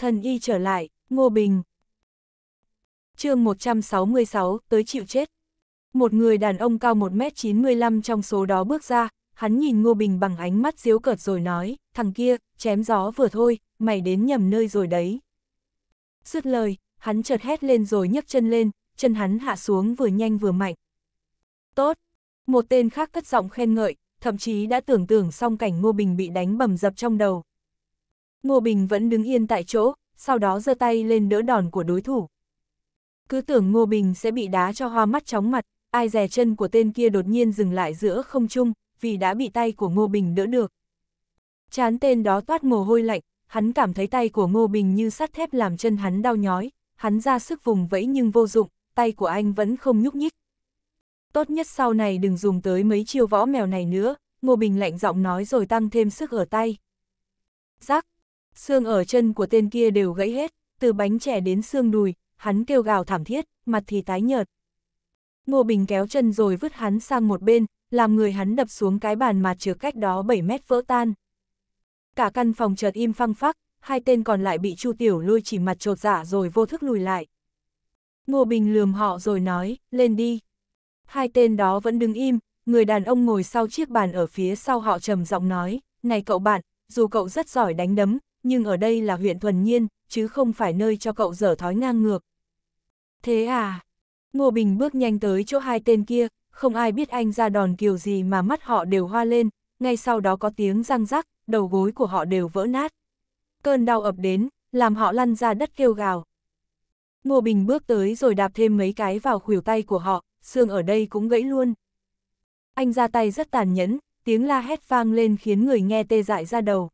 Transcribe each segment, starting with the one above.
Thần y trở lại, Ngô Bình. chương 166, tới chịu chết. Một người đàn ông cao 1m95 trong số đó bước ra, hắn nhìn Ngô Bình bằng ánh mắt diếu cợt rồi nói, thằng kia, chém gió vừa thôi, mày đến nhầm nơi rồi đấy. Dứt lời, hắn chợt hét lên rồi nhấc chân lên, chân hắn hạ xuống vừa nhanh vừa mạnh. Tốt! Một tên khác cất giọng khen ngợi, thậm chí đã tưởng tưởng xong cảnh Ngô Bình bị đánh bầm dập trong đầu, Ngô Bình vẫn đứng yên tại chỗ, sau đó giơ tay lên đỡ đòn của đối thủ. Cứ tưởng Ngô Bình sẽ bị đá cho hoa mắt chóng mặt, ai dè chân của tên kia đột nhiên dừng lại giữa không trung, vì đã bị tay của Ngô Bình đỡ được. Chán tên đó toát mồ hôi lạnh, hắn cảm thấy tay của Ngô Bình như sắt thép làm chân hắn đau nhói, hắn ra sức vùng vẫy nhưng vô dụng, tay của anh vẫn không nhúc nhích. Tốt nhất sau này đừng dùng tới mấy chiêu võ mèo này nữa, Ngô Bình lạnh giọng nói rồi tăng thêm sức ở tay. Giác, Xương ở chân của tên kia đều gãy hết, từ bánh trẻ đến xương đùi, hắn kêu gào thảm thiết, mặt thì tái nhợt. Ngô Bình kéo chân rồi vứt hắn sang một bên, làm người hắn đập xuống cái bàn mà chứa cách đó 7 mét vỡ tan. Cả căn phòng chợt im phăng phắc, hai tên còn lại bị Chu Tiểu lôi chỉ mặt trột dạ rồi vô thức lùi lại. Ngô Bình lườm họ rồi nói, lên đi. Hai tên đó vẫn đứng im, người đàn ông ngồi sau chiếc bàn ở phía sau họ trầm giọng nói, này cậu bạn, dù cậu rất giỏi đánh đấm, nhưng ở đây là huyện thuần nhiên, chứ không phải nơi cho cậu dở thói ngang ngược. Thế à? Ngô Bình bước nhanh tới chỗ hai tên kia, không ai biết anh ra đòn kiểu gì mà mắt họ đều hoa lên, ngay sau đó có tiếng răng rắc, đầu gối của họ đều vỡ nát. Cơn đau ập đến, làm họ lăn ra đất kêu gào. Ngô Bình bước tới rồi đạp thêm mấy cái vào khuỷu tay của họ, xương ở đây cũng gãy luôn. Anh ra tay rất tàn nhẫn, tiếng la hét vang lên khiến người nghe tê dại ra đầu.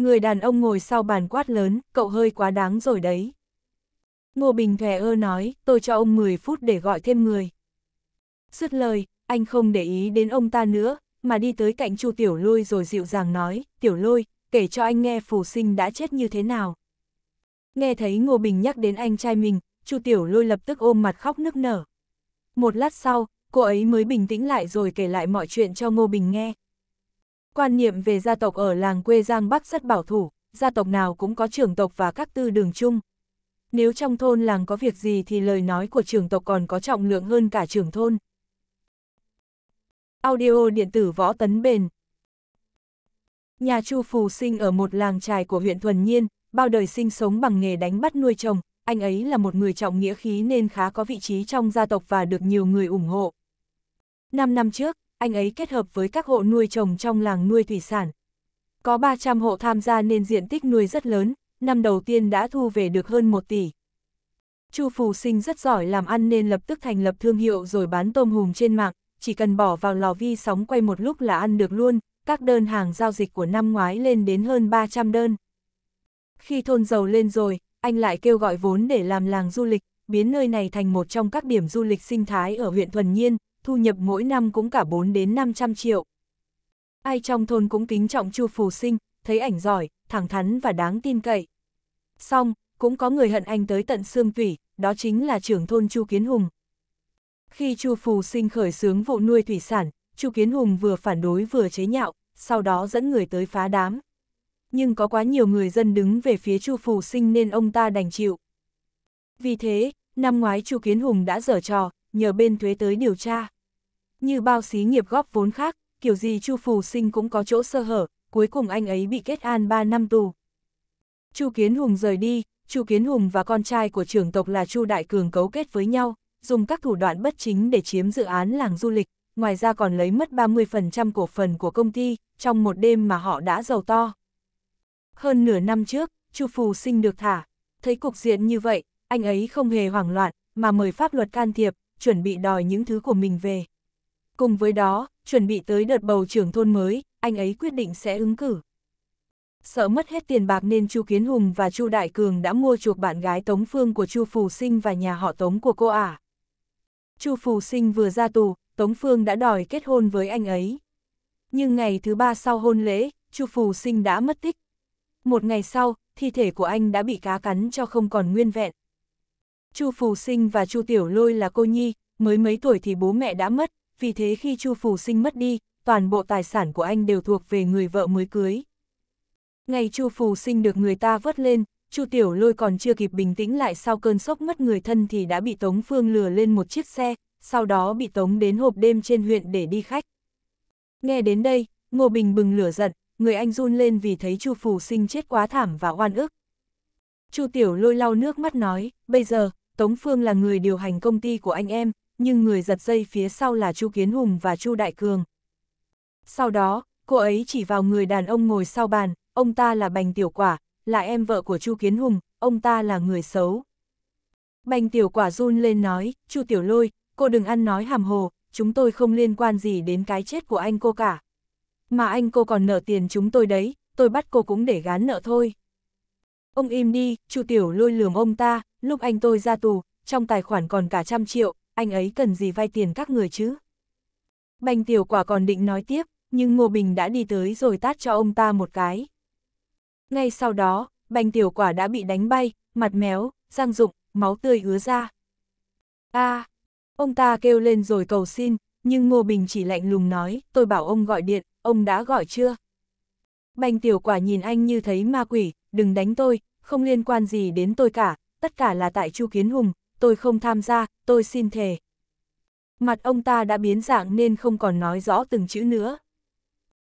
Người đàn ông ngồi sau bàn quát lớn, cậu hơi quá đáng rồi đấy. Ngô Bình thè ơ nói, tôi cho ông 10 phút để gọi thêm người. Dứt lời, anh không để ý đến ông ta nữa, mà đi tới cạnh Chu Tiểu Lôi rồi dịu dàng nói, Tiểu Lôi, kể cho anh nghe phù sinh đã chết như thế nào. Nghe thấy Ngô Bình nhắc đến anh trai mình, Chu Tiểu Lôi lập tức ôm mặt khóc nức nở. Một lát sau, cô ấy mới bình tĩnh lại rồi kể lại mọi chuyện cho Ngô Bình nghe. Quan niệm về gia tộc ở làng quê Giang Bắc rất bảo thủ, gia tộc nào cũng có trưởng tộc và các tư đường chung. Nếu trong thôn làng có việc gì thì lời nói của trưởng tộc còn có trọng lượng hơn cả trưởng thôn. Audio điện tử Võ Tấn Bền Nhà Chu Phù sinh ở một làng trài của huyện Thuần Nhiên, bao đời sinh sống bằng nghề đánh bắt nuôi trồng, anh ấy là một người trọng nghĩa khí nên khá có vị trí trong gia tộc và được nhiều người ủng hộ. Năm năm trước, anh ấy kết hợp với các hộ nuôi trồng trong làng nuôi thủy sản. Có 300 hộ tham gia nên diện tích nuôi rất lớn, năm đầu tiên đã thu về được hơn 1 tỷ. Chu Phù Sinh rất giỏi làm ăn nên lập tức thành lập thương hiệu rồi bán tôm hùm trên mạng, chỉ cần bỏ vào lò vi sóng quay một lúc là ăn được luôn, các đơn hàng giao dịch của năm ngoái lên đến hơn 300 đơn. Khi thôn giàu lên rồi, anh lại kêu gọi vốn để làm làng du lịch, biến nơi này thành một trong các điểm du lịch sinh thái ở huyện Thuần Nhiên, thu nhập mỗi năm cũng cả 4 đến 500 triệu. Ai trong thôn cũng kính trọng Chu Phù Sinh, thấy ảnh giỏi, thẳng thắn và đáng tin cậy. Xong, cũng có người hận anh tới tận xương tủy, đó chính là trưởng thôn Chu Kiến Hùng. Khi Chu Phù Sinh khởi xướng vụ nuôi thủy sản, Chu Kiến Hùng vừa phản đối vừa chế nhạo, sau đó dẫn người tới phá đám. Nhưng có quá nhiều người dân đứng về phía Chu Phù Sinh nên ông ta đành chịu. Vì thế, năm ngoái Chu Kiến Hùng đã dở trò, nhờ bên thuế tới điều tra. Như bao xí nghiệp góp vốn khác, kiểu gì Chu Phù Sinh cũng có chỗ sơ hở, cuối cùng anh ấy bị kết an 3 năm tù. Chu Kiến Hùng rời đi, Chu Kiến Hùng và con trai của trưởng tộc là Chu Đại Cường cấu kết với nhau, dùng các thủ đoạn bất chính để chiếm dự án làng du lịch, ngoài ra còn lấy mất 30% cổ phần của công ty, trong một đêm mà họ đã giàu to. Hơn nửa năm trước, Chu Phù Sinh được thả, thấy cục diện như vậy, anh ấy không hề hoảng loạn, mà mời pháp luật can thiệp, chuẩn bị đòi những thứ của mình về. Cùng với đó, chuẩn bị tới đợt bầu trưởng thôn mới, anh ấy quyết định sẽ ứng cử. Sợ mất hết tiền bạc nên Chu Kiến Hùng và Chu Đại Cường đã mua chuộc bạn gái Tống Phương của Chu Phù Sinh và nhà họ Tống của cô ả. À. Chu Phù Sinh vừa ra tù, Tống Phương đã đòi kết hôn với anh ấy. Nhưng ngày thứ ba sau hôn lễ, Chu Phù Sinh đã mất tích. Một ngày sau, thi thể của anh đã bị cá cắn cho không còn nguyên vẹn. Chu Phù Sinh và Chu Tiểu Lôi là cô nhi, mới mấy tuổi thì bố mẹ đã mất, vì thế khi Chu Phù Sinh mất đi, toàn bộ tài sản của anh đều thuộc về người vợ mới cưới. Ngày Chu Phù Sinh được người ta vớt lên, Chu Tiểu Lôi còn chưa kịp bình tĩnh lại sau cơn sốc mất người thân thì đã bị Tống Phương lừa lên một chiếc xe, sau đó bị Tống đến hộp đêm trên huyện để đi khách. Nghe đến đây, Ngô Bình bừng lửa giận, người anh run lên vì thấy Chu Phù Sinh chết quá thảm và oan ức. Chu Tiểu Lôi lau nước mắt nói, bây giờ, Tống Phương là người điều hành công ty của anh em, nhưng người giật dây phía sau là Chu Kiến Hùng và Chu Đại Cường. Sau đó, cô ấy chỉ vào người đàn ông ngồi sau bàn, ông ta là Bành Tiểu Quả, là em vợ của Chu Kiến Hùng, ông ta là người xấu. Bành Tiểu Quả run lên nói, Chu Tiểu Lôi, cô đừng ăn nói hàm hồ, chúng tôi không liên quan gì đến cái chết của anh cô cả. Mà anh cô còn nợ tiền chúng tôi đấy, tôi bắt cô cũng để gán nợ thôi. Ông im đi, Chu Tiểu Lôi lườm ông ta, lúc anh tôi ra tù, trong tài khoản còn cả trăm triệu, anh ấy cần gì vay tiền các người chứ? Bành tiểu quả còn định nói tiếp, nhưng Ngô Bình đã đi tới rồi tát cho ông ta một cái. Ngay sau đó, bành tiểu quả đã bị đánh bay, mặt méo, răng rụng, máu tươi ứa ra. a à, ông ta kêu lên rồi cầu xin, nhưng Ngô Bình chỉ lạnh lùng nói, tôi bảo ông gọi điện, ông đã gọi chưa? Bành tiểu quả nhìn anh như thấy ma quỷ, đừng đánh tôi, không liên quan gì đến tôi cả, tất cả là tại Chu Kiến Hùng, tôi không tham gia, tôi xin thề. Mặt ông ta đã biến dạng nên không còn nói rõ từng chữ nữa.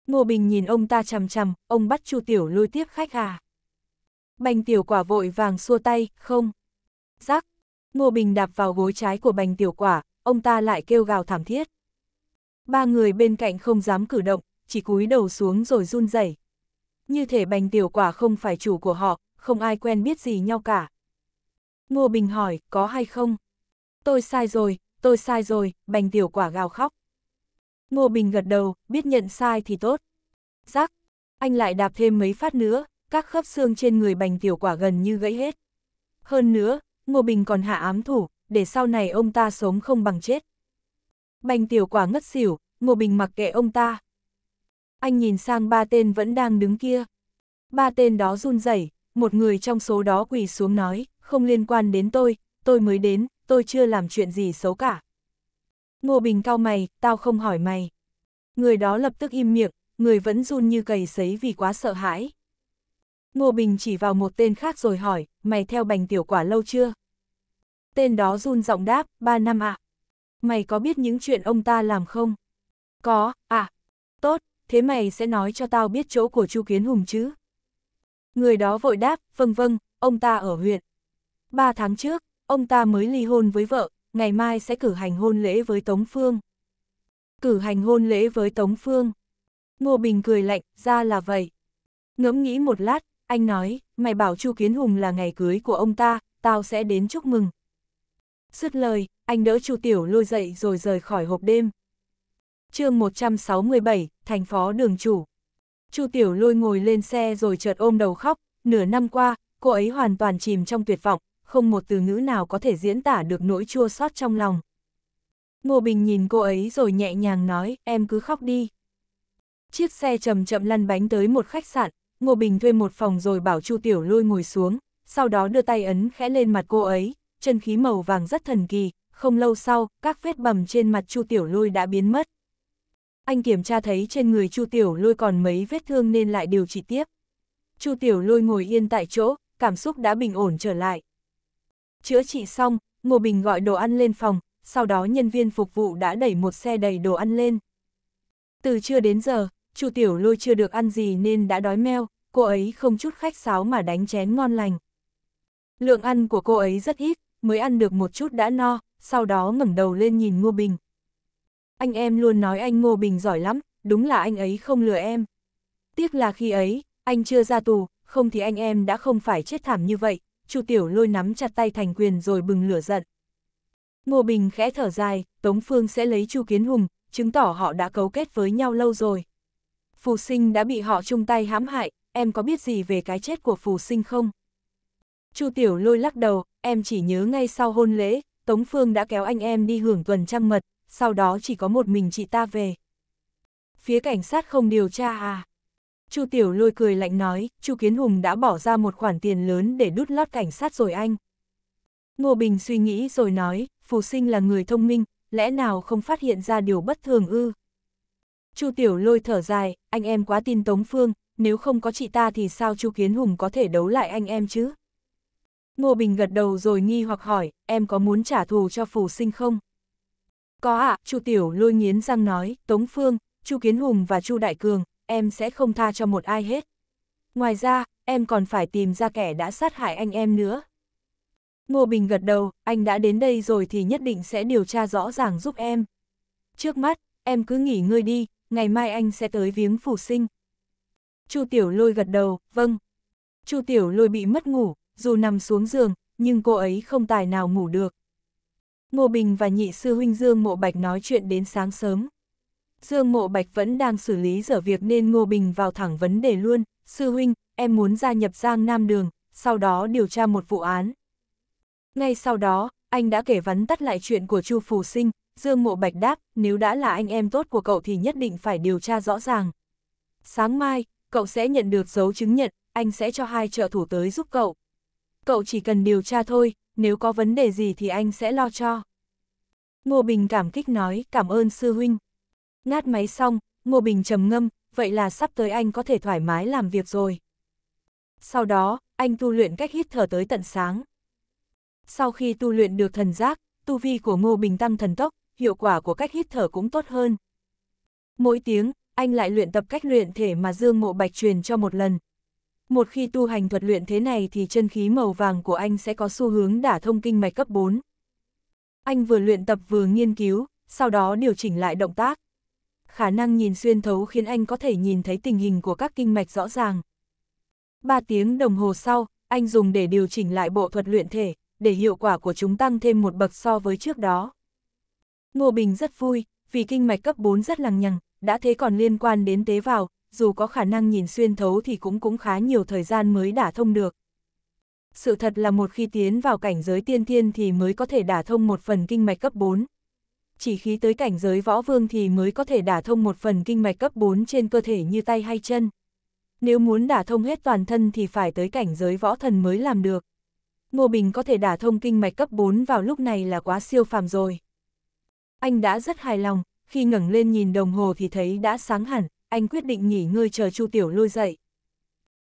Ngô Bình nhìn ông ta chằm chằm, ông bắt Chu Tiểu lôi tiếp khách à. Bành Tiểu Quả vội vàng xua tay, không. rắc. Ngô Bình đạp vào gối trái của Bành Tiểu Quả, ông ta lại kêu gào thảm thiết. Ba người bên cạnh không dám cử động, chỉ cúi đầu xuống rồi run rẩy. Như thể Bành Tiểu Quả không phải chủ của họ, không ai quen biết gì nhau cả. Ngô Bình hỏi, có hay không? Tôi sai rồi, tôi sai rồi, bành tiểu quả gào khóc. Ngô Bình gật đầu, biết nhận sai thì tốt. Giác, anh lại đạp thêm mấy phát nữa, các khớp xương trên người bành tiểu quả gần như gãy hết. Hơn nữa, Ngô Bình còn hạ ám thủ, để sau này ông ta sống không bằng chết. Bành tiểu quả ngất xỉu, Ngô Bình mặc kệ ông ta. Anh nhìn sang ba tên vẫn đang đứng kia. Ba tên đó run rẩy, một người trong số đó quỳ xuống nói, không liên quan đến tôi, tôi mới đến, tôi chưa làm chuyện gì xấu cả. Ngô Bình cao mày, tao không hỏi mày. Người đó lập tức im miệng, người vẫn run như cầy sấy vì quá sợ hãi. Ngô Bình chỉ vào một tên khác rồi hỏi, mày theo bành tiểu quả lâu chưa? Tên đó run giọng đáp, ba năm ạ. À. Mày có biết những chuyện ông ta làm không? Có, à. Tốt, thế mày sẽ nói cho tao biết chỗ của Chu Kiến Hùng chứ? Người đó vội đáp, vâng vâng, ông ta ở huyện. 3 tháng trước, ông ta mới ly hôn với vợ, ngày mai sẽ cử hành hôn lễ với Tống Phương. Cử hành hôn lễ với Tống Phương. Ngô Bình cười lạnh, ra là vậy. Ngẫm nghĩ một lát, anh nói, mày bảo Chu Kiến Hùng là ngày cưới của ông ta, tao sẽ đến chúc mừng. Dứt lời, anh đỡ Chu Tiểu lôi dậy rồi rời khỏi hộp đêm. chương 167, thành phó đường chủ. Chu Tiểu lôi ngồi lên xe rồi chợt ôm đầu khóc, nửa năm qua, cô ấy hoàn toàn chìm trong tuyệt vọng, không một từ ngữ nào có thể diễn tả được nỗi chua xót trong lòng. Ngô Bình nhìn cô ấy rồi nhẹ nhàng nói, em cứ khóc đi. Chiếc xe chậm chậm lăn bánh tới một khách sạn, Ngô Bình thuê một phòng rồi bảo Chu Tiểu Lôi ngồi xuống, sau đó đưa tay ấn khẽ lên mặt cô ấy, chân khí màu vàng rất thần kỳ, không lâu sau, các vết bầm trên mặt Chu Tiểu Lôi đã biến mất. Anh kiểm tra thấy trên người Chu Tiểu Lôi còn mấy vết thương nên lại điều trị tiếp. Chu Tiểu Lôi ngồi yên tại chỗ, cảm xúc đã bình ổn trở lại. Chữa trị xong, Ngô Bình gọi đồ ăn lên phòng, sau đó nhân viên phục vụ đã đẩy một xe đầy đồ ăn lên. Từ trưa đến giờ, Chu Tiểu Lôi chưa được ăn gì nên đã đói meo, cô ấy không chút khách sáo mà đánh chén ngon lành. Lượng ăn của cô ấy rất ít, mới ăn được một chút đã no, sau đó ngẩng đầu lên nhìn Ngô Bình. Anh em luôn nói anh Ngô Bình giỏi lắm, đúng là anh ấy không lừa em. Tiếc là khi ấy, anh chưa ra tù, không thì anh em đã không phải chết thảm như vậy, Chu Tiểu Lôi nắm chặt tay Thành Quyền rồi bừng lửa giận. Ngô Bình khẽ thở dài, Tống Phương sẽ lấy Chu Kiến Hùng, chứng tỏ họ đã cấu kết với nhau lâu rồi. Phù sinh đã bị họ chung tay hãm hại, em có biết gì về cái chết của phù sinh không? Chu Tiểu Lôi lắc đầu, em chỉ nhớ ngay sau hôn lễ, Tống Phương đã kéo anh em đi hưởng tuần trăng mật, sau đó chỉ có một mình chị ta về. Phía cảnh sát không điều tra à? Chu Tiểu lôi cười lạnh nói, Chu Kiến Hùng đã bỏ ra một khoản tiền lớn để đút lót cảnh sát rồi anh. Ngô Bình suy nghĩ rồi nói, Phù Sinh là người thông minh, lẽ nào không phát hiện ra điều bất thường ư? Chu Tiểu lôi thở dài, anh em quá tin Tống Phương, nếu không có chị ta thì sao Chu Kiến Hùng có thể đấu lại anh em chứ? Ngô Bình gật đầu rồi nghi hoặc hỏi, em có muốn trả thù cho Phù Sinh không? Có ạ, à, Chu Tiểu lôi nghiến răng nói, Tống Phương, Chu Kiến Hùng và Chu Đại Cường, em sẽ không tha cho một ai hết. Ngoài ra, em còn phải tìm ra kẻ đã sát hại anh em nữa. Ngô Bình gật đầu, anh đã đến đây rồi thì nhất định sẽ điều tra rõ ràng giúp em. Trước mắt, em cứ nghỉ ngơi đi, ngày mai anh sẽ tới viếng phủ sinh. Chu Tiểu Lôi gật đầu, vâng. Chu Tiểu Lôi bị mất ngủ, dù nằm xuống giường, nhưng cô ấy không tài nào ngủ được. Ngô Bình và nhị sư huynh Dương Mộ Bạch nói chuyện đến sáng sớm. Dương Mộ Bạch vẫn đang xử lý dở việc nên Ngô Bình vào thẳng vấn đề luôn, sư huynh, em muốn gia nhập Giang Nam Đường, sau đó điều tra một vụ án. Ngay sau đó, anh đã kể vắn tắt lại chuyện của Chu Phù Sinh, Dương Mộ Bạch đáp, nếu đã là anh em tốt của cậu thì nhất định phải điều tra rõ ràng. Sáng mai, cậu sẽ nhận được dấu chứng nhận, anh sẽ cho hai trợ thủ tới giúp cậu. Cậu chỉ cần điều tra thôi, nếu có vấn đề gì thì anh sẽ lo cho. Ngô Bình cảm kích nói, cảm ơn sư huynh. Ngát máy xong, Ngô Bình trầm ngâm, vậy là sắp tới anh có thể thoải mái làm việc rồi. Sau đó, anh tu luyện cách hít thở tới tận sáng. Sau khi tu luyện được thần giác, tu vi của Ngô Bình tăng thần tốc, hiệu quả của cách hít thở cũng tốt hơn. Mỗi tiếng, anh lại luyện tập cách luyện thể mà Dương Mộ Bạch truyền cho một lần. Một khi tu hành thuật luyện thế này thì chân khí màu vàng của anh sẽ có xu hướng đả thông kinh mạch cấp 4. Anh vừa luyện tập vừa nghiên cứu, sau đó điều chỉnh lại động tác khả năng nhìn xuyên thấu khiến anh có thể nhìn thấy tình hình của các kinh mạch rõ ràng. Ba tiếng đồng hồ sau, anh dùng để điều chỉnh lại bộ thuật luyện thể, để hiệu quả của chúng tăng thêm một bậc so với trước đó. Ngô Bình rất vui, vì kinh mạch cấp 4 rất lằng nhằng, đã thế còn liên quan đến tế vào, dù có khả năng nhìn xuyên thấu thì cũng cũng khá nhiều thời gian mới đả thông được. Sự thật là một khi tiến vào cảnh giới tiên thiên thì mới có thể đả thông một phần kinh mạch cấp 4 chỉ khí tới cảnh giới võ vương thì mới có thể đả thông một phần kinh mạch cấp 4 trên cơ thể như tay hay chân. Nếu muốn đả thông hết toàn thân thì phải tới cảnh giới võ thần mới làm được. Ngô Bình có thể đả thông kinh mạch cấp 4 vào lúc này là quá siêu phàm rồi. Anh đã rất hài lòng, khi ngẩng lên nhìn đồng hồ thì thấy đã sáng hẳn, anh quyết định nghỉ ngơi chờ Chu Tiểu Lôi dậy.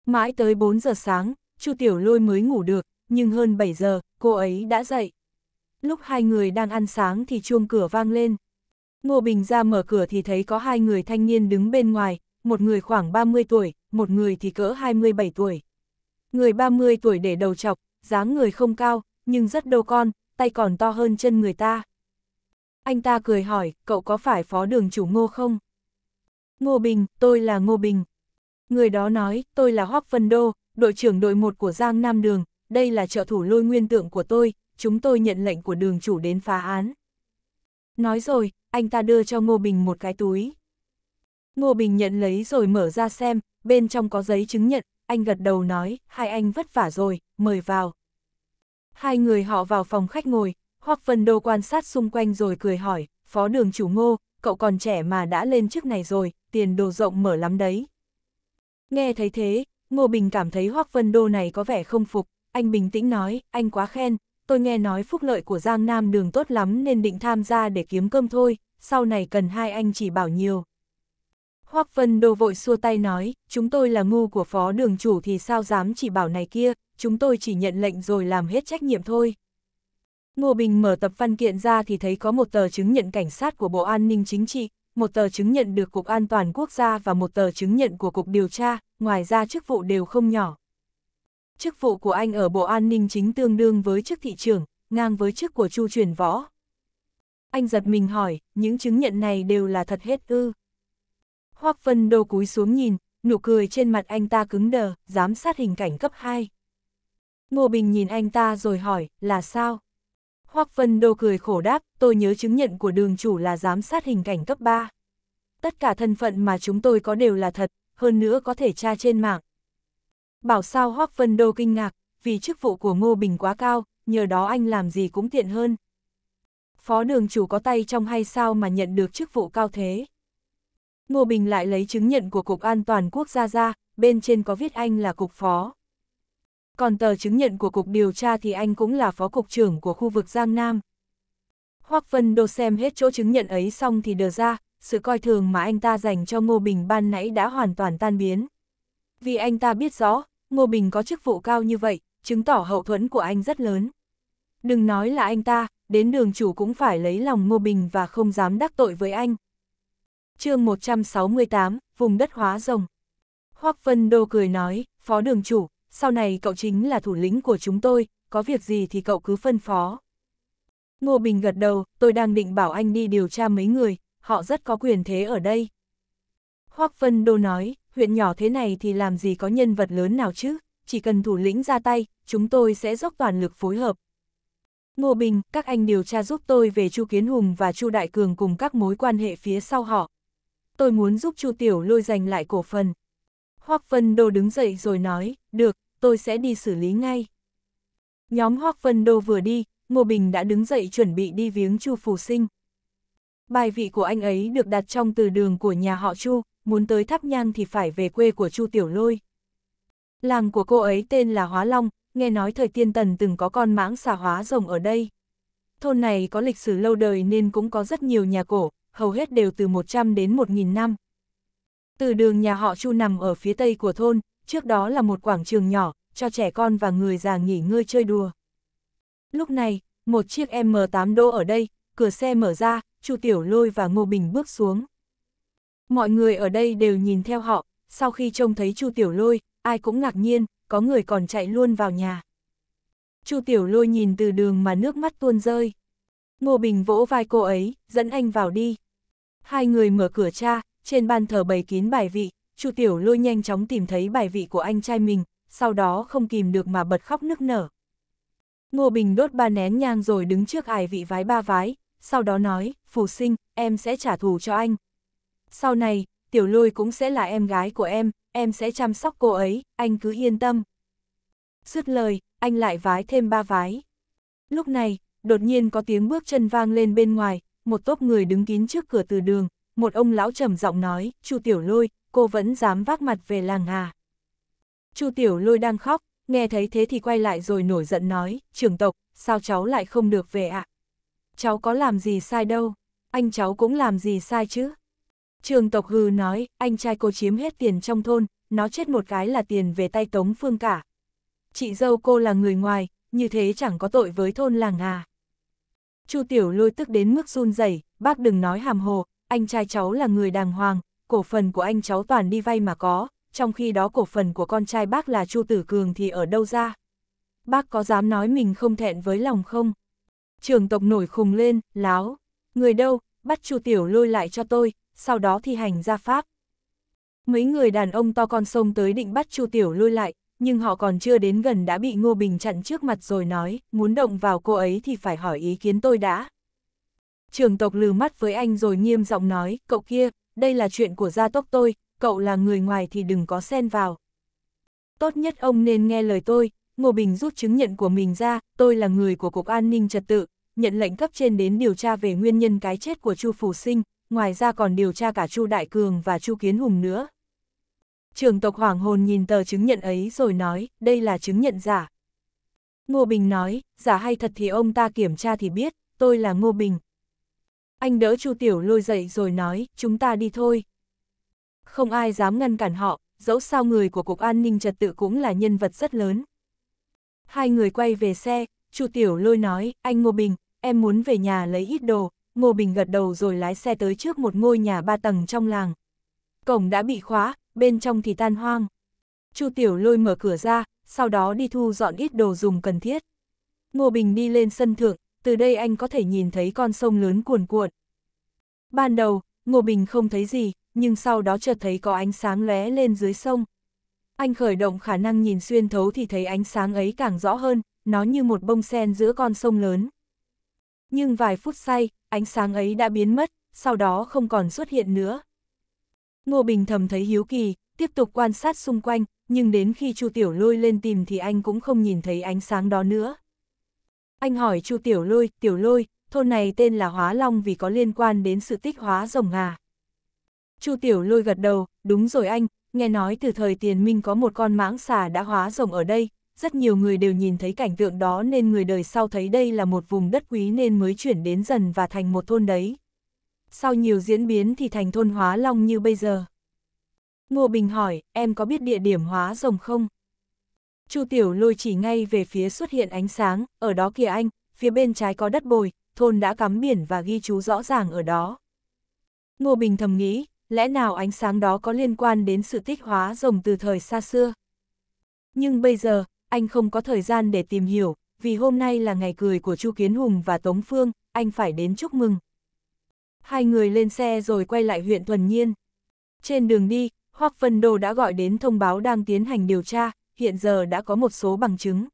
Mãi tới 4 giờ sáng, Chu Tiểu Lôi mới ngủ được, nhưng hơn 7 giờ, cô ấy đã dậy. Lúc hai người đang ăn sáng thì chuông cửa vang lên. Ngô Bình ra mở cửa thì thấy có hai người thanh niên đứng bên ngoài, một người khoảng 30 tuổi, một người thì cỡ 27 tuổi. Người 30 tuổi để đầu chọc, dáng người không cao, nhưng rất đô con, tay còn to hơn chân người ta. Anh ta cười hỏi, cậu có phải phó đường chủ ngô không? Ngô Bình, tôi là Ngô Bình. Người đó nói, tôi là Hoác Vân Đô, đội trưởng đội 1 của Giang Nam Đường, đây là trợ thủ lôi nguyên tượng của tôi, chúng tôi nhận lệnh của đường chủ đến phá án. Nói rồi, anh ta đưa cho Ngô Bình một cái túi. Ngô Bình nhận lấy rồi mở ra xem, bên trong có giấy chứng nhận, anh gật đầu nói, hai anh vất vả rồi, mời vào. Hai người họ vào phòng khách ngồi, hoặc phần đô quan sát xung quanh rồi cười hỏi, phó đường chủ ngô, cậu còn trẻ mà đã lên chức này rồi, tiền đồ rộng mở lắm đấy. Nghe thấy thế, Ngô Bình cảm thấy Hoác Vân Đô này có vẻ không phục, anh bình tĩnh nói, anh quá khen, tôi nghe nói phúc lợi của Giang Nam đường tốt lắm nên định tham gia để kiếm cơm thôi, sau này cần hai anh chỉ bảo nhiều. Hoắc Vân Đô vội xua tay nói, chúng tôi là ngu của phó đường chủ thì sao dám chỉ bảo này kia, chúng tôi chỉ nhận lệnh rồi làm hết trách nhiệm thôi. Ngô Bình mở tập văn kiện ra thì thấy có một tờ chứng nhận cảnh sát của Bộ An ninh Chính trị, một tờ chứng nhận được Cục An toàn Quốc gia và một tờ chứng nhận của Cục Điều tra, ngoài ra chức vụ đều không nhỏ, chức vụ của anh ở Bộ An ninh Chính tương đương với chức thị trưởng, ngang với chức của Chu Truyền Võ. Anh giật mình hỏi, những chứng nhận này đều là thật hết ư. Hoác Vân Đô cúi xuống nhìn, nụ cười trên mặt anh ta cứng đờ, giám sát hình cảnh cấp 2. Ngô Bình nhìn anh ta rồi hỏi, là sao? Hoác Vân Đô cười khổ đáp, tôi nhớ chứng nhận của đường chủ là giám sát hình cảnh cấp 3. Tất cả thân phận mà chúng tôi có đều là thật, hơn nữa có thể tra trên mạng, Bảo sao Hoác Vân Đô kinh ngạc, vì chức vụ của Ngô Bình quá cao, nhờ đó anh làm gì cũng tiện hơn. Phó đường chủ có tay trong hay sao mà nhận được chức vụ cao thế? Ngô Bình lại lấy chứng nhận của Cục An toàn quốc gia ra, bên trên có viết anh là cục phó. Còn tờ chứng nhận của Cục điều tra thì anh cũng là phó cục trưởng của khu vực Giang Nam. Hoác Vân Đô xem hết chỗ chứng nhận ấy xong thì đờ ra, sự coi thường mà anh ta dành cho Ngô Bình ban nãy đã hoàn toàn tan biến. Vì anh ta biết rõ, Ngô Bình có chức vụ cao như vậy, chứng tỏ hậu thuẫn của anh rất lớn. Đừng nói là anh ta, đến đường chủ cũng phải lấy lòng Ngô Bình và không dám đắc tội với anh. chương 168, vùng đất hóa rồng. Hoác Vân Đô cười nói, phó đường chủ, sau này cậu chính là thủ lĩnh của chúng tôi, có việc gì thì cậu cứ phân phó. Ngô Bình gật đầu, tôi đang định bảo anh đi điều tra mấy người, họ rất có quyền thế ở đây. Hoác Vân Đô nói, huyện nhỏ thế này thì làm gì có nhân vật lớn nào chứ, chỉ cần thủ lĩnh ra tay, chúng tôi sẽ dốc toàn lực phối hợp. Ngô Bình, các anh điều tra giúp tôi về Chu Kiến Hùng và Chu Đại Cường cùng các mối quan hệ phía sau họ. Tôi muốn giúp Chu Tiểu lôi giành lại cổ phần. Hoác Vân Đô đứng dậy rồi nói, được, tôi sẽ đi xử lý ngay. Nhóm Hoác Vân Đô vừa đi, Ngô Bình đã đứng dậy chuẩn bị đi viếng Chu Phù Sinh. Bài vị của anh ấy được đặt trong từ đường của nhà họ Chu, muốn tới tháp nhang thì phải về quê của Chu Tiểu Lôi. Làng của cô ấy tên là Hóa Long, nghe nói thời tiên tần từng có con mãng xà hóa rồng ở đây. Thôn này có lịch sử lâu đời nên cũng có rất nhiều nhà cổ, hầu hết đều từ 100 đến 1.000 năm. Từ đường nhà họ Chu nằm ở phía tây của thôn, trước đó là một quảng trường nhỏ, cho trẻ con và người già nghỉ ngơi chơi đùa. Lúc này, một chiếc M8 đỗ ở đây, cửa xe mở ra, Chu Tiểu Lôi và Ngô Bình bước xuống. Mọi người ở đây đều nhìn theo họ, sau khi trông thấy Chu Tiểu Lôi, ai cũng ngạc nhiên, có người còn chạy luôn vào nhà. Chu Tiểu Lôi nhìn từ đường mà nước mắt tuôn rơi. Ngô Bình vỗ vai cô ấy, dẫn anh vào đi. Hai người mở cửa cha, trên ban thờ bày kín bài vị, Chu Tiểu Lôi nhanh chóng tìm thấy bài vị của anh trai mình, sau đó không kìm được mà bật khóc nức nở. Ngô Bình đốt ba nén nhang rồi đứng trước ải vị vái ba vái, sau đó nói, phù sinh, em sẽ trả thù cho anh, sau này, tiểu lôi cũng sẽ là em gái của em, em sẽ chăm sóc cô ấy, anh cứ yên tâm. Dứt lời, anh lại vái thêm ba vái. Lúc này, đột nhiên có tiếng bước chân vang lên bên ngoài, một tốp người đứng kín trước cửa từ đường, một ông lão trầm giọng nói, chu tiểu lôi, cô vẫn dám vác mặt về làng à. chu tiểu lôi đang khóc, nghe thấy thế thì quay lại rồi nổi giận nói, trưởng tộc, sao cháu lại không được về ạ? À? Cháu có làm gì sai đâu, anh cháu cũng làm gì sai chứ? Trường tộc hư nói, anh trai cô chiếm hết tiền trong thôn, nó chết một cái là tiền về tay Tống Phương cả. Chị dâu cô là người ngoài, như thế chẳng có tội với thôn làng à. Chu Tiểu lôi tức đến mức run rẩy, bác đừng nói hàm hồ, anh trai cháu là người đàng hoàng, cổ phần của anh cháu toàn đi vay mà có, trong khi đó cổ phần của con trai bác là Chu Tử Cường thì ở đâu ra? Bác có dám nói mình không thẹn với lòng không? Trường tộc nổi khùng lên, láo, người đâu, bắt Chu Tiểu lôi lại cho tôi, sau đó thi hành ra pháp. Mấy người đàn ông to con sông tới định bắt Chu Tiểu lôi lại, nhưng họ còn chưa đến gần đã bị Ngô Bình chặn trước mặt rồi nói, muốn động vào cô ấy thì phải hỏi ý kiến tôi đã. Trường tộc lừ mắt với anh rồi nghiêm giọng nói, cậu kia, đây là chuyện của gia tộc tôi, cậu là người ngoài thì đừng có xen vào. Tốt nhất ông nên nghe lời tôi, Ngô Bình rút chứng nhận của mình ra, tôi là người của Cục An ninh Trật tự, nhận lệnh cấp trên đến điều tra về nguyên nhân cái chết của Chu Phủ Sinh, ngoài ra còn điều tra cả Chu Đại Cường và Chu Kiến Hùng nữa. Trường tộc Hoàng Hồn nhìn tờ chứng nhận ấy rồi nói, đây là chứng nhận giả. Ngô Bình nói, giả hay thật thì ông ta kiểm tra thì biết, tôi là Ngô Bình. Anh đỡ Chu Tiểu lôi dậy rồi nói, chúng ta đi thôi. Không ai dám ngăn cản họ, dẫu sao người của Cục An ninh Trật tự cũng là nhân vật rất lớn. Hai người quay về xe, Chu Tiểu lôi nói, anh Ngô Bình, em muốn về nhà lấy ít đồ, Ngô Bình gật đầu rồi lái xe tới trước một ngôi nhà ba tầng trong làng. Cổng đã bị khóa, bên trong thì tan hoang. Chu Tiểu lôi mở cửa ra, sau đó đi thu dọn ít đồ dùng cần thiết. Ngô Bình đi lên sân thượng, từ đây anh có thể nhìn thấy con sông lớn cuồn cuộn. Ban đầu, Ngô Bình không thấy gì, nhưng sau đó chợt thấy có ánh sáng lóe lên dưới sông. Anh khởi động khả năng nhìn xuyên thấu thì thấy ánh sáng ấy càng rõ hơn, nó như một bông sen giữa con sông lớn nhưng vài phút say, ánh sáng ấy đã biến mất, sau đó không còn xuất hiện nữa. Ngô Bình thầm thấy hiếu kỳ, tiếp tục quan sát xung quanh, nhưng đến khi Chu Tiểu Lôi lên tìm thì anh cũng không nhìn thấy ánh sáng đó nữa. Anh hỏi Chu Tiểu Lôi, Tiểu Lôi, thôn này tên là Hóa Long vì có liên quan đến sự tích hóa rồng à? Chu Tiểu Lôi gật đầu, đúng rồi anh, nghe nói từ thời tiền minh có một con mãng xà đã hóa rồng ở đây, rất nhiều người đều nhìn thấy cảnh tượng đó nên người đời sau thấy đây là một vùng đất quý nên mới chuyển đến dần và thành một thôn đấy. Sau nhiều diễn biến thì thành thôn Hóa Long như bây giờ. Ngô Bình hỏi, em có biết địa điểm Hóa Rồng không? Chu Tiểu lôi chỉ ngay về phía xuất hiện ánh sáng, ở đó kìa anh, phía bên trái có đất bồi, thôn đã cắm biển và ghi chú rõ ràng ở đó. Ngô Bình thầm nghĩ, lẽ nào ánh sáng đó có liên quan đến sự tích hóa rồng từ thời xa xưa? Nhưng bây giờ, anh không có thời gian để tìm hiểu, vì hôm nay là ngày cười của Chu Kiến Hùng và Tống Phương, anh phải đến chúc mừng. Hai người lên xe rồi quay lại huyện Thuần Nhiên. Trên đường đi, Hoắc Vân Đô đã gọi đến thông báo đang tiến hành điều tra, hiện giờ đã có một số bằng chứng.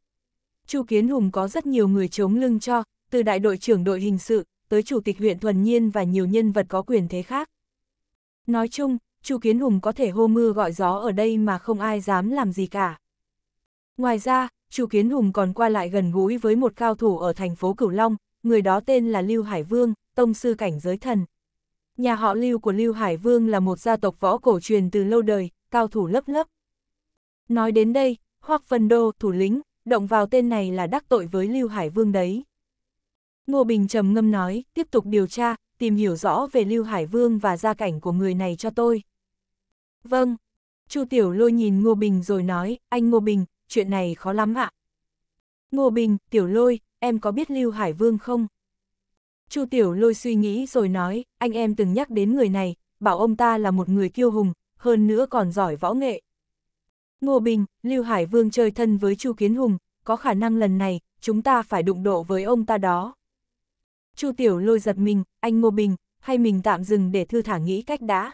Chu Kiến Hùng có rất nhiều người chống lưng cho, từ đại đội trưởng đội hình sự, tới chủ tịch huyện Thuần Nhiên và nhiều nhân vật có quyền thế khác. Nói chung, Chu Kiến Hùng có thể hô mưa gọi gió ở đây mà không ai dám làm gì cả. Ngoài ra, Chu Kiến Hùng còn qua lại gần gũi với một cao thủ ở thành phố Cửu Long, người đó tên là Lưu Hải Vương, tông sư cảnh giới thần. Nhà họ Lưu của Lưu Hải Vương là một gia tộc võ cổ truyền từ lâu đời, cao thủ lớp lớp. Nói đến đây, hoặc vân đô, thủ lĩnh, động vào tên này là đắc tội với Lưu Hải Vương đấy. Ngô Bình trầm ngâm nói, tiếp tục điều tra, tìm hiểu rõ về Lưu Hải Vương và gia cảnh của người này cho tôi. Vâng. Chu Tiểu Lôi nhìn Ngô Bình rồi nói, anh Ngô Bình, chuyện này khó lắm ạ. Ngô Bình, Tiểu Lôi, em có biết Lưu Hải Vương không? Chu Tiểu Lôi suy nghĩ rồi nói, anh em từng nhắc đến người này, bảo ông ta là một người kiêu hùng, hơn nữa còn giỏi võ nghệ. Ngô Bình, Lưu Hải Vương chơi thân với Chu Kiến Hùng, có khả năng lần này, chúng ta phải đụng độ với ông ta đó. Chu Tiểu Lôi giật mình, anh Ngô Bình, hay mình tạm dừng để thư thả nghĩ cách đã.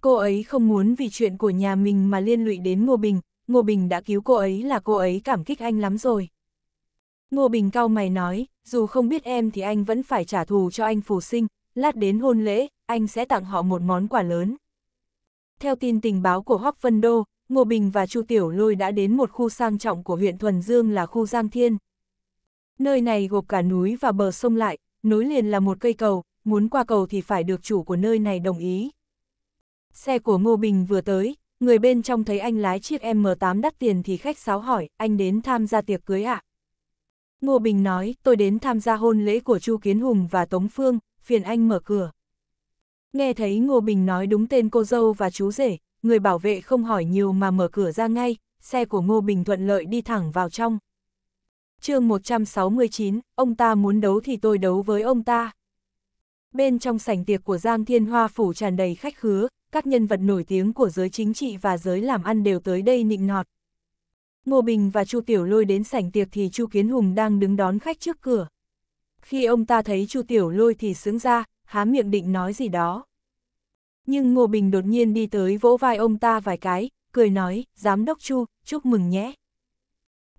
Cô ấy không muốn vì chuyện của nhà mình mà liên lụy đến Ngô Bình, Ngô Bình đã cứu cô ấy là cô ấy cảm kích anh lắm rồi. Ngô Bình cau mày nói, dù không biết em thì anh vẫn phải trả thù cho anh phù sinh, lát đến hôn lễ, anh sẽ tặng họ một món quà lớn. Theo tin tình báo của Hoắc Vân Đô, Ngô Bình và Chu Tiểu Lôi đã đến một khu sang trọng của huyện Thuần Dương là khu Giang Thiên. Nơi này gộp cả núi và bờ sông lại, nối liền là một cây cầu, muốn qua cầu thì phải được chủ của nơi này đồng ý. Xe của Ngô Bình vừa tới, người bên trong thấy anh lái chiếc M8 đắt tiền thì khách sáo hỏi, anh đến tham gia tiệc cưới ạ. À? Ngô Bình nói, tôi đến tham gia hôn lễ của Chu Kiến Hùng và Tống Phương, phiền anh mở cửa. Nghe thấy Ngô Bình nói đúng tên cô dâu và chú rể, người bảo vệ không hỏi nhiều mà mở cửa ra ngay, xe của Ngô Bình thuận lợi đi thẳng vào trong. chương 169, ông ta muốn đấu thì tôi đấu với ông ta. Bên trong sảnh tiệc của Giang Thiên Hoa Phủ tràn đầy khách khứa, các nhân vật nổi tiếng của giới chính trị và giới làm ăn đều tới đây nịnh nọt. Ngô Bình và Chu Tiểu Lôi đến sảnh tiệc thì Chu Kiến Hùng đang đứng đón khách trước cửa. Khi ông ta thấy Chu Tiểu Lôi thì sướng ra, há miệng định nói gì đó. Nhưng Ngô Bình đột nhiên đi tới vỗ vai ông ta vài cái, cười nói, giám đốc Chu, chúc mừng nhé.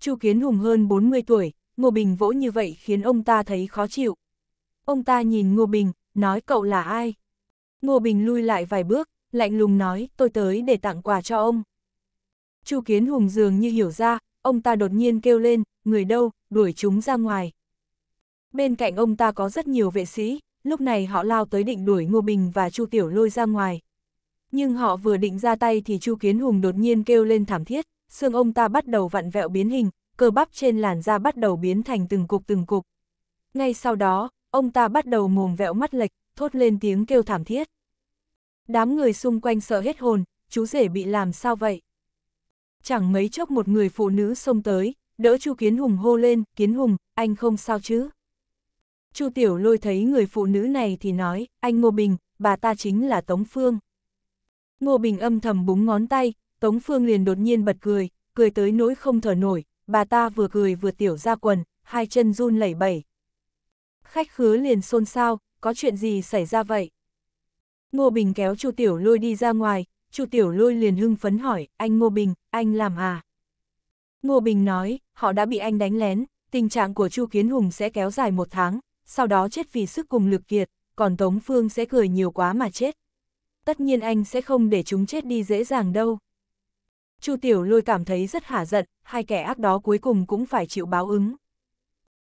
Chu Kiến Hùng hơn 40 tuổi, Ngô Bình vỗ như vậy khiến ông ta thấy khó chịu. Ông ta nhìn Ngô Bình, nói cậu là ai? Ngô Bình lui lại vài bước, lạnh lùng nói, tôi tới để tặng quà cho ông. Chu Kiến Hùng dường như hiểu ra, ông ta đột nhiên kêu lên, người đâu, đuổi chúng ra ngoài. Bên cạnh ông ta có rất nhiều vệ sĩ, lúc này họ lao tới định đuổi Ngô Bình và Chu Tiểu lôi ra ngoài. Nhưng họ vừa định ra tay thì Chu Kiến Hùng đột nhiên kêu lên thảm thiết, xương ông ta bắt đầu vặn vẹo biến hình, cơ bắp trên làn da bắt đầu biến thành từng cục từng cục. Ngay sau đó, ông ta bắt đầu mồm vẹo mắt lệch, thốt lên tiếng kêu thảm thiết. Đám người xung quanh sợ hết hồn, chú rể bị làm sao vậy? Chẳng mấy chốc một người phụ nữ xông tới, đỡ Chu Kiến Hùng hô lên, Kiến Hùng, anh không sao chứ? Chu Tiểu lôi thấy người phụ nữ này thì nói, anh Ngô Bình, bà ta chính là Tống Phương. Ngô Bình âm thầm búng ngón tay, Tống Phương liền đột nhiên bật cười, cười tới nỗi không thở nổi, bà ta vừa cười vừa tiểu ra quần, hai chân run lẩy bẩy. Khách khứa liền xôn xao, có chuyện gì xảy ra vậy? Ngô Bình kéo Chu Tiểu Lôi đi ra ngoài, Chu Tiểu Lôi liền hưng phấn hỏi, anh Ngô Bình, anh làm à? Ngô Bình nói, họ đã bị anh đánh lén, tình trạng của Chu Kiến Hùng sẽ kéo dài một tháng, sau đó chết vì sức cùng lực kiệt, còn Tống Phương sẽ cười nhiều quá mà chết. Tất nhiên anh sẽ không để chúng chết đi dễ dàng đâu. Chu Tiểu Lôi cảm thấy rất hả giận, hai kẻ ác đó cuối cùng cũng phải chịu báo ứng.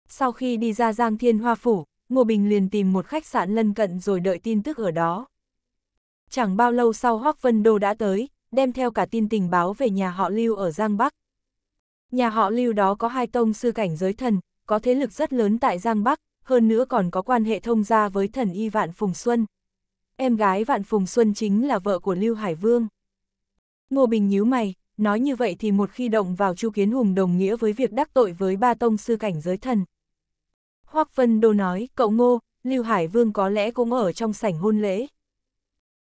Sau khi đi ra Giang Thiên Hoa Phủ, Ngô Bình liền tìm một khách sạn lân cận rồi đợi tin tức ở đó. Chẳng bao lâu sau Hoác Vân Đô đã tới, đem theo cả tin tình báo về nhà họ Lưu ở Giang Bắc. Nhà họ Lưu đó có hai tông sư cảnh giới thần, có thế lực rất lớn tại Giang Bắc, hơn nữa còn có quan hệ thông gia với thần y Vạn Phùng Xuân. Em gái Vạn Phùng Xuân chính là vợ của Lưu Hải Vương. Ngô Bình nhíu mày, nói như vậy thì một khi động vào Chu Kiến Hùng đồng nghĩa với việc đắc tội với ba tông sư cảnh giới thần. Hoắc Vân Đô nói, cậu Ngô, Lưu Hải Vương có lẽ cũng ở trong sảnh hôn lễ.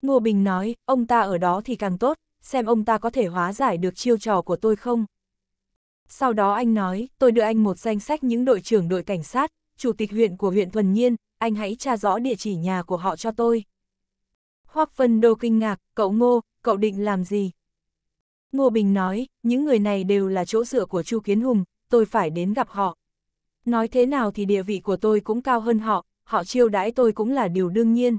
Ngô Bình nói, ông ta ở đó thì càng tốt, xem ông ta có thể hóa giải được chiêu trò của tôi không. Sau đó anh nói, tôi đưa anh một danh sách những đội trưởng đội cảnh sát, chủ tịch huyện của huyện Thuần Nhiên, anh hãy tra rõ địa chỉ nhà của họ cho tôi. Hoác Vân Đô kinh ngạc, cậu Ngô, cậu định làm gì? Ngô Bình nói, những người này đều là chỗ dựa của Chu Kiến Hùng, tôi phải đến gặp họ. Nói thế nào thì địa vị của tôi cũng cao hơn họ, họ chiêu đãi tôi cũng là điều đương nhiên.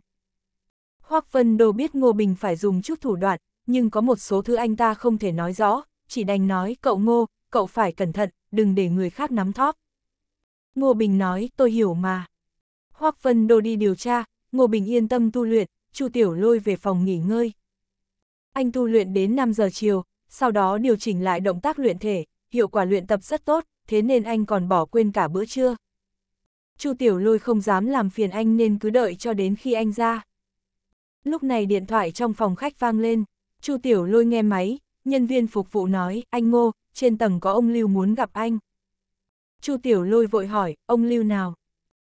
Hoác Vân Đô biết Ngô Bình phải dùng chút thủ đoạn, nhưng có một số thứ anh ta không thể nói rõ, chỉ đành nói cậu Ngô, cậu phải cẩn thận, đừng để người khác nắm thóp. Ngô Bình nói, tôi hiểu mà. Hoác Vân Đô đi điều tra, Ngô Bình yên tâm tu luyện, Chu Tiểu lôi về phòng nghỉ ngơi. Anh tu luyện đến 5 giờ chiều, sau đó điều chỉnh lại động tác luyện thể, hiệu quả luyện tập rất tốt, thế nên anh còn bỏ quên cả bữa trưa. Chu Tiểu Lôi không dám làm phiền anh nên cứ đợi cho đến khi anh ra. Lúc này điện thoại trong phòng khách vang lên, Chu Tiểu lôi nghe máy, nhân viên phục vụ nói, anh Ngô, trên tầng có ông Lưu muốn gặp anh. Chu Tiểu lôi vội hỏi, ông Lưu nào?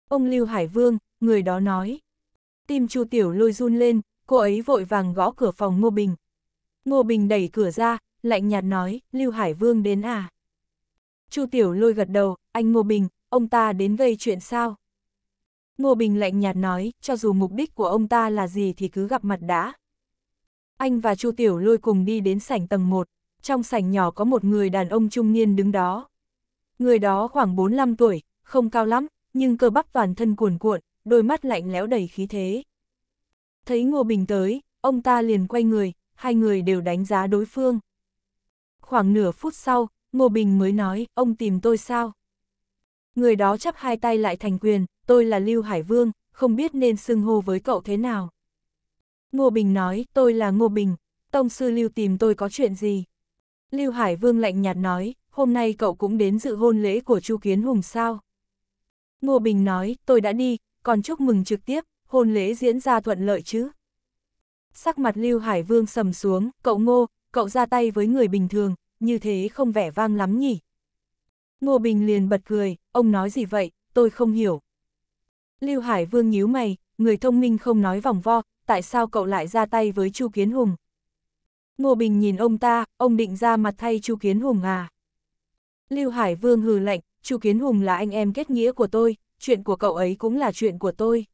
Ông Lưu Hải Vương, người đó nói. Tim Chu Tiểu lôi run lên, cô ấy vội vàng gõ cửa phòng Ngô Bình. Ngô Bình đẩy cửa ra, lạnh nhạt nói, Lưu Hải Vương đến à? Chu Tiểu lôi gật đầu, anh Ngô Bình, ông ta đến gây chuyện sao? Ngô Bình lạnh nhạt nói, cho dù mục đích của ông ta là gì thì cứ gặp mặt đã. Anh và Chu Tiểu Lôi cùng đi đến sảnh tầng 1, trong sảnh nhỏ có một người đàn ông trung niên đứng đó. Người đó khoảng 45 tuổi, không cao lắm, nhưng cơ bắp toàn thân cuồn cuộn, đôi mắt lạnh lẽo đầy khí thế. Thấy Ngô Bình tới, ông ta liền quay người, hai người đều đánh giá đối phương. Khoảng nửa phút sau, Ngô Bình mới nói, ông tìm tôi sao? Người đó chắp hai tay lại thành quyền, tôi là Lưu Hải Vương, không biết nên xưng hô với cậu thế nào. Ngô Bình nói, tôi là Ngô Bình, Tông Sư Lưu tìm tôi có chuyện gì? Lưu Hải Vương lạnh nhạt nói, hôm nay cậu cũng đến dự hôn lễ của Chu Kiến Hùng sao? Ngô Bình nói, tôi đã đi, còn chúc mừng trực tiếp, hôn lễ diễn ra thuận lợi chứ. Sắc mặt Lưu Hải Vương sầm xuống, cậu Ngô, cậu ra tay với người bình thường, như thế không vẻ vang lắm nhỉ. Ngô Bình liền bật cười, ông nói gì vậy, tôi không hiểu, Lưu Hải Vương nhíu mày, người thông minh không nói vòng vo, tại sao cậu lại ra tay với Chu Kiến Hùng? Ngô Bình nhìn ông ta, ông định ra mặt thay Chu Kiến Hùng à? Lưu Hải Vương hừ lạnh, Chu Kiến Hùng là anh em kết nghĩa của tôi, chuyện của cậu ấy cũng là chuyện của tôi.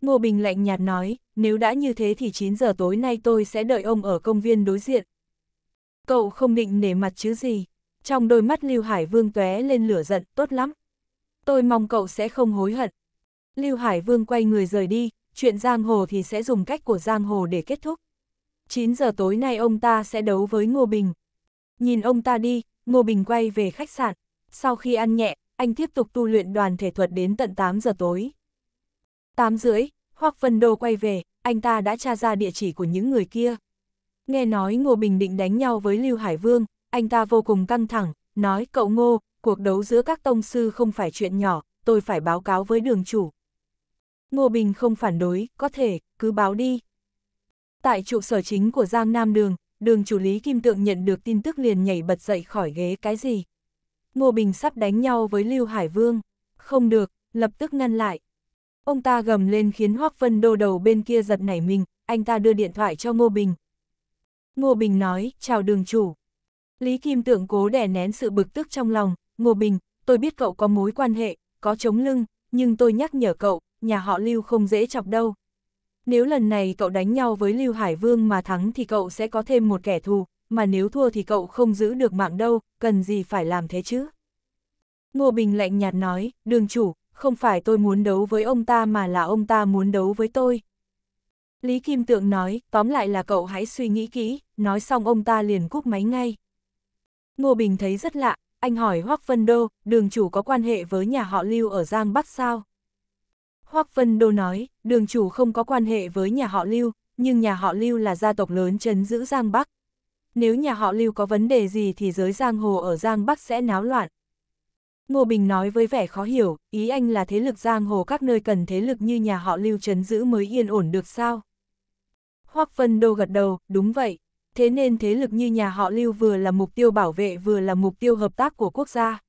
Ngô Bình lạnh nhạt nói, nếu đã như thế thì 9 giờ tối nay tôi sẽ đợi ông ở công viên đối diện. Cậu không định nể mặt chứ gì. Trong đôi mắt Lưu Hải Vương tóe lên lửa giận, tốt lắm. Tôi mong cậu sẽ không hối hận. Lưu Hải Vương quay người rời đi, chuyện giang hồ thì sẽ dùng cách của giang hồ để kết thúc. 9 giờ tối nay ông ta sẽ đấu với Ngô Bình. Nhìn ông ta đi, Ngô Bình quay về khách sạn. Sau khi ăn nhẹ, anh tiếp tục tu luyện đoàn thể thuật đến tận 8 giờ tối. 8 rưỡi, Hoác Vân Đô quay về, anh ta đã tra ra địa chỉ của những người kia. Nghe nói Ngô Bình định đánh nhau với Lưu Hải Vương, anh ta vô cùng căng thẳng, nói cậu Ngô, cuộc đấu giữa các tông sư không phải chuyện nhỏ, tôi phải báo cáo với đường chủ. Ngô Bình không phản đối, có thể, cứ báo đi. Tại trụ sở chính của Giang Nam Đường, đường chủ lý Kim Tượng nhận được tin tức liền nhảy bật dậy khỏi ghế cái gì. Ngô Bình sắp đánh nhau với Lưu Hải Vương. Không được, lập tức ngăn lại. Ông ta gầm lên khiến Hoác Vân đô đầu bên kia giật nảy mình, anh ta đưa điện thoại cho Ngô Bình. Ngô Bình nói, chào đường chủ. Lý Kim Tượng cố đè nén sự bực tức trong lòng, Ngô Bình, tôi biết cậu có mối quan hệ, có chống lưng, nhưng tôi nhắc nhở cậu, nhà họ Lưu không dễ chọc đâu. Nếu lần này cậu đánh nhau với Lưu Hải Vương mà thắng thì cậu sẽ có thêm một kẻ thù, mà nếu thua thì cậu không giữ được mạng đâu, cần gì phải làm thế chứ? Ngô Bình lạnh nhạt nói, đường chủ, không phải tôi muốn đấu với ông ta mà là ông ta muốn đấu với tôi. Lý Kim Tượng nói, tóm lại là cậu hãy suy nghĩ kỹ, nói xong ông ta liền cúp máy ngay. Ngô Bình thấy rất lạ, anh hỏi Hoắc Vân Đô, đường chủ có quan hệ với nhà họ Lưu ở Giang Bắc sao? Hoắc Vân Đô nói, đường chủ không có quan hệ với nhà họ Lưu, nhưng nhà họ Lưu là gia tộc lớn chấn giữ Giang Bắc. Nếu nhà họ Lưu có vấn đề gì thì giới giang hồ ở Giang Bắc sẽ náo loạn. Ngô Bình nói với vẻ khó hiểu, ý anh là thế lực giang hồ các nơi cần thế lực như nhà họ Lưu chấn giữ mới yên ổn được sao? Hoắc Vân Đô gật đầu, đúng vậy. Thế nên thế lực như nhà họ Lưu vừa là mục tiêu bảo vệ vừa là mục tiêu hợp tác của quốc gia.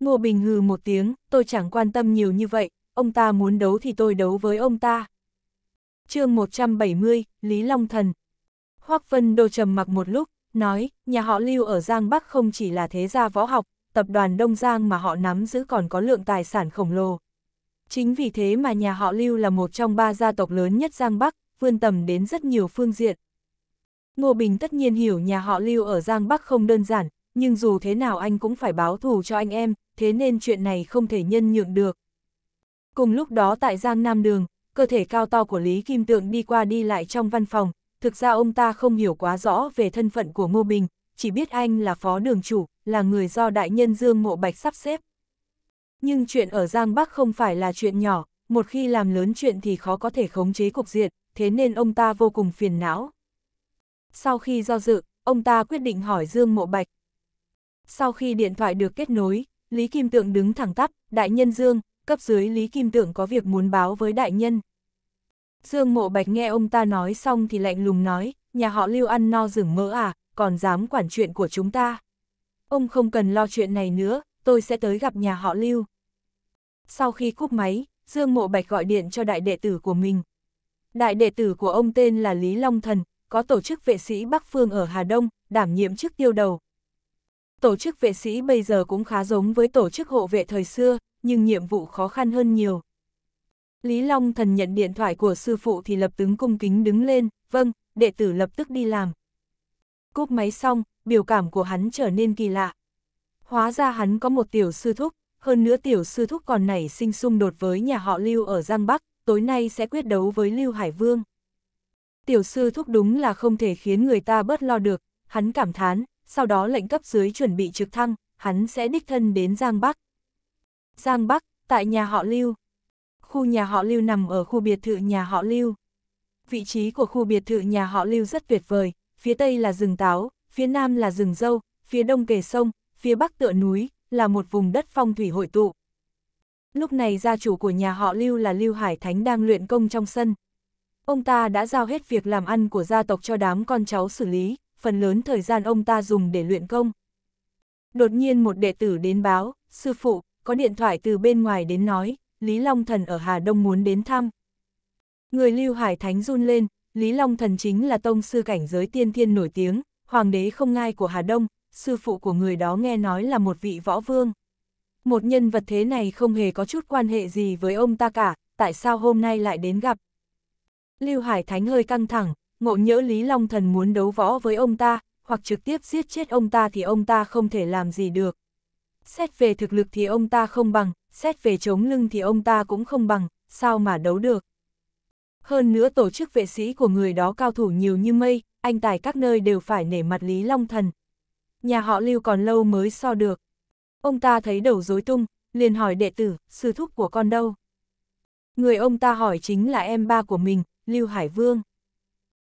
Ngô Bình hừ một tiếng, tôi chẳng quan tâm nhiều như vậy, ông ta muốn đấu thì tôi đấu với ông ta. chương 170, Lý Long Thần Hoác Vân Đô trầm mặc một lúc, nói, nhà họ Lưu ở Giang Bắc không chỉ là thế gia võ học, tập đoàn Đông Giang mà họ nắm giữ còn có lượng tài sản khổng lồ. Chính vì thế mà nhà họ Lưu là một trong ba gia tộc lớn nhất Giang Bắc, vươn tầm đến rất nhiều phương diện. Ngô Bình tất nhiên hiểu nhà họ Lưu ở Giang Bắc không đơn giản, nhưng dù thế nào anh cũng phải báo thù cho anh em, thế nên chuyện này không thể nhân nhượng được. Cùng lúc đó tại Giang Nam Đường, cơ thể cao to của Lý Kim Tượng đi qua đi lại trong văn phòng, thực ra ông ta không hiểu quá rõ về thân phận của Ngô Bình, chỉ biết anh là phó đường chủ, là người do đại nhân Dương Mộ Bạch sắp xếp. Nhưng chuyện ở Giang Bắc không phải là chuyện nhỏ, một khi làm lớn chuyện thì khó có thể khống chế cục diện, thế nên ông ta vô cùng phiền não. Sau khi do dự, ông ta quyết định hỏi Dương Mộ Bạch. Sau khi điện thoại được kết nối, Lý Kim Tượng đứng thẳng tắp, đại nhân Dương, cấp dưới Lý Kim Tượng có việc muốn báo với đại nhân. Dương Mộ Bạch nghe ông ta nói xong thì lạnh lùng nói, nhà họ lưu ăn no rừng mỡ à, còn dám quản chuyện của chúng ta. Ông không cần lo chuyện này nữa, tôi sẽ tới gặp nhà họ lưu. Sau khi cúp máy, Dương Mộ Bạch gọi điện cho đại đệ tử của mình. Đại đệ tử của ông tên là Lý Long Thần, có tổ chức vệ sĩ Bắc Phương ở Hà Đông, đảm nhiệm chức tiêu đầu, tổ chức vệ sĩ bây giờ cũng khá giống với tổ chức hộ vệ thời xưa, nhưng nhiệm vụ khó khăn hơn nhiều. Lý Long thần nhận điện thoại của sư phụ thì lập tướng cung kính đứng lên, vâng, đệ tử lập tức đi làm. Cúp máy xong, biểu cảm của hắn trở nên kỳ lạ. Hóa ra hắn có một tiểu sư thúc, hơn nữa tiểu sư thúc còn nảy sinh xung đột với nhà họ Lưu ở Giang Bắc, tối nay sẽ quyết đấu với Lưu Hải Vương. Tiểu sư thúc đúng là không thể khiến người ta bớt lo được, hắn cảm thán, sau đó lệnh cấp dưới chuẩn bị trực thăng, hắn sẽ đích thân đến Giang Bắc. Giang Bắc, tại nhà họ Lưu. Khu nhà họ Lưu nằm ở khu biệt thự nhà họ Lưu. Vị trí của khu biệt thự nhà họ Lưu rất tuyệt vời, phía tây là rừng táo, phía nam là rừng dâu, phía đông kề sông, phía bắc tựa núi, là một vùng đất phong thủy hội tụ. Lúc này gia chủ của nhà họ Lưu là Lưu Hải Thánh đang luyện công trong sân. Ông ta đã giao hết việc làm ăn của gia tộc cho đám con cháu xử lý, phần lớn thời gian ông ta dùng để luyện công. Đột nhiên một đệ tử đến báo, sư phụ, có điện thoại từ bên ngoài đến nói, Lý Long Thần ở Hà Đông muốn đến thăm. Người Lưu Hải Thánh run lên, Lý Long Thần chính là tông sư cảnh giới tiên thiên nổi tiếng, hoàng đế không ngai của Hà Đông, sư phụ của người đó nghe nói là một vị võ vương. Một nhân vật thế này không hề có chút quan hệ gì với ông ta cả, tại sao hôm nay lại đến gặp? Lưu Hải Thánh hơi căng thẳng, ngộ nhỡ Lý Long Thần muốn đấu võ với ông ta, hoặc trực tiếp giết chết ông ta thì ông ta không thể làm gì được. Xét về thực lực thì ông ta không bằng, xét về chống lưng thì ông ta cũng không bằng, sao mà đấu được. Hơn nữa tổ chức vệ sĩ của người đó cao thủ nhiều như mây, anh tài các nơi đều phải nể mặt Lý Long Thần. Nhà họ lưu còn lâu mới so được. Ông ta thấy đầu rối tung, liền hỏi đệ tử, sư thúc của con đâu. Người ông ta hỏi chính là em ba của mình, Lưu Hải Vương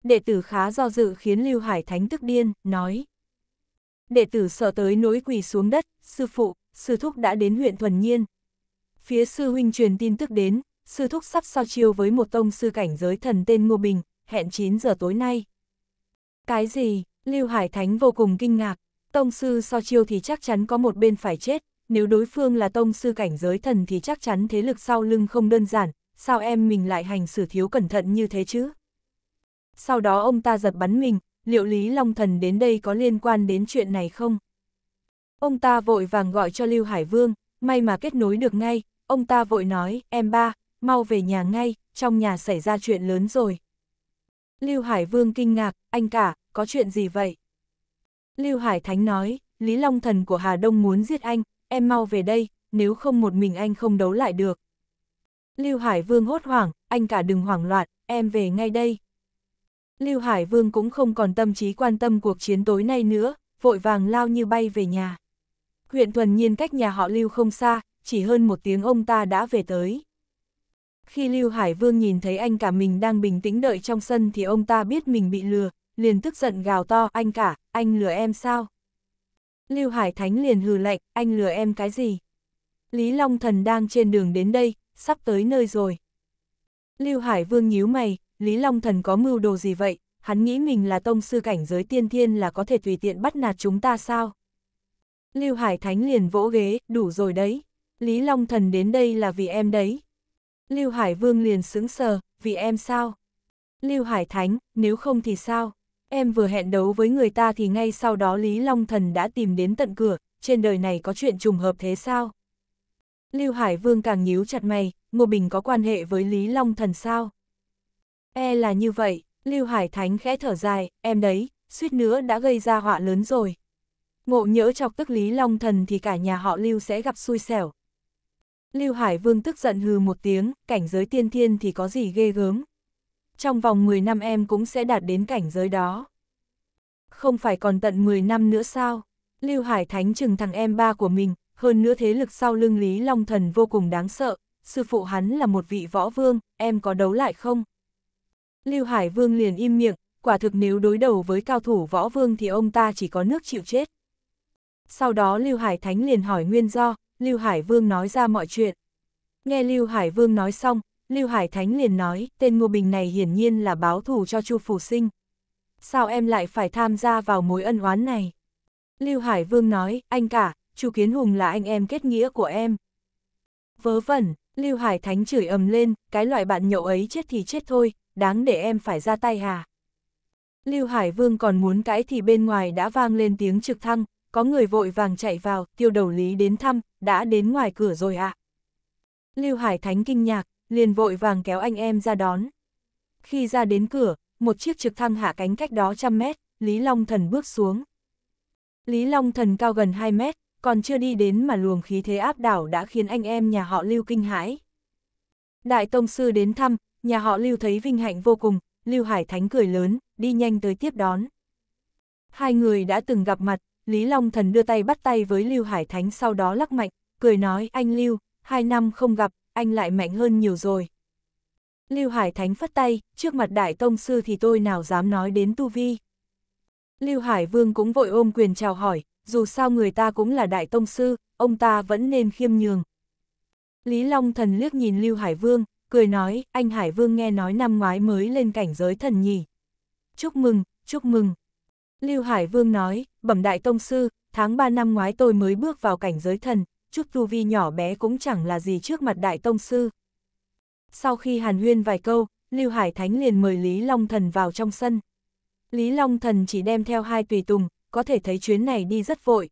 đệ tử khá do dự khiến Lưu Hải Thánh tức điên, nói. Đệ tử sợ tới nỗi quỳ xuống đất, sư phụ, sư thúc đã đến huyện Thuần Nhiên. Phía sư huynh truyền tin tức đến, sư thúc sắp so chiêu với một tông sư cảnh giới thần tên Ngô Bình, hẹn 9 giờ tối nay. Cái gì, Lưu Hải Thánh vô cùng kinh ngạc, tông sư so chiêu thì chắc chắn có một bên phải chết, nếu đối phương là tông sư cảnh giới thần thì chắc chắn thế lực sau lưng không đơn giản, sao em mình lại hành xử thiếu cẩn thận như thế chứ? sau đó ông ta giật bắn mình, liệu Lý Long Thần đến đây có liên quan đến chuyện này không? Ông ta vội vàng gọi cho Lưu Hải Vương, may mà kết nối được ngay, ông ta vội nói, em ba, mau về nhà ngay, trong nhà xảy ra chuyện lớn rồi. Lưu Hải Vương kinh ngạc, anh cả, có chuyện gì vậy? Lưu Hải Thánh nói, Lý Long Thần của Hà Đông muốn giết anh, em mau về đây, nếu không một mình anh không đấu lại được. Lưu Hải Vương hốt hoảng, anh cả đừng hoảng loạn, em về ngay đây. Lưu Hải Vương cũng không còn tâm trí quan tâm cuộc chiến tối nay nữa, vội vàng lao như bay về nhà. Huyện thuần nhiên cách nhà họ Lưu không xa, chỉ hơn một tiếng ông ta đã về tới. Khi Lưu Hải Vương nhìn thấy anh cả mình đang bình tĩnh đợi trong sân thì ông ta biết mình bị lừa, liền tức giận gào to, anh cả, anh lừa em sao? Lưu Hải Thánh liền hừ lạnh, anh lừa em cái gì? Lý Long Thần đang trên đường đến đây, sắp tới nơi rồi. Lưu Hải Vương nhíu mày, Lý Long Thần có mưu đồ gì vậy, hắn nghĩ mình là tông sư cảnh giới tiên thiên là có thể tùy tiện bắt nạt chúng ta sao? Lưu Hải Thánh liền vỗ ghế, đủ rồi đấy. Lý Long Thần đến đây là vì em đấy. Lưu Hải Vương liền sững sờ, vì em sao? Lưu Hải Thánh, nếu không thì sao? Em vừa hẹn đấu với người ta thì ngay sau đó Lý Long Thần đã tìm đến tận cửa, trên đời này có chuyện trùng hợp thế sao? Lưu Hải Vương càng nhíu chặt mày, Ngô Bình có quan hệ với Lý Long Thần sao? E là như vậy, Lưu Hải Thánh khẽ thở dài, em đấy, suýt nữa đã gây ra họa lớn rồi. Ngộ nhỡ chọc tức Lý Long Thần thì cả nhà họ Lưu sẽ gặp xui xẻo. Lưu Hải Vương tức giận hừ một tiếng, cảnh giới tiên thiên thì có gì ghê gớm. Trong vòng 10 năm em cũng sẽ đạt đến cảnh giới đó. Không phải còn tận 10 năm nữa sao? Lưu Hải Thánh chừng thằng em ba của mình, hơn nữa thế lực sau lưng Lý Long Thần vô cùng đáng sợ. Sư phụ hắn là một vị võ vương, em có đấu lại không? Lưu Hải Vương liền im miệng, quả thực nếu đối đầu với cao thủ võ vương thì ông ta chỉ có nước chịu chết. Sau đó Lưu Hải Thánh liền hỏi nguyên do, Lưu Hải Vương nói ra mọi chuyện. Nghe Lưu Hải Vương nói xong, Lưu Hải Thánh liền nói, tên Ngô Bình này hiển nhiên là báo thù cho Chu Phủ Sinh. Sao em lại phải tham gia vào mối ân oán này? Lưu Hải Vương nói, anh cả, Chu Kiến Hùng là anh em kết nghĩa của em. Vớ vẩn, Lưu Hải Thánh chửi ầm lên, cái loại bạn nhậu ấy chết thì chết thôi, đáng để em phải ra tay hà. Lưu Hải Vương còn muốn cãi thì bên ngoài đã vang lên tiếng trực thăng, có người vội vàng chạy vào, tiêu đầu lý đến thăm, đã đến ngoài cửa rồi ạ. À. Lưu Hải Thánh kinh nhạc, liền vội vàng kéo anh em ra đón. Khi ra đến cửa, một chiếc trực thăng hạ cánh cách đó trăm mét, Lý Long Thần bước xuống. Lý Long Thần cao gần 2 mét, còn chưa đi đến mà luồng khí thế áp đảo đã khiến anh em nhà họ Lưu kinh hãi. Đại Tông Sư đến thăm, nhà họ Lưu thấy vinh hạnh vô cùng, Lưu Hải Thánh cười lớn, đi nhanh tới tiếp đón. Hai người đã từng gặp mặt, Lý Long Thần đưa tay bắt tay với Lưu Hải Thánh sau đó lắc mạnh, cười nói anh Lưu, hai năm không gặp, anh lại mạnh hơn nhiều rồi. Lưu Hải Thánh phất tay, trước mặt Đại Tông Sư thì tôi nào dám nói đến Tu Vi. Lưu Hải Vương cũng vội ôm quyền chào hỏi, dù sao người ta cũng là Đại Tông Sư, ông ta vẫn nên khiêm nhường. Lý Long Thần liếc nhìn Lưu Hải Vương, cười nói, anh Hải Vương nghe nói năm ngoái mới lên cảnh giới thần nhì Chúc mừng, chúc mừng. Lưu Hải Vương nói, bẩm đại tông sư, tháng 3 năm ngoái tôi mới bước vào cảnh giới thần, chút tu vi nhỏ bé cũng chẳng là gì trước mặt đại tông sư. Sau khi hàn huyên vài câu, Lưu Hải Thánh liền mời Lý Long Thần vào trong sân. Lý Long Thần chỉ đem theo hai tùy tùng, có thể thấy chuyến này đi rất vội.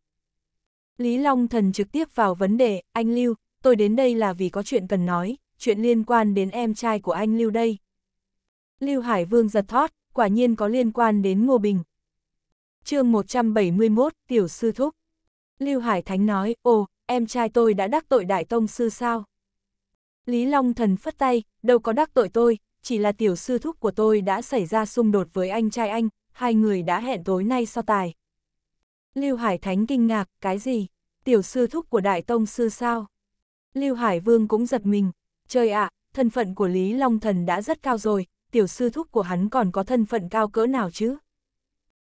Lý Long Thần trực tiếp vào vấn đề, anh Lưu, tôi đến đây là vì có chuyện cần nói, chuyện liên quan đến em trai của anh Lưu đây. Lưu Hải Vương giật thót, quả nhiên có liên quan đến Ngô Bình. chương 171, Tiểu Sư Thúc. Lưu Hải Thánh nói, ồ, em trai tôi đã đắc tội Đại Tông Sư sao? Lý Long Thần phất tay, đâu có đắc tội tôi, chỉ là Tiểu Sư Thúc của tôi đã xảy ra xung đột với anh trai anh, hai người đã hẹn tối nay so tài. Lưu Hải Thánh kinh ngạc, cái gì? Tiểu Sư Thúc của Đại Tông Sư sao? Lưu Hải Vương cũng giật mình, Trời ạ, à, thân phận của Lý Long Thần đã rất cao rồi, tiểu sư thúc của hắn còn có thân phận cao cỡ nào chứ?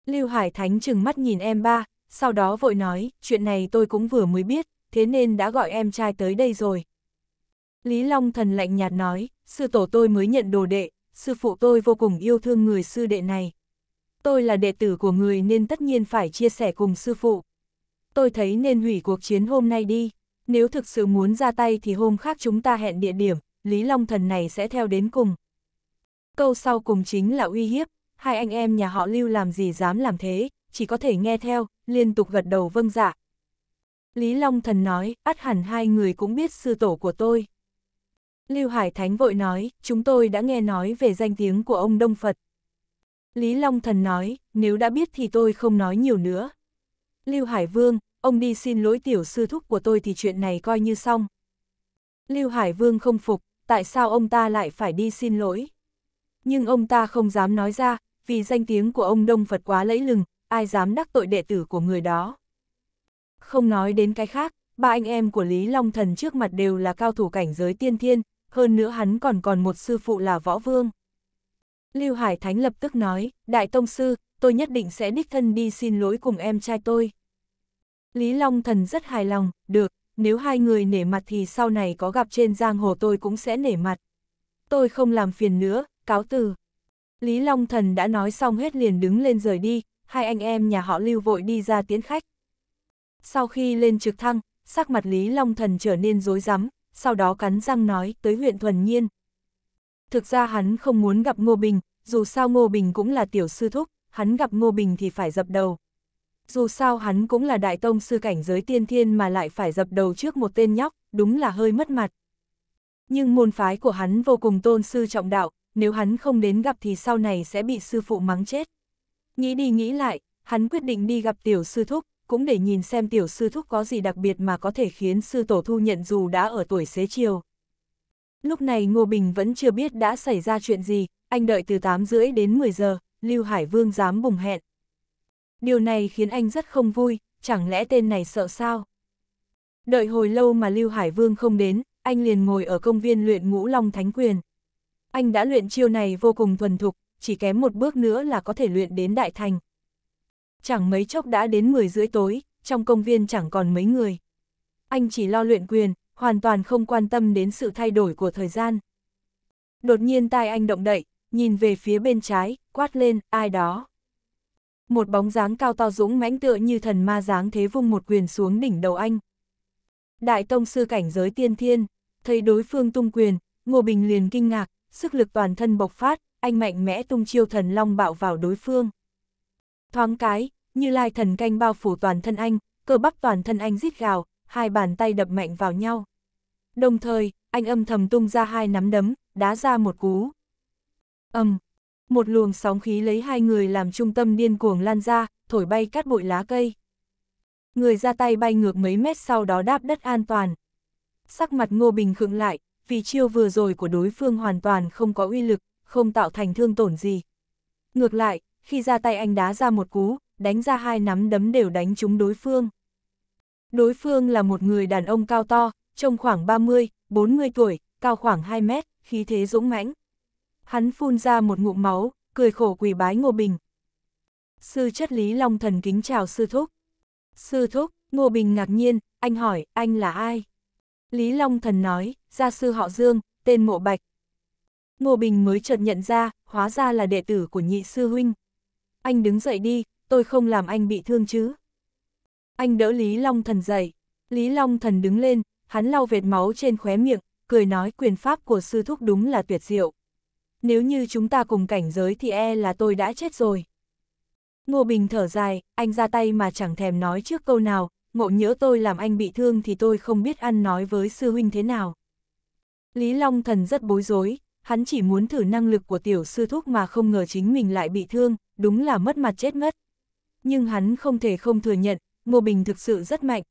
Lưu Hải Thánh chừng mắt nhìn em ba, sau đó vội nói, chuyện này tôi cũng vừa mới biết, thế nên đã gọi em trai tới đây rồi. Lý Long Thần lạnh nhạt nói, sư tổ tôi mới nhận đồ đệ, sư phụ tôi vô cùng yêu thương người sư đệ này. Tôi là đệ tử của người nên tất nhiên phải chia sẻ cùng sư phụ. Tôi thấy nên hủy cuộc chiến hôm nay đi nếu thực sự muốn ra tay thì hôm khác chúng ta hẹn địa điểm, Lý Long Thần này sẽ theo đến cùng. Câu sau cùng chính là uy hiếp, hai anh em nhà họ Lưu làm gì dám làm thế, chỉ có thể nghe theo, liên tục gật đầu vâng dạ. Lý Long Thần nói, át hẳn hai người cũng biết sư tổ của tôi. Lưu Hải Thánh vội nói, chúng tôi đã nghe nói về danh tiếng của ông Đông Phật. Lý Long Thần nói, nếu đã biết thì tôi không nói nhiều nữa. Lưu Hải Vương, ông đi xin lỗi tiểu sư thúc của tôi thì chuyện này coi như xong. Lưu Hải Vương không phục, tại sao ông ta lại phải đi xin lỗi? Nhưng ông ta không dám nói ra, vì danh tiếng của ông Đông Phật quá lẫy lừng, ai dám đắc tội đệ tử của người đó. Không nói đến cái khác, ba anh em của Lý Long Thần trước mặt đều là cao thủ cảnh giới tiên thiên, hơn nữa hắn còn còn một sư phụ là Võ Vương. Lưu Hải Thánh lập tức nói, Đại Tông Sư, tôi nhất định sẽ đích thân đi xin lỗi cùng em trai tôi. Lý Long Thần rất hài lòng, được, nếu hai người nể mặt thì sau này có gặp trên giang hồ tôi cũng sẽ nể mặt. Tôi không làm phiền nữa, cáo từ. Lý Long Thần đã nói xong hết liền đứng lên rời đi, hai anh em nhà họ lưu vội đi ra tiến khách. Sau khi lên trực thăng, sắc mặt Lý Long Thần trở nên rối rắm, sau đó cắn răng nói tới huyện Thuần Nhiên. Thực ra hắn không muốn gặp Ngô Bình, dù sao Ngô Bình cũng là tiểu sư thúc, hắn gặp Ngô Bình thì phải dập đầu dù sao hắn cũng là đại tông sư cảnh giới tiên thiên mà lại phải dập đầu trước một tên nhóc, đúng là hơi mất mặt. Nhưng môn phái của hắn vô cùng tôn sư trọng đạo, nếu hắn không đến gặp thì sau này sẽ bị sư phụ mắng chết. Nghĩ đi nghĩ lại, hắn quyết định đi gặp tiểu sư thúc, cũng để nhìn xem tiểu sư thúc có gì đặc biệt mà có thể khiến sư tổ thu nhận dù đã ở tuổi xế chiều. Lúc này Ngô Bình vẫn chưa biết đã xảy ra chuyện gì, anh đợi từ 8 rưỡi đến 10 giờ, Lưu Hải Vương dám bùng hẹn, Điều này khiến anh rất không vui, chẳng lẽ tên này sợ sao? Đợi hồi lâu mà Lưu Hải Vương không đến, anh liền ngồi ở công viên luyện ngũ long thánh quyền. Anh đã luyện chiêu này vô cùng thuần thục, chỉ kém một bước nữa là có thể luyện đến đại thành. Chẳng mấy chốc đã đến 10 rưỡi tối, trong công viên chẳng còn mấy người. Anh chỉ lo luyện quyền, hoàn toàn không quan tâm đến sự thay đổi của thời gian. Đột nhiên tai anh động đậy, nhìn về phía bên trái, quát lên, ai đó một bóng dáng cao to dũng mãnh tựa như thần ma dáng thế vung một quyền xuống đỉnh đầu anh. Đại tông sư cảnh giới tiên thiên, thấy đối phương tung quyền, Ngô Bình liền kinh ngạc, sức lực toàn thân bộc phát, anh mạnh mẽ tung chiêu thần long bạo vào đối phương. Thoáng cái, như lai thần canh bao phủ toàn thân anh, cơ bắp toàn thân anh rít gào, hai bàn tay đập mạnh vào nhau. Đồng thời, anh âm thầm tung ra hai nắm đấm, đá ra một cú. Âm, um, một luồng sóng khí lấy hai người làm trung tâm điên cuồng lan ra, thổi bay cát bụi lá cây. Người ra tay bay ngược mấy mét sau đó đáp đất an toàn. Sắc mặt Ngô Bình khựng lại, vì chiêu vừa rồi của đối phương hoàn toàn không có uy lực, không tạo thành thương tổn gì. Ngược lại, khi ra tay anh đá ra một cú, đánh ra hai nắm đấm đều đánh trúng đối phương. Đối phương là một người đàn ông cao to, trông khoảng 30, 40 tuổi, cao khoảng 2 mét, khí thế dũng mãnh hắn phun ra một ngụm máu, cười khổ quỳ bái Ngô Bình. Sư chất Lý Long Thần kính chào sư thúc. Sư thúc, Ngô Bình ngạc nhiên, anh hỏi, anh là ai? Lý Long Thần nói, gia sư họ Dương, tên Mộ Bạch. Ngô Bình mới chợt nhận ra, hóa ra là đệ tử của nhị sư huynh. Anh đứng dậy đi, tôi không làm anh bị thương chứ. Anh đỡ Lý Long Thần dậy. Lý Long Thần đứng lên, hắn lau vệt máu trên khóe miệng, cười nói quyền pháp của sư thúc đúng là tuyệt diệu nếu như chúng ta cùng cảnh giới thì e là tôi đã chết rồi. Ngô Bình thở dài, anh ra tay mà chẳng thèm nói trước câu nào, ngộ nhớ tôi làm anh bị thương thì tôi không biết ăn nói với sư huynh thế nào. Lý Long Thần rất bối rối, hắn chỉ muốn thử năng lực của tiểu sư thúc mà không ngờ chính mình lại bị thương, đúng là mất mặt chết mất. Nhưng hắn không thể không thừa nhận, Ngô Bình thực sự rất mạnh.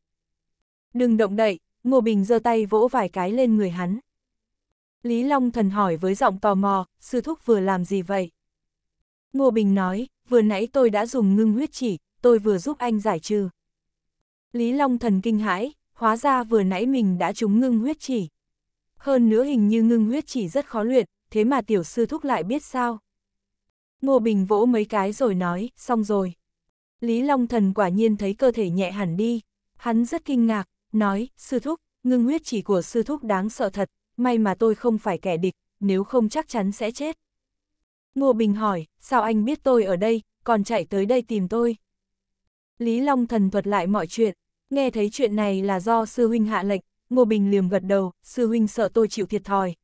Đừng động đậy, Ngô Bình giơ tay vỗ vài cái lên người hắn. Lý Long Thần hỏi với giọng tò mò, sư thúc vừa làm gì vậy? Ngô Bình nói, vừa nãy tôi đã dùng ngưng huyết chỉ, tôi vừa giúp anh giải trừ. Lý Long Thần kinh hãi, hóa ra vừa nãy mình đã trúng ngưng huyết chỉ. Hơn nữa hình như ngưng huyết chỉ rất khó luyện, thế mà tiểu sư thúc lại biết sao. Ngô Bình vỗ mấy cái rồi nói, xong rồi. Lý Long Thần quả nhiên thấy cơ thể nhẹ hẳn đi, hắn rất kinh ngạc, nói, sư thúc, ngưng huyết chỉ của sư thúc đáng sợ thật, may mà tôi không phải kẻ địch, nếu không chắc chắn sẽ chết. Ngô Bình hỏi, sao anh biết tôi ở đây, còn chạy tới đây tìm tôi? Lý Long thần thuật lại mọi chuyện, nghe thấy chuyện này là do sư huynh hạ lệnh, Ngô Bình liềm gật đầu, sư huynh sợ tôi chịu thiệt thòi.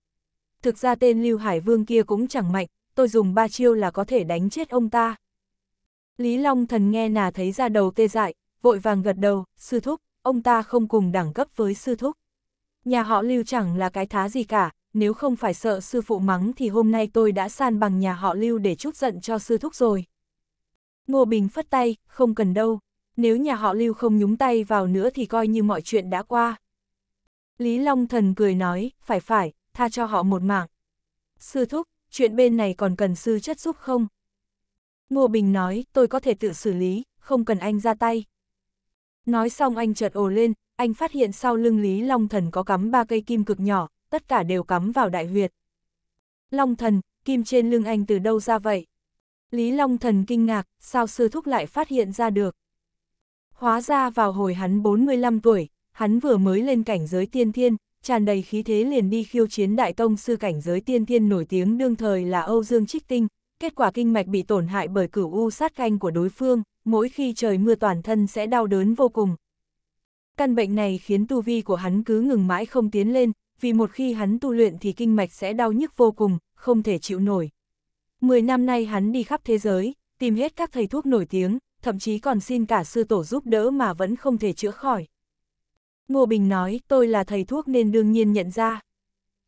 Thực ra tên Lưu Hải Vương kia cũng chẳng mạnh, tôi dùng ba chiêu là có thể đánh chết ông ta. Lý Long thần nghe nà thấy ra đầu tê dại, vội vàng gật đầu, sư thúc, ông ta không cùng đẳng cấp với sư thúc nhà họ Lưu chẳng là cái thá gì cả, nếu không phải sợ sư phụ mắng thì hôm nay tôi đã san bằng nhà họ Lưu để chút giận cho sư thúc rồi. Ngô Bình phất tay, không cần đâu, nếu nhà họ Lưu không nhúng tay vào nữa thì coi như mọi chuyện đã qua. Lý Long Thần cười nói, phải phải, tha cho họ một mạng. Sư thúc, chuyện bên này còn cần sư chất giúp không? Ngô Bình nói, tôi có thể tự xử lý, không cần anh ra tay. Nói xong anh chợt ồ lên, anh phát hiện sau lưng Lý Long Thần có cắm ba cây kim cực nhỏ, tất cả đều cắm vào đại huyệt. Long Thần, kim trên lưng anh từ đâu ra vậy? Lý Long Thần kinh ngạc, sao sư thúc lại phát hiện ra được? Hóa ra vào hồi hắn 45 tuổi, hắn vừa mới lên cảnh giới tiên thiên, tràn đầy khí thế liền đi khiêu chiến đại tông sư cảnh giới tiên thiên nổi tiếng đương thời là Âu Dương Trích Tinh, kết quả kinh mạch bị tổn hại bởi cửu u sát canh của đối phương, mỗi khi trời mưa toàn thân sẽ đau đớn vô cùng, Căn bệnh này khiến tu vi của hắn cứ ngừng mãi không tiến lên, vì một khi hắn tu luyện thì kinh mạch sẽ đau nhức vô cùng, không thể chịu nổi. Mười năm nay hắn đi khắp thế giới, tìm hết các thầy thuốc nổi tiếng, thậm chí còn xin cả sư tổ giúp đỡ mà vẫn không thể chữa khỏi. Ngô Bình nói, tôi là thầy thuốc nên đương nhiên nhận ra.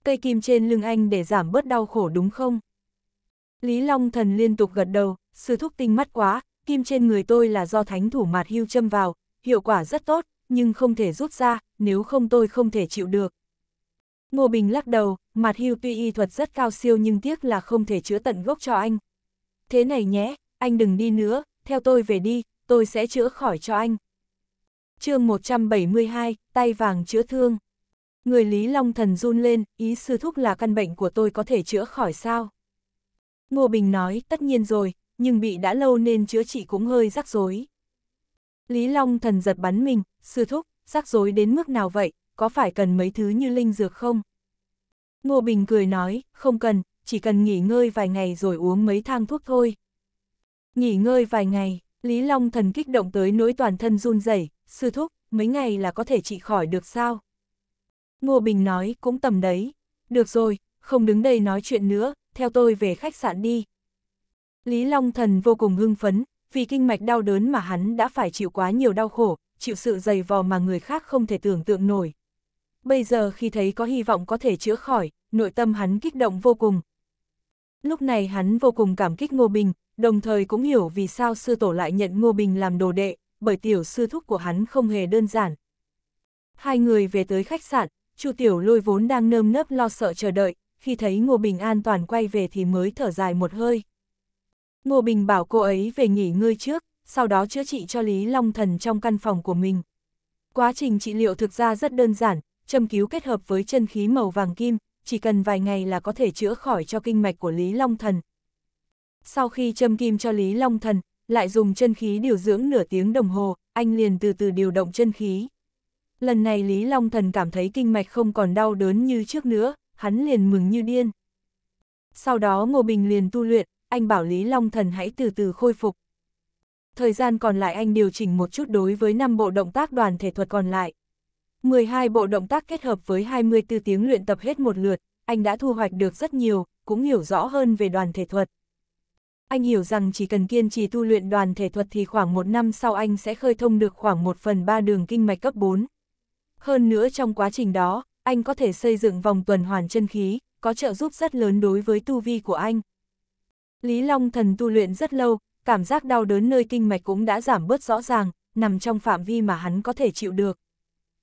Cây kim trên lưng anh để giảm bớt đau khổ đúng không? Lý Long Thần liên tục gật đầu, sư thúc tinh mắt quá, kim trên người tôi là do thánh thủ mạt hưu châm vào, hiệu quả rất tốt, nhưng không thể rút ra, nếu không tôi không thể chịu được. Ngô Bình lắc đầu, mặt hưu tuy y thuật rất cao siêu nhưng tiếc là không thể chữa tận gốc cho anh. Thế này nhé, anh đừng đi nữa, theo tôi về đi, tôi sẽ chữa khỏi cho anh. chương 172, tay vàng chữa thương. Người Lý Long Thần run lên, ý sư thúc là căn bệnh của tôi có thể chữa khỏi sao? Ngô Bình nói, tất nhiên rồi, nhưng bị đã lâu nên chữa trị cũng hơi rắc rối. Lý Long thần giật bắn mình, sư thúc, rắc rối đến mức nào vậy, có phải cần mấy thứ như linh dược không? Ngô Bình cười nói, không cần, chỉ cần nghỉ ngơi vài ngày rồi uống mấy thang thuốc thôi. Nghỉ ngơi vài ngày, Lý Long thần kích động tới nỗi toàn thân run rẩy, sư thúc, mấy ngày là có thể trị khỏi được sao? Ngô Bình nói, cũng tầm đấy. Được rồi, không đứng đây nói chuyện nữa, theo tôi về khách sạn đi. Lý Long thần vô cùng hưng phấn, vì kinh mạch đau đớn mà hắn đã phải chịu quá nhiều đau khổ, chịu sự dày vò mà người khác không thể tưởng tượng nổi. Bây giờ khi thấy có hy vọng có thể chữa khỏi, nội tâm hắn kích động vô cùng. Lúc này hắn vô cùng cảm kích Ngô Bình, đồng thời cũng hiểu vì sao sư tổ lại nhận Ngô Bình làm đồ đệ, bởi tiểu sư thúc của hắn không hề đơn giản. Hai người về tới khách sạn, Chu Tiểu Lôi vốn đang nơm nớp lo sợ chờ đợi, khi thấy Ngô Bình an toàn quay về thì mới thở dài một hơi. Ngô Bình bảo cô ấy về nghỉ ngơi trước, sau đó chữa trị cho Lý Long Thần trong căn phòng của mình. Quá trình trị liệu thực ra rất đơn giản, châm cứu kết hợp với chân khí màu vàng kim, chỉ cần vài ngày là có thể chữa khỏi cho kinh mạch của Lý Long Thần. Sau khi châm kim cho Lý Long Thần, lại dùng chân khí điều dưỡng nửa tiếng đồng hồ, anh liền từ từ điều động chân khí. Lần này Lý Long Thần cảm thấy kinh mạch không còn đau đớn như trước nữa, hắn liền mừng như điên. Sau đó Ngô Bình liền tu luyện, anh bảo Lý Long Thần hãy từ từ khôi phục. Thời gian còn lại anh điều chỉnh một chút đối với 5 bộ động tác đoàn thể thuật còn lại. 12 bộ động tác kết hợp với 24 tiếng luyện tập hết một lượt, anh đã thu hoạch được rất nhiều, cũng hiểu rõ hơn về đoàn thể thuật. Anh hiểu rằng chỉ cần kiên trì tu luyện đoàn thể thuật thì khoảng một năm sau anh sẽ khơi thông được khoảng 1 phần 3 đường kinh mạch cấp 4. Hơn nữa trong quá trình đó, anh có thể xây dựng vòng tuần hoàn chân khí, có trợ giúp rất lớn đối với tu vi của anh. Lý Long Thần tu luyện rất lâu, cảm giác đau đớn nơi kinh mạch cũng đã giảm bớt rõ ràng, nằm trong phạm vi mà hắn có thể chịu được.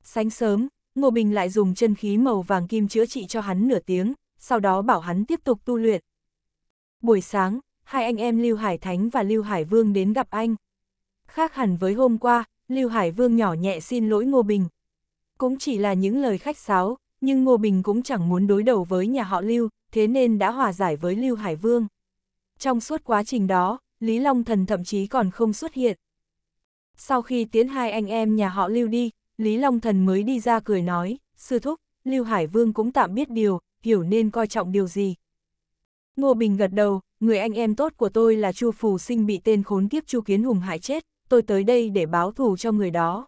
Sáng sớm, Ngô Bình lại dùng chân khí màu vàng kim chữa trị cho hắn nửa tiếng, sau đó bảo hắn tiếp tục tu luyện. Buổi sáng, hai anh em Lưu Hải Thánh và Lưu Hải Vương đến gặp anh. Khác hẳn với hôm qua, Lưu Hải Vương nhỏ nhẹ xin lỗi Ngô Bình. Cũng chỉ là những lời khách sáo, nhưng Ngô Bình cũng chẳng muốn đối đầu với nhà họ Lưu, thế nên đã hòa giải với Lưu Hải Vương. Trong suốt quá trình đó, Lý Long Thần thậm chí còn không xuất hiện. Sau khi tiến hai anh em nhà họ Lưu đi, Lý Long Thần mới đi ra cười nói, sư thúc, Lưu Hải Vương cũng tạm biết điều, hiểu nên coi trọng điều gì. Ngô Bình gật đầu, người anh em tốt của tôi là Chu Phù Sinh bị tên khốn kiếp Chu Kiến Hùng hại chết, tôi tới đây để báo thù cho người đó.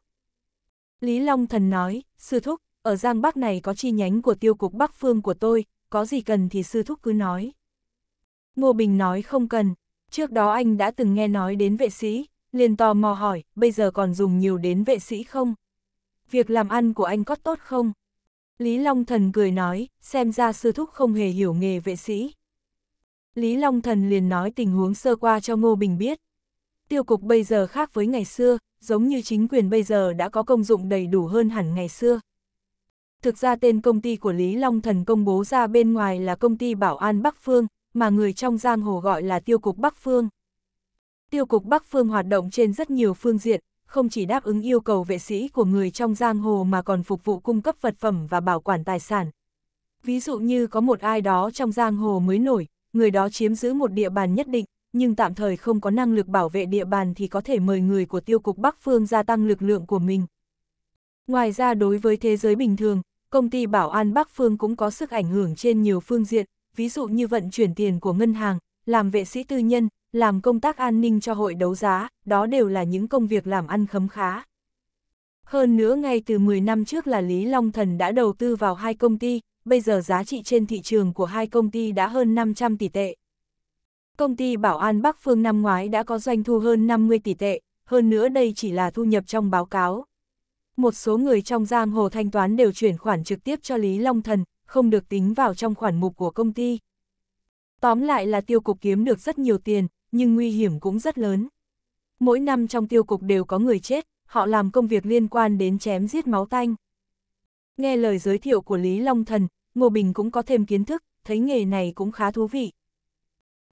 Lý Long Thần nói, sư thúc, ở Giang Bắc này có chi nhánh của tiêu cục Bắc Phương của tôi, có gì cần thì sư thúc cứ nói. Ngô Bình nói không cần, trước đó anh đã từng nghe nói đến vệ sĩ, liền tò mò hỏi, bây giờ còn dùng nhiều đến vệ sĩ không? Việc làm ăn của anh có tốt không? Lý Long Thần cười nói, xem ra sư thúc không hề hiểu nghề vệ sĩ. Lý Long Thần liền nói tình huống sơ qua cho Ngô Bình biết. Tiêu cục bây giờ khác với ngày xưa, giống như chính quyền bây giờ đã có công dụng đầy đủ hơn hẳn ngày xưa. Thực ra tên công ty của Lý Long Thần công bố ra bên ngoài là công ty Bảo An Bắc Phương, mà người trong giang hồ gọi là tiêu cục Bắc Phương. Tiêu cục Bắc Phương hoạt động trên rất nhiều phương diện, không chỉ đáp ứng yêu cầu vệ sĩ của người trong giang hồ mà còn phục vụ cung cấp vật phẩm và bảo quản tài sản. Ví dụ như có một ai đó trong giang hồ mới nổi, người đó chiếm giữ một địa bàn nhất định, nhưng tạm thời không có năng lực bảo vệ địa bàn thì có thể mời người của tiêu cục Bắc Phương gia tăng lực lượng của mình. Ngoài ra đối với thế giới bình thường, công ty bảo an Bắc Phương cũng có sức ảnh hưởng trên nhiều phương diện, ví dụ như vận chuyển tiền của ngân hàng, làm vệ sĩ tư nhân, làm công tác an ninh cho hội đấu giá, đó đều là những công việc làm ăn khấm khá. Hơn nữa ngay từ 10 năm trước là Lý Long Thần đã đầu tư vào hai công ty, bây giờ giá trị trên thị trường của hai công ty đã hơn 500 tỷ tệ. Công ty Bảo An Bắc Phương năm ngoái đã có doanh thu hơn 50 tỷ tệ, hơn nữa đây chỉ là thu nhập trong báo cáo. Một số người trong giang hồ thanh toán đều chuyển khoản trực tiếp cho Lý Long Thần, không được tính vào trong khoản mục của công ty. Tóm lại là tiêu cục kiếm được rất nhiều tiền, nhưng nguy hiểm cũng rất lớn. Mỗi năm trong tiêu cục đều có người chết, họ làm công việc liên quan đến chém giết máu tanh. Nghe lời giới thiệu của Lý Long Thần, Ngô Bình cũng có thêm kiến thức, thấy nghề này cũng khá thú vị.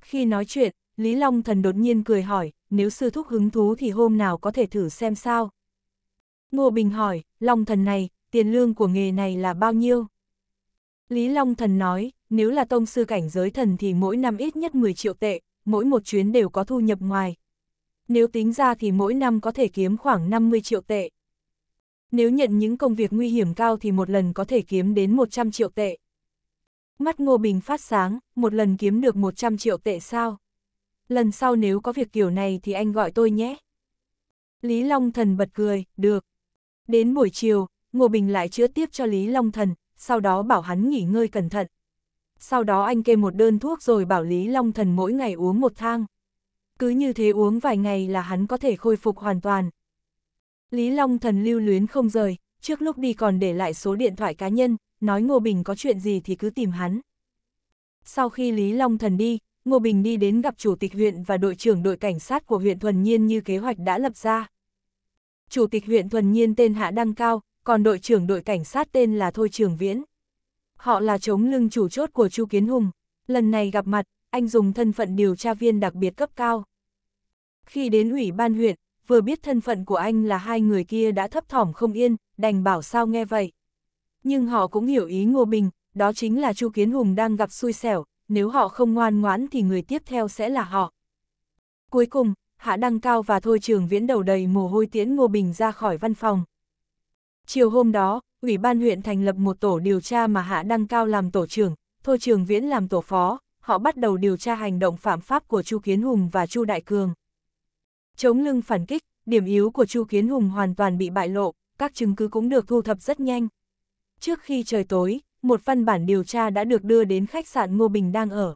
Khi nói chuyện, Lý Long Thần đột nhiên cười hỏi, nếu sư thúc hứng thú thì hôm nào có thể thử xem sao. Ngô Bình hỏi, Long Thần này, tiền lương của nghề này là bao nhiêu? Lý Long Thần nói, nếu là tông sư cảnh giới thần thì mỗi năm ít nhất 10 triệu tệ, mỗi một chuyến đều có thu nhập ngoài. Nếu tính ra thì mỗi năm có thể kiếm khoảng 50 triệu tệ. Nếu nhận những công việc nguy hiểm cao thì một lần có thể kiếm đến 100 triệu tệ. Mắt Ngô Bình phát sáng, một lần kiếm được 100 triệu tệ sao? Lần sau nếu có việc kiểu này thì anh gọi tôi nhé. Lý Long Thần bật cười, được. Đến buổi chiều, Ngô Bình lại chữa tiếp cho Lý Long Thần, sau đó bảo hắn nghỉ ngơi cẩn thận. Sau đó anh kê một đơn thuốc rồi bảo Lý Long Thần mỗi ngày uống một thang. Cứ như thế uống vài ngày là hắn có thể khôi phục hoàn toàn. Lý Long Thần lưu luyến không rời, trước lúc đi còn để lại số điện thoại cá nhân, nói Ngô Bình có chuyện gì thì cứ tìm hắn. Sau khi Lý Long Thần đi, Ngô Bình đi đến gặp chủ tịch huyện và đội trưởng đội cảnh sát của huyện Thuần Nhiên như kế hoạch đã lập ra. Chủ tịch huyện Thuần Nhiên tên Hạ Đăng Cao, còn đội trưởng đội cảnh sát tên là Thôi Trường Viễn. Họ là chống lưng chủ chốt của Chu Kiến Hùng, lần này gặp mặt, anh dùng thân phận điều tra viên đặc biệt cấp cao. Khi đến ủy ban huyện, vừa biết thân phận của anh là hai người kia đã thấp thỏm không yên, đành bảo sao nghe vậy. Nhưng họ cũng hiểu ý Ngô Bình, đó chính là Chu Kiến Hùng đang gặp xui xẻo, nếu họ không ngoan ngoãn thì người tiếp theo sẽ là họ. Cuối cùng, Hạ Đăng Cao và Thôi Trường Viễn đầu đầy mồ hôi tiễn Ngô Bình ra khỏi văn phòng. Chiều hôm đó, Ủy ban huyện thành lập một tổ điều tra mà Hạ Đăng Cao làm tổ trưởng, Thôi Trường Viễn làm tổ phó, họ bắt đầu điều tra hành động phạm pháp của Chu Kiến Hùng và Chu Đại Cường. Chống lưng phản kích, điểm yếu của Chu Kiến Hùng hoàn toàn bị bại lộ, các chứng cứ cũng được thu thập rất nhanh. Trước khi trời tối, một văn bản điều tra đã được đưa đến khách sạn Ngô Bình đang ở.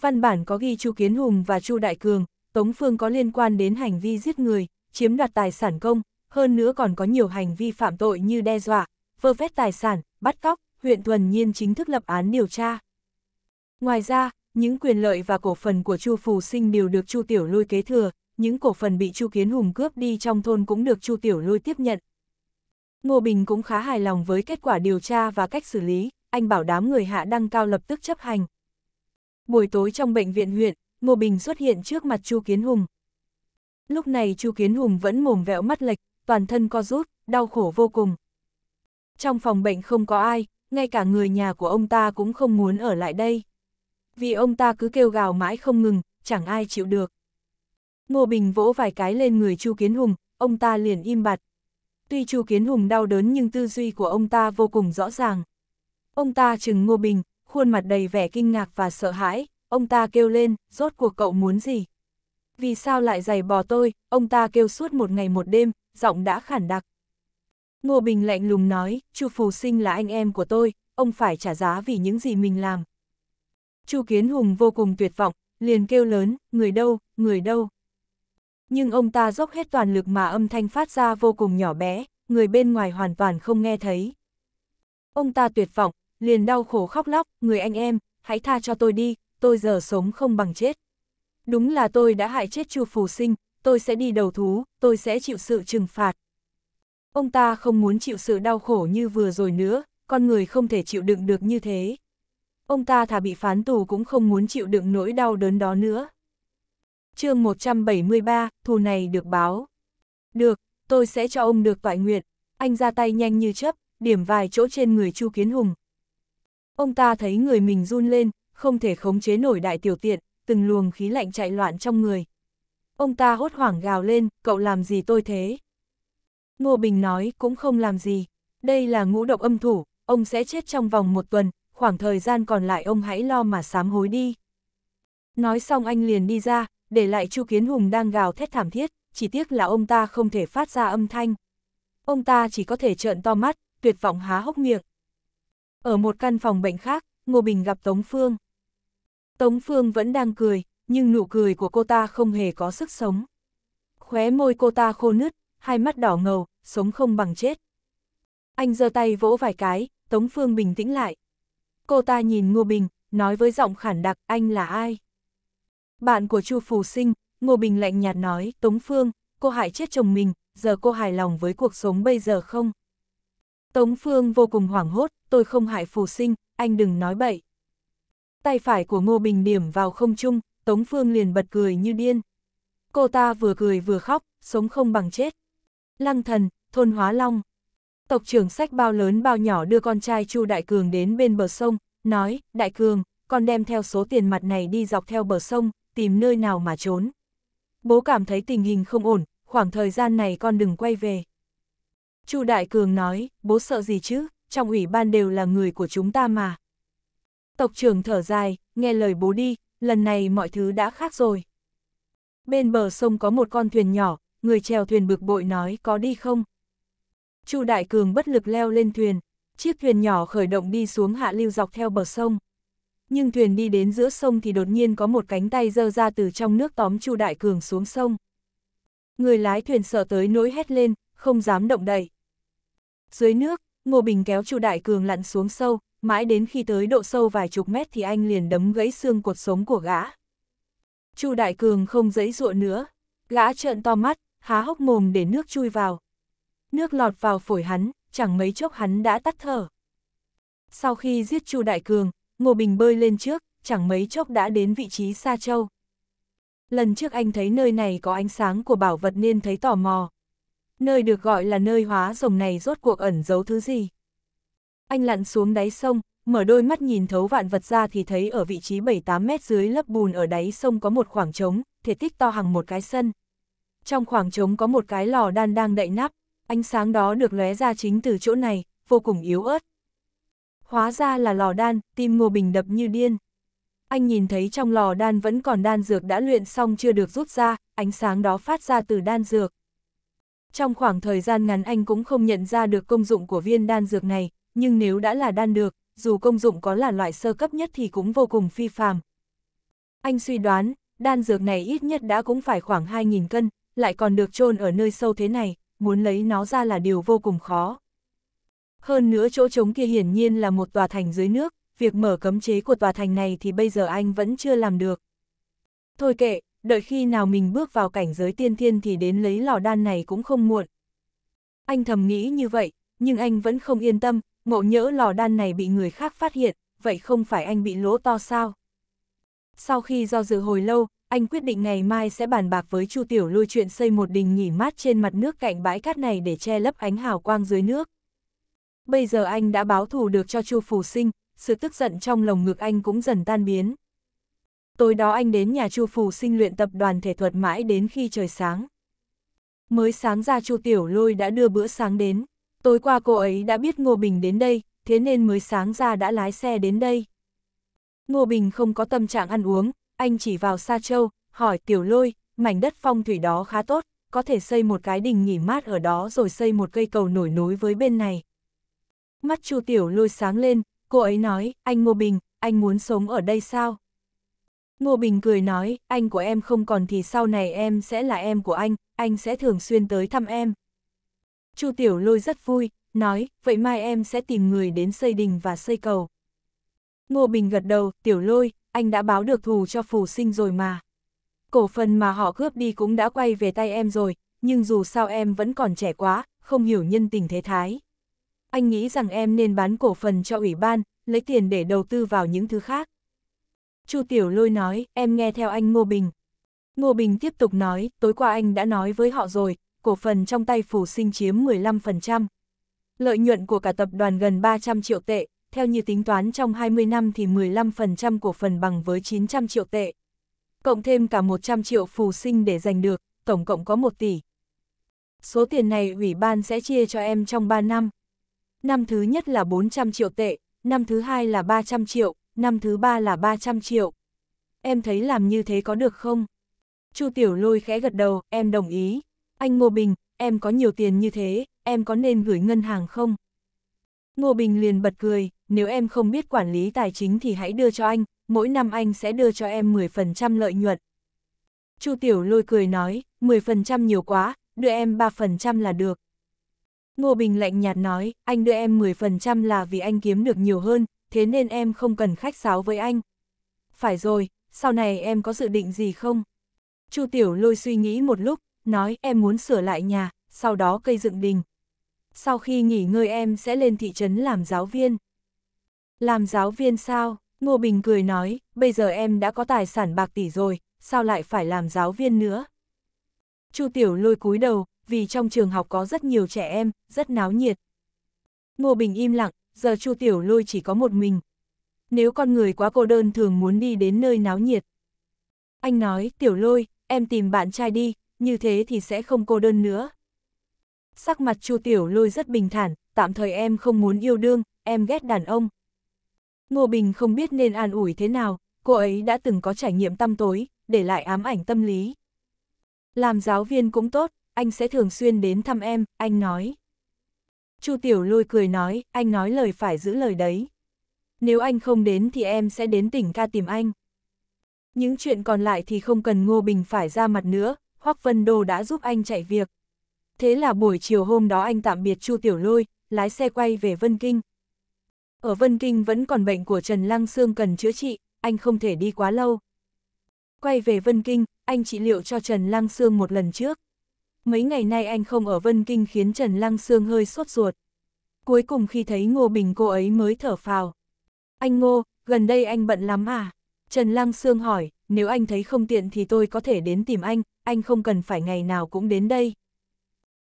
Văn bản có ghi Chu Kiến Hùng và Chu Đại Cường, Tống Phương có liên quan đến hành vi giết người, chiếm đoạt tài sản công, hơn nữa còn có nhiều hành vi phạm tội như đe dọa, vơ vét tài sản, bắt cóc, huyện Thuần Nhiên chính thức lập án điều tra. Ngoài ra, những quyền lợi và cổ phần của Chu Phù Sinh đều được Chu Tiểu Lôi kế thừa, những cổ phần bị Chu Kiến Hùng cướp đi trong thôn cũng được Chu Tiểu Lôi tiếp nhận. Ngô Bình cũng khá hài lòng với kết quả điều tra và cách xử lý, anh bảo đám người hạ đăng cao lập tức chấp hành. Buổi tối trong bệnh viện huyện, Ngô Bình xuất hiện trước mặt Chu Kiến Hùng. Lúc này Chu Kiến Hùng vẫn mồm vẹo mắt lệch, toàn thân co rút, đau khổ vô cùng. Trong phòng bệnh không có ai, ngay cả người nhà của ông ta cũng không muốn ở lại đây. Vì ông ta cứ kêu gào mãi không ngừng, chẳng ai chịu được. Ngô Bình vỗ vài cái lên người Chu Kiến Hùng, ông ta liền im bặt. Tuy Chu Kiến Hùng đau đớn nhưng tư duy của ông ta vô cùng rõ ràng. Ông ta chừng Ngô Bình, khuôn mặt đầy vẻ kinh ngạc và sợ hãi, ông ta kêu lên, rốt cuộc cậu muốn gì? Vì sao lại giày bò tôi, ông ta kêu suốt một ngày một đêm, giọng đã khản đặc. Ngô Bình lạnh lùng nói, Chu Phù Sinh là anh em của tôi, ông phải trả giá vì những gì mình làm. Chu Kiến Hùng vô cùng tuyệt vọng, liền kêu lớn, người đâu, người đâu. Nhưng ông ta dốc hết toàn lực mà âm thanh phát ra vô cùng nhỏ bé, người bên ngoài hoàn toàn không nghe thấy. Ông ta tuyệt vọng, liền đau khổ khóc lóc, người anh em, hãy tha cho tôi đi, tôi giờ sống không bằng chết. Đúng là tôi đã hại chết Chu Phù Sinh, tôi sẽ đi đầu thú, tôi sẽ chịu sự trừng phạt. Ông ta không muốn chịu sự đau khổ như vừa rồi nữa, con người không thể chịu đựng được như thế. Ông ta thà bị phán tù cũng không muốn chịu đựng nỗi đau đớn đó nữa. chương 173, thù này được báo. Được, tôi sẽ cho ông được toại nguyện. Anh ra tay nhanh như chấp, điểm vài chỗ trên người Chu Kiến Hùng. Ông ta thấy người mình run lên, không thể khống chế nổi đại tiểu tiện, từng luồng khí lạnh chạy loạn trong người. Ông ta hốt hoảng gào lên, cậu làm gì tôi thế? Ngô Bình nói cũng không làm gì. Đây là ngũ độc âm thủ, ông sẽ chết trong vòng một tuần, khoảng thời gian còn lại ông hãy lo mà sám hối đi. Nói xong anh liền đi ra, để lại Chu Kiến Hùng đang gào thét thảm thiết, chỉ tiếc là ông ta không thể phát ra âm thanh. Ông ta chỉ có thể trợn to mắt, tuyệt vọng há hốc miệng. Ở một căn phòng bệnh khác, Ngô Bình gặp Tống Phương. Tống Phương vẫn đang cười, nhưng nụ cười của cô ta không hề có sức sống. Khóe môi cô ta khô nứt, hai mắt đỏ ngầu, sống không bằng chết. Anh giơ tay vỗ vài cái, Tống Phương bình tĩnh lại. Cô ta nhìn Ngô Bình, nói với giọng khản đặc, anh là ai? Bạn của Chu Phù Sinh, Ngô Bình lạnh nhạt nói, Tống Phương, cô hại chết chồng mình, giờ cô hài lòng với cuộc sống bây giờ không? Tống Phương vô cùng hoảng hốt, tôi không hại Phù Sinh, anh đừng nói bậy. Tay phải của Ngô Bình điểm vào không trung, Tống Phương liền bật cười như điên. Cô ta vừa cười vừa khóc, sống không bằng chết. Lăng thần, thôn hóa long. Tộc trưởng sách bao lớn bao nhỏ đưa con trai Chu Đại Cường đến bên bờ sông, nói, Đại Cường, con đem theo số tiền mặt này đi dọc theo bờ sông, tìm nơi nào mà trốn. Bố cảm thấy tình hình không ổn, khoảng thời gian này con đừng quay về. Chu Đại Cường nói, bố sợ gì chứ, trong ủy ban đều là người của chúng ta mà. Tộc trưởng thở dài, nghe lời bố đi, lần này mọi thứ đã khác rồi. Bên bờ sông có một con thuyền nhỏ, người chèo thuyền bực bội nói có đi không. Chu Đại Cường bất lực leo lên thuyền, chiếc thuyền nhỏ khởi động đi xuống hạ lưu dọc theo bờ sông. Nhưng thuyền đi đến giữa sông thì đột nhiên có một cánh tay dơ ra từ trong nước tóm Chu Đại Cường xuống sông. Người lái thuyền sợ tới nỗi hét lên, không dám động đậy. Dưới nước, Ngô Bình kéo Chu Đại Cường lặn xuống sâu, mãi đến khi tới độ sâu vài chục mét thì anh liền đấm gãy xương cột sống của gã. Chu Đại Cường không dãy dụa nữa, gã trợn to mắt, há hốc mồm để nước chui vào. Nước lọt vào phổi hắn, chẳng mấy chốc hắn đã tắt thở. Sau khi giết Chu Đại Cường, Ngô Bình bơi lên trước, chẳng mấy chốc đã đến vị trí Sa Châu. Lần trước anh thấy nơi này có ánh sáng của bảo vật nên thấy tò mò. Nơi được gọi là nơi hóa rồng này rốt cuộc ẩn giấu thứ gì? Anh lặn xuống đáy sông, mở đôi mắt nhìn thấu vạn vật ra thì thấy ở vị trí 7-8 mét dưới lớp bùn ở đáy sông có một khoảng trống, thể tích to hàng một cái sân. Trong khoảng trống có một cái lò đan đang đậy nắp, ánh sáng đó được lóe ra chính từ chỗ này, vô cùng yếu ớt. Hóa ra là lò đan, tim Ngô Bình đập như điên. Anh nhìn thấy trong lò đan vẫn còn đan dược đã luyện xong chưa được rút ra, ánh sáng đó phát ra từ đan dược. Trong khoảng thời gian ngắn anh cũng không nhận ra được công dụng của viên đan dược này, nhưng nếu đã là đan được, dù công dụng có là loại sơ cấp nhất thì cũng vô cùng phi phàm. Anh suy đoán, đan dược này ít nhất đã cũng phải khoảng 2.000 cân, lại còn được chôn ở nơi sâu thế này, muốn lấy nó ra là điều vô cùng khó. Hơn nữa chỗ trống kia hiển nhiên là một tòa thành dưới nước, việc mở cấm chế của tòa thành này thì bây giờ anh vẫn chưa làm được. Thôi kệ, đợi khi nào mình bước vào cảnh giới tiên thiên thì đến lấy lò đan này cũng không muộn. Anh thầm nghĩ như vậy, nhưng anh vẫn không yên tâm, ngộ nhỡ lò đan này bị người khác phát hiện, vậy không phải anh bị lỗ to sao? Sau khi do dự hồi lâu, anh quyết định ngày mai sẽ bàn bạc với Chu Tiểu Lôi chuyện xây một đình nghỉ mát trên mặt nước cạnh bãi cát này để che lấp ánh hào quang dưới nước. Bây giờ anh đã báo thù được cho Chu Phù Sinh, sự tức giận trong lồng ngực anh cũng dần tan biến. Tối đó anh đến nhà Chu Phù Sinh luyện tập đoàn thể thuật mãi đến khi trời sáng. Mới sáng ra Chu Tiểu Lôi đã đưa bữa sáng đến. Tối qua cô ấy đã biết Ngô Bình đến đây, thế nên mới sáng ra đã lái xe đến đây. Ngô Bình không có tâm trạng ăn uống, anh chỉ vào Sa Châu, hỏi Tiểu Lôi, mảnh đất phong thủy đó khá tốt, có thể xây một cái đình nghỉ mát ở đó rồi xây một cây cầu nổi nối với bên này. Mắt Chu Tiểu Lôi sáng lên, cô ấy nói, anh Ngô Bình, anh muốn sống ở đây sao? Ngô Bình cười nói, anh của em không còn thì sau này em sẽ là em của anh, anh sẽ thường xuyên tới thăm em. Chu Tiểu Lôi rất vui, nói, vậy mai em sẽ tìm người đến xây đình và xây cầu. Ngô Bình gật đầu, Tiểu Lôi, anh đã báo được thù cho phù sinh rồi mà. Cổ phần mà họ cướp đi cũng đã quay về tay em rồi, nhưng dù sao em vẫn còn trẻ quá, không hiểu nhân tình thế thái. Anh nghĩ rằng em nên bán cổ phần cho ủy ban, lấy tiền để đầu tư vào những thứ khác. Chu Tiểu Lôi nói, em nghe theo anh Ngô Bình. Ngô Bình tiếp tục nói, tối qua anh đã nói với họ rồi, cổ phần trong tay Phù Sinh chiếm 15%. Lợi nhuận của cả tập đoàn gần 300 triệu tệ, theo như tính toán trong 20 năm thì 15% cổ phần bằng với 900 triệu tệ. Cộng thêm cả 100 triệu Phù Sinh để giành được, tổng cộng có 1 tỷ. Số tiền này ủy ban sẽ chia cho em trong 3 năm. Năm thứ nhất là 400 triệu tệ, năm thứ hai là 300 triệu, năm thứ ba là 300 triệu. Em thấy làm như thế có được không? Chu Tiểu Lôi khẽ gật đầu, em đồng ý. Anh Ngô Bình, em có nhiều tiền như thế, em có nên gửi ngân hàng không? Ngô Bình liền bật cười, nếu em không biết quản lý tài chính thì hãy đưa cho anh, mỗi năm anh sẽ đưa cho em 10% lợi nhuận. Chu Tiểu lôi cười nói, 10% nhiều quá, đưa em 3% là được. Ngô Bình lạnh nhạt nói, anh đưa em 10% là vì anh kiếm được nhiều hơn, thế nên em không cần khách sáo với anh. Phải rồi, sau này em có dự định gì không? Chu Tiểu lôi suy nghĩ một lúc, nói em muốn sửa lại nhà, sau đó cây dựng đình. Sau khi nghỉ ngơi em sẽ lên thị trấn làm giáo viên. Làm giáo viên sao? Ngô Bình cười nói, bây giờ em đã có tài sản bạc tỷ rồi, sao lại phải làm giáo viên nữa? Chu Tiểu lôi cúi đầu, vì trong trường học có rất nhiều trẻ em, rất náo nhiệt. Ngô Bình im lặng, giờ Chu Tiểu lôi chỉ có một mình. Nếu con người quá cô đơn thường muốn đi đến nơi náo nhiệt. Anh nói, Tiểu lôi, em tìm bạn trai đi, như thế thì sẽ không cô đơn nữa. Sắc mặt Chu Tiểu Lôi rất bình thản, tạm thời em không muốn yêu đương, em ghét đàn ông. Ngô Bình không biết nên an ủi thế nào, cô ấy đã từng có trải nghiệm tăm tối, để lại ám ảnh tâm lý. Làm giáo viên cũng tốt, anh sẽ thường xuyên đến thăm em, anh nói. Chu Tiểu Lôi cười nói, anh nói lời phải giữ lời đấy. Nếu anh không đến thì em sẽ đến tỉnh ca tìm anh. Những chuyện còn lại thì không cần Ngô Bình phải ra mặt nữa, Hoắc Vân Đô đã giúp anh chạy việc. Thế là buổi chiều hôm đó anh tạm biệt Chu Tiểu Lôi, lái xe quay về Vân Kinh. Ở Vân Kinh vẫn còn bệnh của Trần Lăng Sương cần chữa trị, anh không thể đi quá lâu. Quay về Vân Kinh, anh trị liệu cho Trần Lăng Sương một lần trước. Mấy ngày nay anh không ở Vân Kinh khiến Trần Lăng Sương hơi sốt ruột. Cuối cùng khi thấy Ngô Bình cô ấy mới thở phào. Anh Ngô, gần đây anh bận lắm à? Trần Lăng Sương hỏi, nếu anh thấy không tiện thì tôi có thể đến tìm anh, anh không cần phải ngày nào cũng đến đây.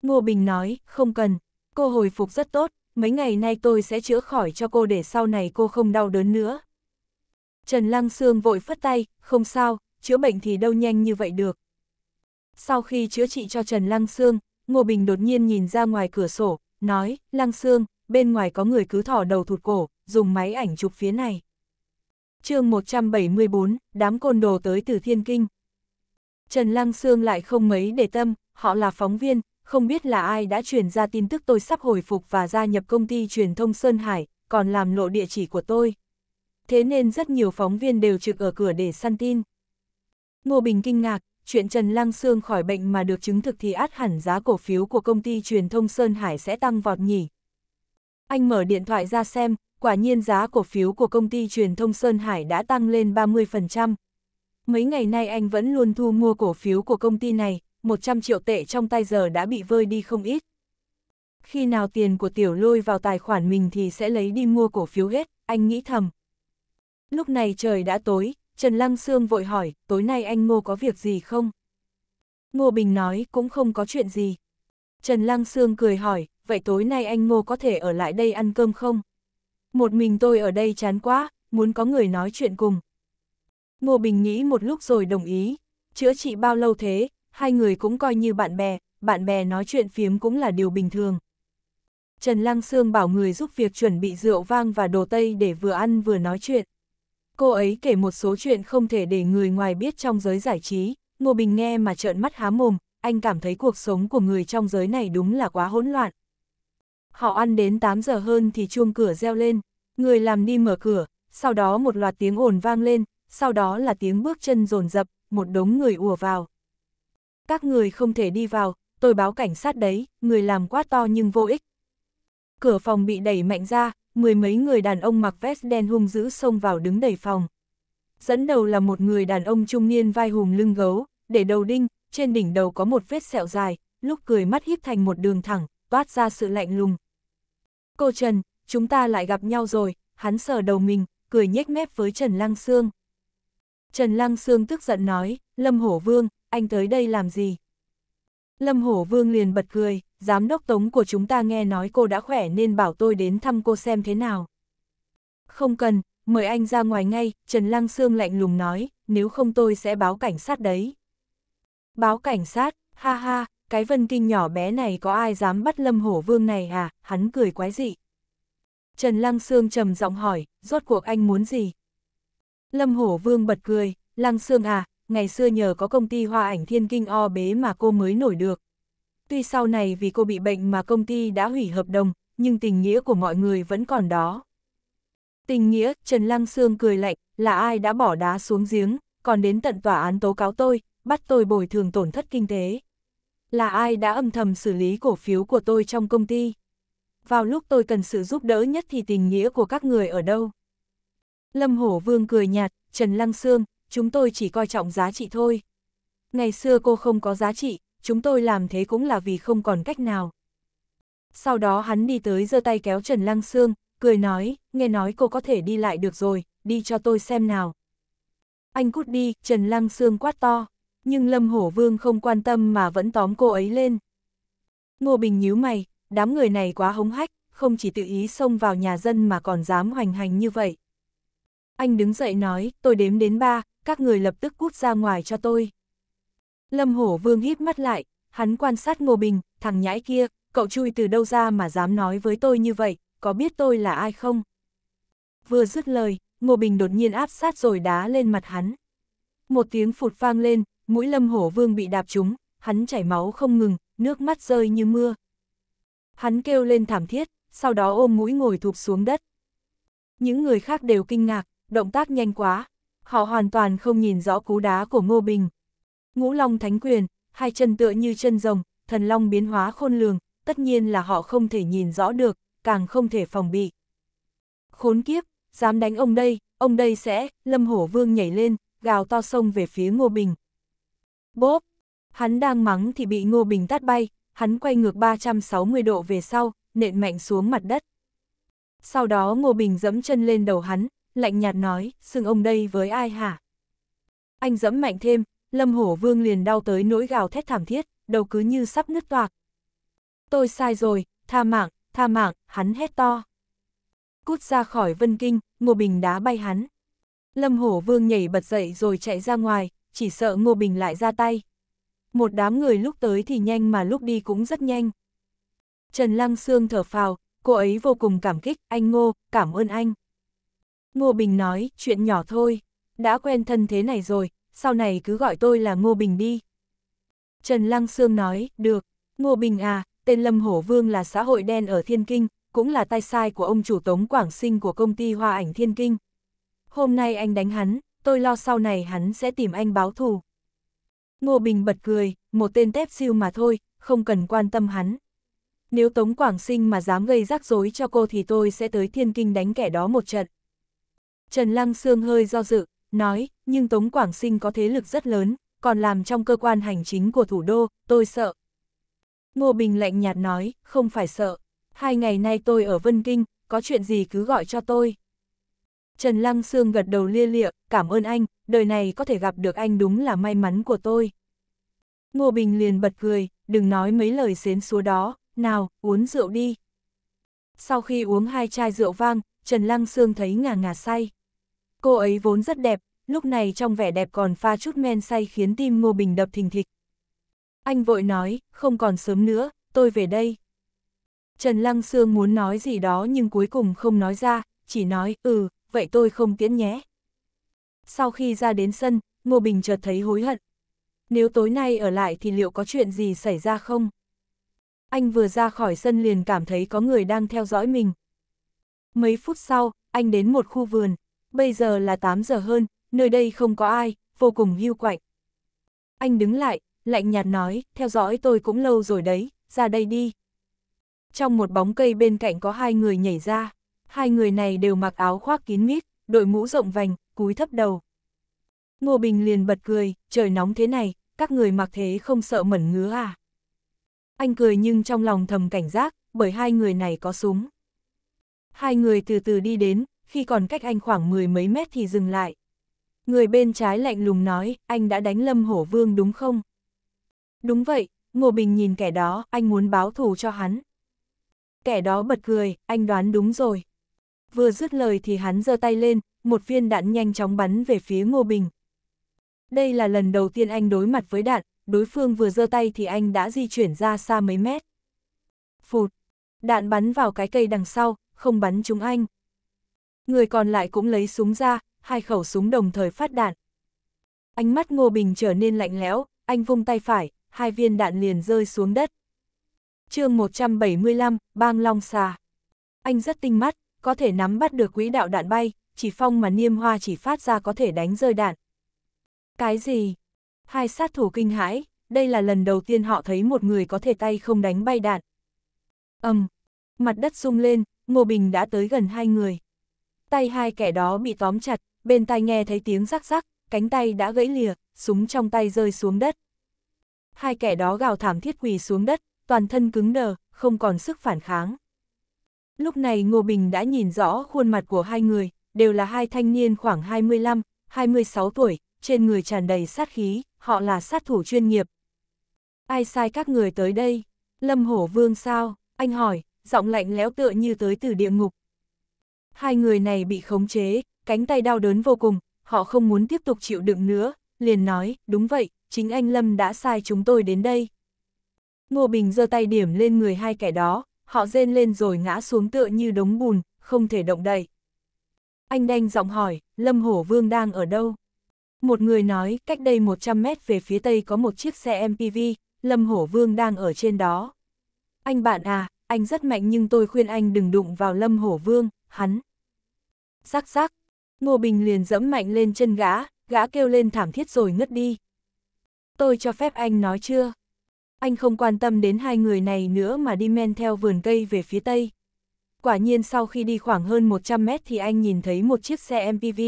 Ngô Bình nói, không cần, cô hồi phục rất tốt, mấy ngày nay tôi sẽ chữa khỏi cho cô để sau này cô không đau đớn nữa. Trần Lăng Sương vội phất tay, không sao, chữa bệnh thì đâu nhanh như vậy được. Sau khi chữa trị cho Trần Lăng Sương, Ngô Bình đột nhiên nhìn ra ngoài cửa sổ, nói, Lăng Sương, bên ngoài có người cứ thỏ đầu thụt cổ, dùng máy ảnh chụp phía này. chương 174, đám côn đồ tới từ Thiên Kinh. Trần Lăng Sương lại không mấy để tâm, họ là phóng viên, không biết là ai đã truyền ra tin tức tôi sắp hồi phục và gia nhập công ty truyền thông Sơn Hải, còn làm lộ địa chỉ của tôi. Thế nên rất nhiều phóng viên đều trực ở cửa để săn tin. Ngô Bình kinh ngạc, chuyện Trần Lăng Sương khỏi bệnh mà được chứng thực thì át hẳn giá cổ phiếu của công ty truyền thông Sơn Hải sẽ tăng vọt nhỉ. Anh mở điện thoại ra xem, quả nhiên giá cổ phiếu của công ty truyền thông Sơn Hải đã tăng lên 30% mấy ngày nay anh vẫn luôn thu mua cổ phiếu của công ty này, 100 triệu tệ trong tay giờ đã bị vơi đi không ít. Khi nào tiền của tiểu lôi vào tài khoản mình thì sẽ lấy đi mua cổ phiếu hết, anh nghĩ thầm. Lúc này trời đã tối, Trần Lăng Sương vội hỏi, tối nay anh Ngô có việc gì không? Ngô Bình nói cũng không có chuyện gì. Trần Lăng Sương cười hỏi, vậy tối nay anh Ngô có thể ở lại đây ăn cơm không? Một mình tôi ở đây chán quá, muốn có người nói chuyện cùng. Ngô Bình nghĩ một lúc rồi đồng ý. Chữa trị bao lâu thế, hai người cũng coi như bạn bè, bạn bè nói chuyện phiếm cũng là điều bình thường. Trần Lăng Sương bảo người giúp việc chuẩn bị rượu vang và đồ Tây để vừa ăn vừa nói chuyện. Cô ấy kể một số chuyện không thể để người ngoài biết trong giới giải trí, Ngô Bình nghe mà trợn mắt há mồm, anh cảm thấy cuộc sống của người trong giới này đúng là quá hỗn loạn. Họ ăn đến 8 giờ hơn thì chuông cửa reo lên, người làm đi mở cửa, sau đó một loạt tiếng ồn vang lên, sau đó là tiếng bước chân rồn rập, một đống người ùa vào. Các người không thể đi vào, tôi báo cảnh sát đấy, người làm quá to nhưng vô ích. Cửa phòng bị đẩy mạnh ra, mười mấy người đàn ông mặc vest đen hung dữ xông vào đứng đầy phòng. Dẫn đầu là một người đàn ông trung niên vai hùm lưng gấu, để đầu đinh, trên đỉnh đầu có một vết sẹo dài, lúc cười mắt híp thành một đường thẳng, toát ra sự lạnh lùng. Cô Trần, chúng ta lại gặp nhau rồi, hắn sờ đầu mình, cười nhếch mép với Trần Lăng Sương. Trần Lăng Sương tức giận nói, Lâm Hổ Vương, anh tới đây làm gì? Lâm Hổ Vương liền bật cười, giám đốc tống của chúng ta nghe nói cô đã khỏe nên bảo tôi đến thăm cô xem thế nào. Không cần, mời anh ra ngoài ngay, Trần Lăng Sương lạnh lùng nói, nếu không tôi sẽ báo cảnh sát đấy. Báo cảnh sát, ha ha, cái vân kinh nhỏ bé này có ai dám bắt Lâm Hổ Vương này à, hắn cười quái dị. Trần Lăng Sương trầm giọng hỏi, rốt cuộc anh muốn gì? Lâm Hổ Vương bật cười, Lăng Sương à, ngày xưa nhờ có công ty hoa ảnh thiên kinh o bế mà cô mới nổi được. Tuy sau này vì cô bị bệnh mà công ty đã hủy hợp đồng, nhưng tình nghĩa của mọi người vẫn còn đó. Tình nghĩa, Trần Lăng Sương cười lạnh, là ai đã bỏ đá xuống giếng, còn đến tận tòa án tố cáo tôi, bắt tôi bồi thường tổn thất kinh tế. Là ai đã âm thầm xử lý cổ phiếu của tôi trong công ty? Vào lúc tôi cần sự giúp đỡ nhất thì tình nghĩa của các người ở đâu? Lâm Hổ Vương cười nhạt, Trần Lăng Sương, chúng tôi chỉ coi trọng giá trị thôi. Ngày xưa cô không có giá trị, chúng tôi làm thế cũng là vì không còn cách nào. Sau đó hắn đi tới giơ tay kéo Trần Lăng Sương, cười nói, nghe nói cô có thể đi lại được rồi, đi cho tôi xem nào. Anh cút đi, Trần Lăng Sương quát to, nhưng Lâm Hổ Vương không quan tâm mà vẫn tóm cô ấy lên. Ngô Bình nhíu mày, đám người này quá hống hách, không chỉ tự ý xông vào nhà dân mà còn dám hoành hành như vậy. Anh đứng dậy nói, tôi đếm đến ba, các người lập tức cút ra ngoài cho tôi. Lâm Hổ Vương híp mắt lại, hắn quan sát Ngô Bình, thằng nhãi kia, cậu chui từ đâu ra mà dám nói với tôi như vậy, có biết tôi là ai không? Vừa dứt lời, Ngô Bình đột nhiên áp sát rồi đá lên mặt hắn. Một tiếng phụt vang lên, mũi Lâm Hổ Vương bị đạp trúng, hắn chảy máu không ngừng, nước mắt rơi như mưa. Hắn kêu lên thảm thiết, sau đó ôm mũi ngồi thụp xuống đất. Những người khác đều kinh ngạc, động tác nhanh quá, họ hoàn toàn không nhìn rõ cú đá của Ngô Bình. Ngũ Long Thánh Quyền, hai chân tựa như chân rồng, thần long biến hóa khôn lường, tất nhiên là họ không thể nhìn rõ được, càng không thể phòng bị. Khốn kiếp, dám đánh ông đây, ông đây sẽ, Lâm Hổ Vương nhảy lên, gào to sông về phía Ngô Bình. Bốp, hắn đang mắng thì bị Ngô Bình tát bay, hắn quay ngược 360 độ về sau, nện mạnh xuống mặt đất. Sau đó Ngô Bình dẫm chân lên đầu hắn, lạnh nhạt nói, xưng ông đây với ai hả? Anh dẫm mạnh thêm, Lâm Hổ Vương liền đau tới nỗi gào thét thảm thiết, đầu cứ như sắp nứt toạc. Tôi sai rồi, tha mạng, tha mạng, hắn hét to. Cút ra khỏi Vân Kinh, Ngô Bình đá bay hắn. Lâm Hổ Vương nhảy bật dậy rồi chạy ra ngoài, chỉ sợ Ngô Bình lại ra tay. Một đám người lúc tới thì nhanh mà lúc đi cũng rất nhanh. Trần Lăng Sương thở phào, cô ấy vô cùng cảm kích, anh Ngô, cảm ơn anh. Ngô Bình nói, chuyện nhỏ thôi, đã quen thân thế này rồi, sau này cứ gọi tôi là Ngô Bình đi. Trần Lăng Sương nói, được, Ngô Bình à, tên Lâm Hổ Vương là xã hội đen ở Thiên Kinh, cũng là tay sai của ông chủ Tống Quảng Sinh của công ty Hoa Ảnh Thiên Kinh. Hôm nay anh đánh hắn, tôi lo sau này hắn sẽ tìm anh báo thù. Ngô Bình bật cười, một tên tép siêu mà thôi, không cần quan tâm hắn. Nếu Tống Quảng Sinh mà dám gây rắc rối cho cô thì tôi sẽ tới Thiên Kinh đánh kẻ đó một trận. Trần Lăng Sương hơi do dự, nói, nhưng Tống Quảng Sinh có thế lực rất lớn, còn làm trong cơ quan hành chính của thủ đô, tôi sợ. Ngô Bình lạnh nhạt nói, không phải sợ, hai ngày nay tôi ở Vân Kinh, có chuyện gì cứ gọi cho tôi. Trần Lăng Sương gật đầu lia lịa, cảm ơn anh, đời này có thể gặp được anh đúng là may mắn của tôi. Ngô Bình liền bật cười, đừng nói mấy lời xến xúa đó, nào, uống rượu đi. Sau khi uống hai chai rượu vang, Trần Lăng Sương thấy ngà ngà say. Cô ấy vốn rất đẹp, lúc này trong vẻ đẹp còn pha chút men say khiến tim Ngô Bình đập thình thịch. Anh vội nói, không còn sớm nữa, tôi về đây. Trần Lăng Sương muốn nói gì đó nhưng cuối cùng không nói ra, chỉ nói, ừ, vậy tôi không tiễn nhé. Sau khi ra đến sân, Ngô Bình chợt thấy hối hận. Nếu tối nay ở lại thì liệu có chuyện gì xảy ra không? Anh vừa ra khỏi sân liền cảm thấy có người đang theo dõi mình. Mấy phút sau, anh đến một khu vườn, bây giờ là 8 giờ hơn, nơi đây không có ai, vô cùng hưu quạnh. Anh đứng lại, lạnh nhạt nói, theo dõi tôi cũng lâu rồi đấy, ra đây đi. Trong một bóng cây bên cạnh có hai người nhảy ra, hai người này đều mặc áo khoác kín mít, đội mũ rộng vành, cúi thấp đầu. Ngô Bình liền bật cười, trời nóng thế này, các người mặc thế không sợ mẩn ngứa à. Anh cười nhưng trong lòng thầm cảnh giác, bởi hai người này có súng. Hai người từ từ đi đến, khi còn cách anh khoảng mười mấy mét thì dừng lại. Người bên trái lạnh lùng nói, anh đã đánh Lâm Hổ Vương đúng không? Đúng vậy, Ngô Bình nhìn kẻ đó, anh muốn báo thù cho hắn. Kẻ đó bật cười, anh đoán đúng rồi. Vừa dứt lời thì hắn giơ tay lên, một viên đạn nhanh chóng bắn về phía Ngô Bình. Đây là lần đầu tiên anh đối mặt với đạn, đối phương vừa giơ tay thì anh đã di chuyển ra xa mấy mét. Phụt, đạn bắn vào cái cây đằng sau, không bắn trúng anh người còn lại cũng lấy súng ra, hai khẩu súng đồng thời phát đạn. Ánh mắt Ngô Bình trở nên lạnh lẽo, anh vung tay phải, hai viên đạn liền rơi xuống đất. chương 175, Bang Long Xà. Anh rất tinh mắt, có thể nắm bắt được quỹ đạo đạn bay, chỉ phong mà niêm hoa chỉ phát ra có thể đánh rơi đạn. Cái gì? Hai sát thủ kinh hãi, đây là lần đầu tiên họ thấy một người có thể tay không đánh bay đạn. ầm, um, mặt đất rung lên, Ngô Bình đã tới gần hai người tay hai kẻ đó bị tóm chặt, bên tai nghe thấy tiếng rắc rắc, cánh tay đã gãy lìa, súng trong tay rơi xuống đất. Hai kẻ đó gào thảm thiết quỳ xuống đất, toàn thân cứng đờ, không còn sức phản kháng. Lúc này Ngô Bình đã nhìn rõ khuôn mặt của hai người, đều là hai thanh niên khoảng 25, 26 tuổi, trên người tràn đầy sát khí, họ là sát thủ chuyên nghiệp. Ai sai các người tới đây? Lâm Hổ Vương sao? Anh hỏi, giọng lạnh lẽo tựa như tới từ địa ngục, Hai người này bị khống chế, cánh tay đau đớn vô cùng, họ không muốn tiếp tục chịu đựng nữa, liền nói, đúng vậy, chính anh Lâm đã sai chúng tôi đến đây. Ngô Bình giơ tay điểm lên người hai kẻ đó, họ rên lên rồi ngã xuống tựa như đống bùn, không thể động đậy. Anh đanh giọng hỏi, Lâm Hổ Vương đang ở đâu? Một người nói, cách đây 100 mét về phía tây có một chiếc xe MPV, Lâm Hổ Vương đang ở trên đó. Anh bạn à, anh rất mạnh nhưng tôi khuyên anh đừng đụng vào Lâm Hổ Vương hắn. Rắc rắc, Ngô Bình liền dẫm mạnh lên chân gã, gã kêu lên thảm thiết rồi ngất đi. Tôi cho phép anh nói chưa? Anh không quan tâm đến hai người này nữa mà đi men theo vườn cây về phía tây. Quả nhiên sau khi đi khoảng hơn 100 mét thì anh nhìn thấy một chiếc xe MPV.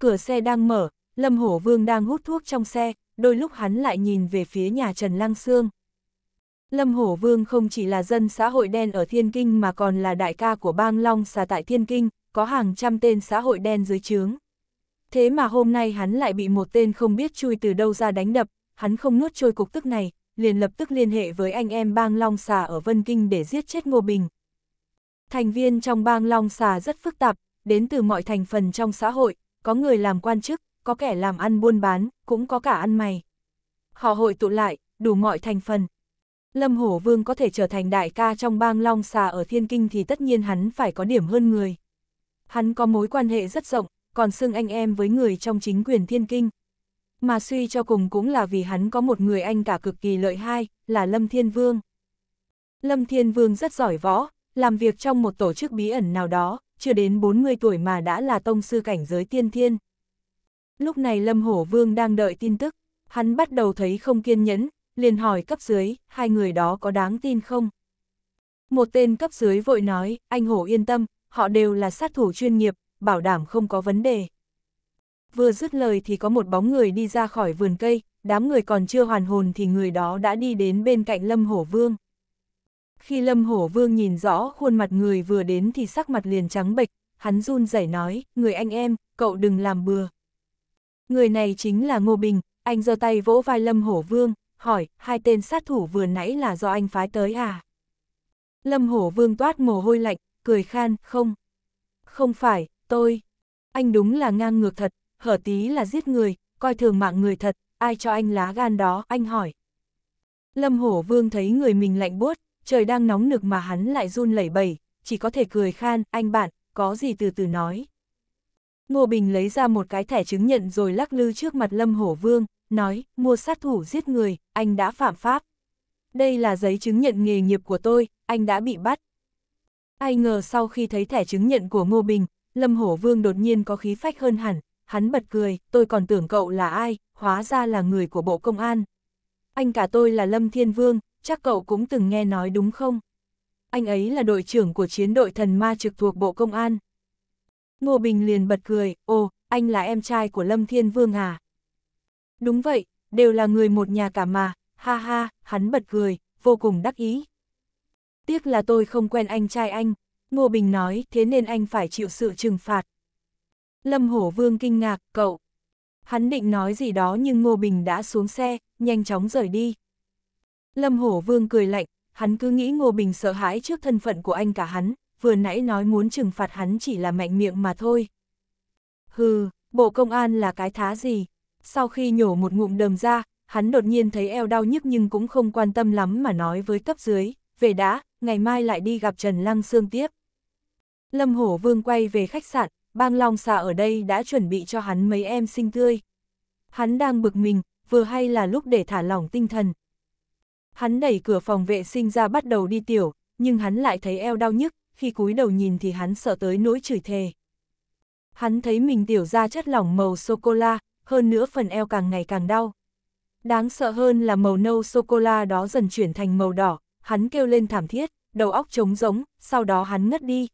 Cửa xe đang mở, Lâm Hổ Vương đang hút thuốc trong xe, đôi lúc hắn lại nhìn về phía nhà Trần Lăng Sương. Lâm Hổ Vương không chỉ là dân xã hội đen ở Thiên Kinh mà còn là đại ca của bang Long xà tại Thiên Kinh, có hàng trăm tên xã hội đen dưới trướng. Thế mà hôm nay hắn lại bị một tên không biết chui từ đâu ra đánh đập, hắn không nuốt trôi cục tức này, liền lập tức liên hệ với anh em bang Long xà ở Vân Kinh để giết chết Ngô Bình. Thành viên trong bang Long xà rất phức tạp, đến từ mọi thành phần trong xã hội, có người làm quan chức, có kẻ làm ăn buôn bán, cũng có cả ăn mày. Họ hội tụ lại, đủ mọi thành phần, Lâm Hổ Vương có thể trở thành đại ca trong bang Long Xà ở Thiên Kinh thì tất nhiên hắn phải có điểm hơn người. Hắn có mối quan hệ rất rộng, còn xưng anh em với người trong chính quyền Thiên Kinh. Mà suy cho cùng cũng là vì hắn có một người anh cả cực kỳ lợi hai, là Lâm Thiên Vương. Lâm Thiên Vương rất giỏi võ, làm việc trong một tổ chức bí ẩn nào đó, chưa đến 40 tuổi mà đã là tông sư cảnh giới tiên thiên. Lúc này Lâm Hổ Vương đang đợi tin tức, hắn bắt đầu thấy không kiên nhẫn, liền hỏi cấp dưới, hai người đó có đáng tin không? Một tên cấp dưới vội nói, anh hổ yên tâm, họ đều là sát thủ chuyên nghiệp, bảo đảm không có vấn đề. Vừa dứt lời thì có một bóng người đi ra khỏi vườn cây, đám người còn chưa hoàn hồn thì người đó đã đi đến bên cạnh Lâm Hổ Vương. Khi Lâm Hổ Vương nhìn rõ khuôn mặt người vừa đến thì sắc mặt liền trắng bệch, hắn run rẩy nói, người anh em, cậu đừng làm bừa. Người này chính là Ngô Bình, anh giơ tay vỗ vai Lâm Hổ Vương, hỏi, hai tên sát thủ vừa nãy là do anh phái tới à? Lâm Hổ Vương toát mồ hôi lạnh, cười khan, không. Không phải, tôi. Anh đúng là ngang ngược thật, hở tí là giết người, coi thường mạng người thật, ai cho anh lá gan đó, anh hỏi. Lâm Hổ Vương thấy người mình lạnh buốt, trời đang nóng nực mà hắn lại run lẩy bẩy, chỉ có thể cười khan, anh bạn, có gì từ từ nói. Ngô Bình lấy ra một cái thẻ chứng nhận rồi lắc lư trước mặt Lâm Hổ Vương, nói, mua sát thủ giết người, anh đã phạm pháp. Đây là giấy chứng nhận nghề nghiệp của tôi, anh đã bị bắt. Ai ngờ sau khi thấy thẻ chứng nhận của Ngô Bình, Lâm Hổ Vương đột nhiên có khí phách hơn hẳn, hắn bật cười, tôi còn tưởng cậu là ai, hóa ra là người của Bộ Công an. Anh cả tôi là Lâm Thiên Vương, chắc cậu cũng từng nghe nói đúng không? Anh ấy là đội trưởng của chiến đội thần ma trực thuộc Bộ Công an. Ngô Bình liền bật cười, ồ, anh là em trai của Lâm Thiên Vương à? Đúng vậy, đều là người một nhà cả mà, ha ha, hắn bật cười, vô cùng đắc ý. Tiếc là tôi không quen anh trai anh, Ngô Bình nói, thế nên anh phải chịu sự trừng phạt. Lâm Hổ Vương kinh ngạc, cậu. Hắn định nói gì đó nhưng Ngô Bình đã xuống xe, nhanh chóng rời đi. Lâm Hổ Vương cười lạnh, hắn cứ nghĩ Ngô Bình sợ hãi trước thân phận của anh cả hắn, vừa nãy nói muốn trừng phạt hắn chỉ là mạnh miệng mà thôi. Hừ, bộ công an là cái thá gì, sau khi nhổ một ngụm đờm ra, hắn đột nhiên thấy eo đau nhức nhưng cũng không quan tâm lắm mà nói với cấp dưới, về đã, ngày mai lại đi gặp Trần Lăng Sương tiếp. Lâm Hổ Vương quay về khách sạn, bang Long xà ở đây đã chuẩn bị cho hắn mấy em sinh tươi. Hắn đang bực mình, vừa hay là lúc để thả lỏng tinh thần. Hắn đẩy cửa phòng vệ sinh ra bắt đầu đi tiểu, nhưng hắn lại thấy eo đau nhức, khi cúi đầu nhìn thì hắn sợ tới nỗi chửi thề. Hắn thấy mình tiểu ra chất lỏng màu sô-cô-la, hơn nữa phần eo càng ngày càng đau. Đáng sợ hơn là màu nâu sô-cô-la đó dần chuyển thành màu đỏ, hắn kêu lên thảm thiết, đầu óc trống rỗng, sau đó hắn ngất đi.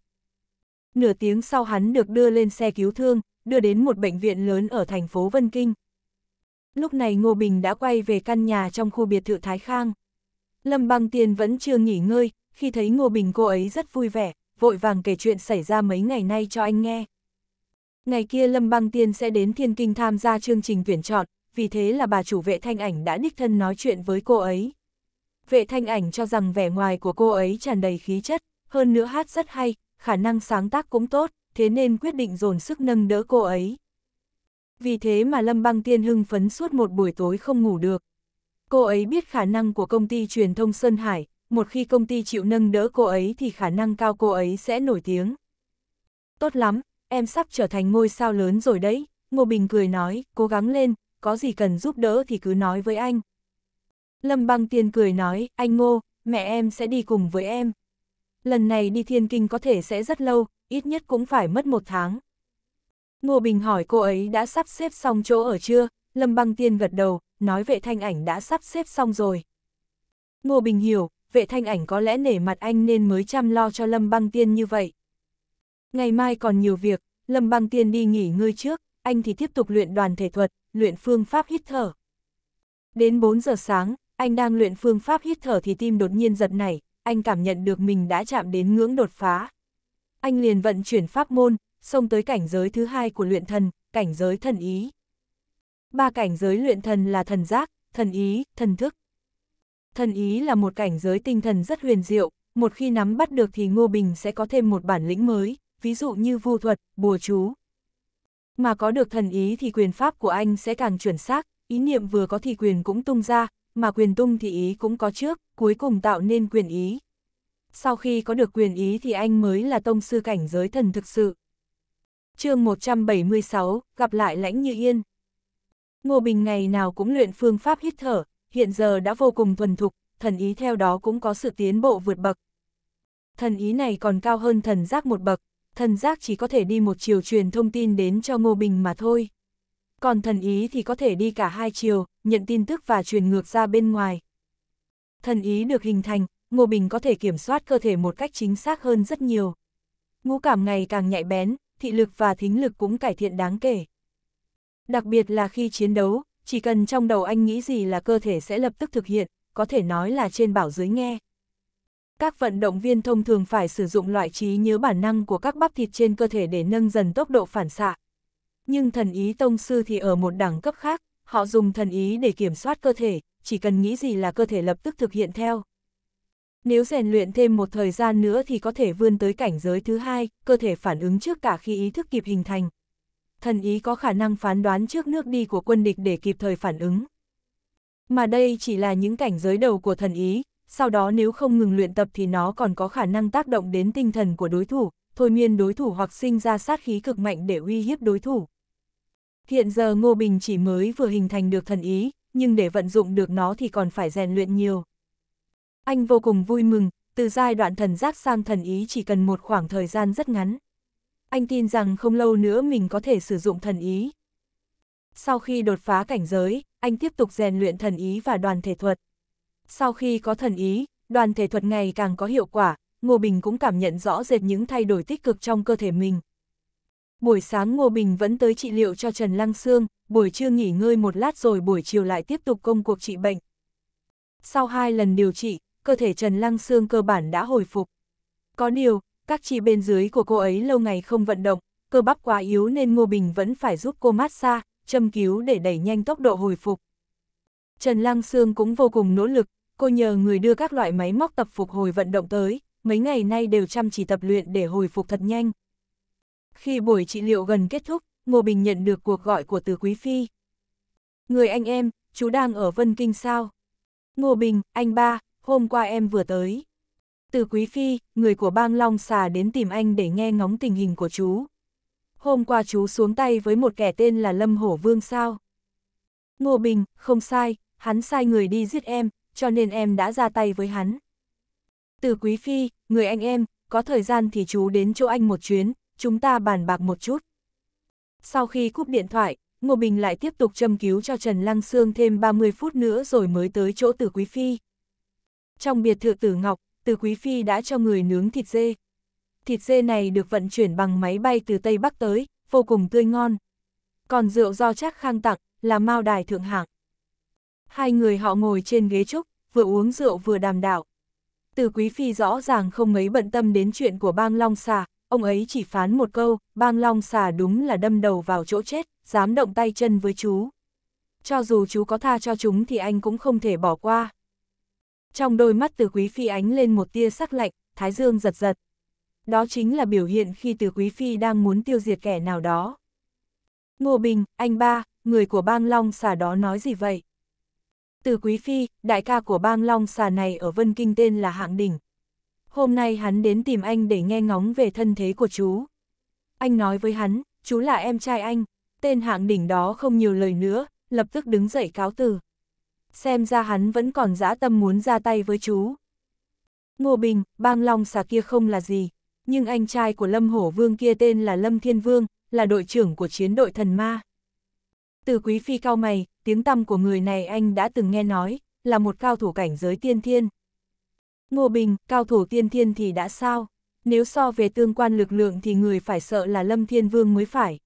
Nửa tiếng sau hắn được đưa lên xe cứu thương, đưa đến một bệnh viện lớn ở thành phố Vân Kinh. Lúc này Ngô Bình đã quay về căn nhà trong khu biệt thự Thái Khang. Lâm Băng Tiên vẫn chưa nghỉ ngơi, khi thấy Ngô Bình cô ấy rất vui vẻ, vội vàng kể chuyện xảy ra mấy ngày nay cho anh nghe. Ngày kia Lâm Băng Tiên sẽ đến Thiên Kinh tham gia chương trình tuyển chọn, vì thế là bà chủ vệ thanh ảnh đã đích thân nói chuyện với cô ấy. Vệ thanh ảnh cho rằng vẻ ngoài của cô ấy tràn đầy khí chất, hơn nữa hát rất hay, khả năng sáng tác cũng tốt, thế nên quyết định dồn sức nâng đỡ cô ấy. Vì thế mà Lâm Băng Tiên hưng phấn suốt một buổi tối không ngủ được. Cô ấy biết khả năng của công ty truyền thông Sơn Hải, một khi công ty chịu nâng đỡ cô ấy thì khả năng cao cô ấy sẽ nổi tiếng. Tốt lắm, em sắp trở thành ngôi sao lớn rồi đấy, Ngô Bình cười nói, cố gắng lên, có gì cần giúp đỡ thì cứ nói với anh. Lâm Băng Tiên cười nói, anh Ngô, mẹ em sẽ đi cùng với em. Lần này đi thiên kinh có thể sẽ rất lâu, ít nhất cũng phải mất một tháng. Ngô Bình hỏi cô ấy đã sắp xếp xong chỗ ở chưa, Lâm Băng Tiên gật đầu, nói vệ thanh ảnh đã sắp xếp xong rồi. Ngô Bình hiểu, vệ thanh ảnh có lẽ nể mặt anh nên mới chăm lo cho Lâm Băng Tiên như vậy. Ngày mai còn nhiều việc, Lâm Băng Tiên đi nghỉ ngơi trước, anh thì tiếp tục luyện đoàn thể thuật, luyện phương pháp hít thở. Đến 4 giờ sáng, anh đang luyện phương pháp hít thở thì tim đột nhiên giật nảy, anh cảm nhận được mình đã chạm đến ngưỡng đột phá. Anh liền vận chuyển pháp môn, xông tới cảnh giới thứ hai của luyện thần, cảnh giới thần ý. Ba cảnh giới luyện thần là thần giác, thần ý, thần thức. Thần ý là một cảnh giới tinh thần rất huyền diệu, một khi nắm bắt được thì Ngô Bình sẽ có thêm một bản lĩnh mới, ví dụ như vu thuật, bùa chú. Mà có được thần ý thì quyền pháp của anh sẽ càng chuẩn xác, ý niệm vừa có thì quyền cũng tung ra, mà quyền tung thì ý cũng có trước, cuối cùng tạo nên quyền ý. Sau khi có được quyền ý thì anh mới là tông sư cảnh giới thần thực sự. chương 176, gặp lại lãnh như yên. Ngô Bình ngày nào cũng luyện phương pháp hít thở, hiện giờ đã vô cùng thuần thục, thần ý theo đó cũng có sự tiến bộ vượt bậc. Thần ý này còn cao hơn thần giác một bậc, thần giác chỉ có thể đi một chiều truyền thông tin đến cho Ngô Bình mà thôi. Còn thần ý thì có thể đi cả hai chiều, nhận tin tức và truyền ngược ra bên ngoài. Thần ý được hình thành, Ngô Bình có thể kiểm soát cơ thể một cách chính xác hơn rất nhiều. Ngũ cảm ngày càng nhạy bén, thị lực và thính lực cũng cải thiện đáng kể. Đặc biệt là khi chiến đấu, chỉ cần trong đầu anh nghĩ gì là cơ thể sẽ lập tức thực hiện, có thể nói là trên bảo dưới nghe. Các vận động viên thông thường phải sử dụng loại trí nhớ bản năng của các bắp thịt trên cơ thể để nâng dần tốc độ phản xạ. Nhưng thần ý tông sư thì ở một đẳng cấp khác, họ dùng thần ý để kiểm soát cơ thể, chỉ cần nghĩ gì là cơ thể lập tức thực hiện theo. Nếu rèn luyện thêm một thời gian nữa thì có thể vươn tới cảnh giới thứ hai, cơ thể phản ứng trước cả khi ý thức kịp hình thành. Thần ý có khả năng phán đoán trước nước đi của quân địch để kịp thời phản ứng. Mà đây chỉ là những cảnh giới đầu của thần ý, sau đó nếu không ngừng luyện tập thì nó còn có khả năng tác động đến tinh thần của đối thủ, thôi miên đối thủ hoặc sinh ra sát khí cực mạnh để uy hiếp đối thủ. Hiện giờ Ngô Bình chỉ mới vừa hình thành được thần ý, nhưng để vận dụng được nó thì còn phải rèn luyện nhiều. Anh vô cùng vui mừng, từ giai đoạn thần giác sang thần ý chỉ cần một khoảng thời gian rất ngắn. Anh tin rằng không lâu nữa mình có thể sử dụng thần ý. Sau khi đột phá cảnh giới, anh tiếp tục rèn luyện thần ý và đoàn thể thuật. Sau khi có thần ý, đoàn thể thuật ngày càng có hiệu quả, Ngô Bình cũng cảm nhận rõ rệt những thay đổi tích cực trong cơ thể mình. Buổi sáng Ngô Bình vẫn tới trị liệu cho Trần Lăng Sương, buổi trưa nghỉ ngơi một lát rồi buổi chiều lại tiếp tục công cuộc trị bệnh. Sau hai lần điều trị, cơ thể Trần Lăng Sương cơ bản đã hồi phục. Có điều, các chi bên dưới của cô ấy lâu ngày không vận động, cơ bắp quá yếu nên Ngô Bình vẫn phải giúp cô mát xa, châm cứu để đẩy nhanh tốc độ hồi phục. Trần Lăng Sương cũng vô cùng nỗ lực, cô nhờ người đưa các loại máy móc tập phục hồi vận động tới, mấy ngày nay đều chăm chỉ tập luyện để hồi phục thật nhanh. Khi buổi trị liệu gần kết thúc, Ngô Bình nhận được cuộc gọi của Từ Quý Phi. Người anh em, chú đang ở Vân Kinh sao? Ngô Bình, anh ba, hôm qua em vừa tới. Từ Quý Phi, người của bang Long Xà đến tìm anh để nghe ngóng tình hình của chú. Hôm qua chú xuống tay với một kẻ tên là Lâm Hổ Vương sao? Ngô Bình, không sai, hắn sai người đi giết em, cho nên em đã ra tay với hắn. Từ Quý Phi, người anh em, có thời gian thì chú đến chỗ anh một chuyến, chúng ta bàn bạc một chút. Sau khi cúp điện thoại, Ngô Bình lại tiếp tục châm cứu cho Trần Lăng Sương thêm 30 phút nữa rồi mới tới chỗ Từ Quý Phi. Trong biệt thự Tử Ngọc, Từ Quý Phi đã cho người nướng thịt dê. Thịt dê này được vận chuyển bằng máy bay từ Tây Bắc tới, vô cùng tươi ngon. Còn rượu do Trác Khang tặng là Mao Đài Thượng Hạng. Hai người họ ngồi trên ghế trúc, vừa uống rượu vừa đàm đạo. Từ quý phi rõ ràng không mấy bận tâm đến chuyện của bang Long Xà, ông ấy chỉ phán một câu, bang Long Xà đúng là đâm đầu vào chỗ chết, dám động tay chân với chú. Cho dù chú có tha cho chúng thì anh cũng không thể bỏ qua. Trong đôi mắt từ quý phi ánh lên một tia sắc lạnh, Thái Dương giật giật. Đó chính là biểu hiện khi từ quý phi đang muốn tiêu diệt kẻ nào đó. Ngô Bình, anh ba, người của bang Long xà đó nói gì vậy? Từ Quý Phi, đại ca của bang Long xà này ở Vân Kinh tên là Hạng Đỉnh. Hôm nay hắn đến tìm anh để nghe ngóng về thân thế của chú. Anh nói với hắn, chú là em trai anh, tên Hạng Đỉnh đó không nhiều lời nữa, lập tức đứng dậy cáo từ. Xem ra hắn vẫn còn dã tâm muốn ra tay với chú. Ngô Bình, bang Long xà kia không là gì, nhưng anh trai của Lâm Hổ Vương kia tên là Lâm Thiên Vương, là đội trưởng của chiến đội thần ma. Từ quý phi cao mày, tiếng tăm của người này anh đã từng nghe nói, là một cao thủ cảnh giới tiên thiên. Ngô Bình, cao thủ tiên thiên thì đã sao? Nếu so về tương quan lực lượng thì người phải sợ là Lâm Thiên Vương mới phải.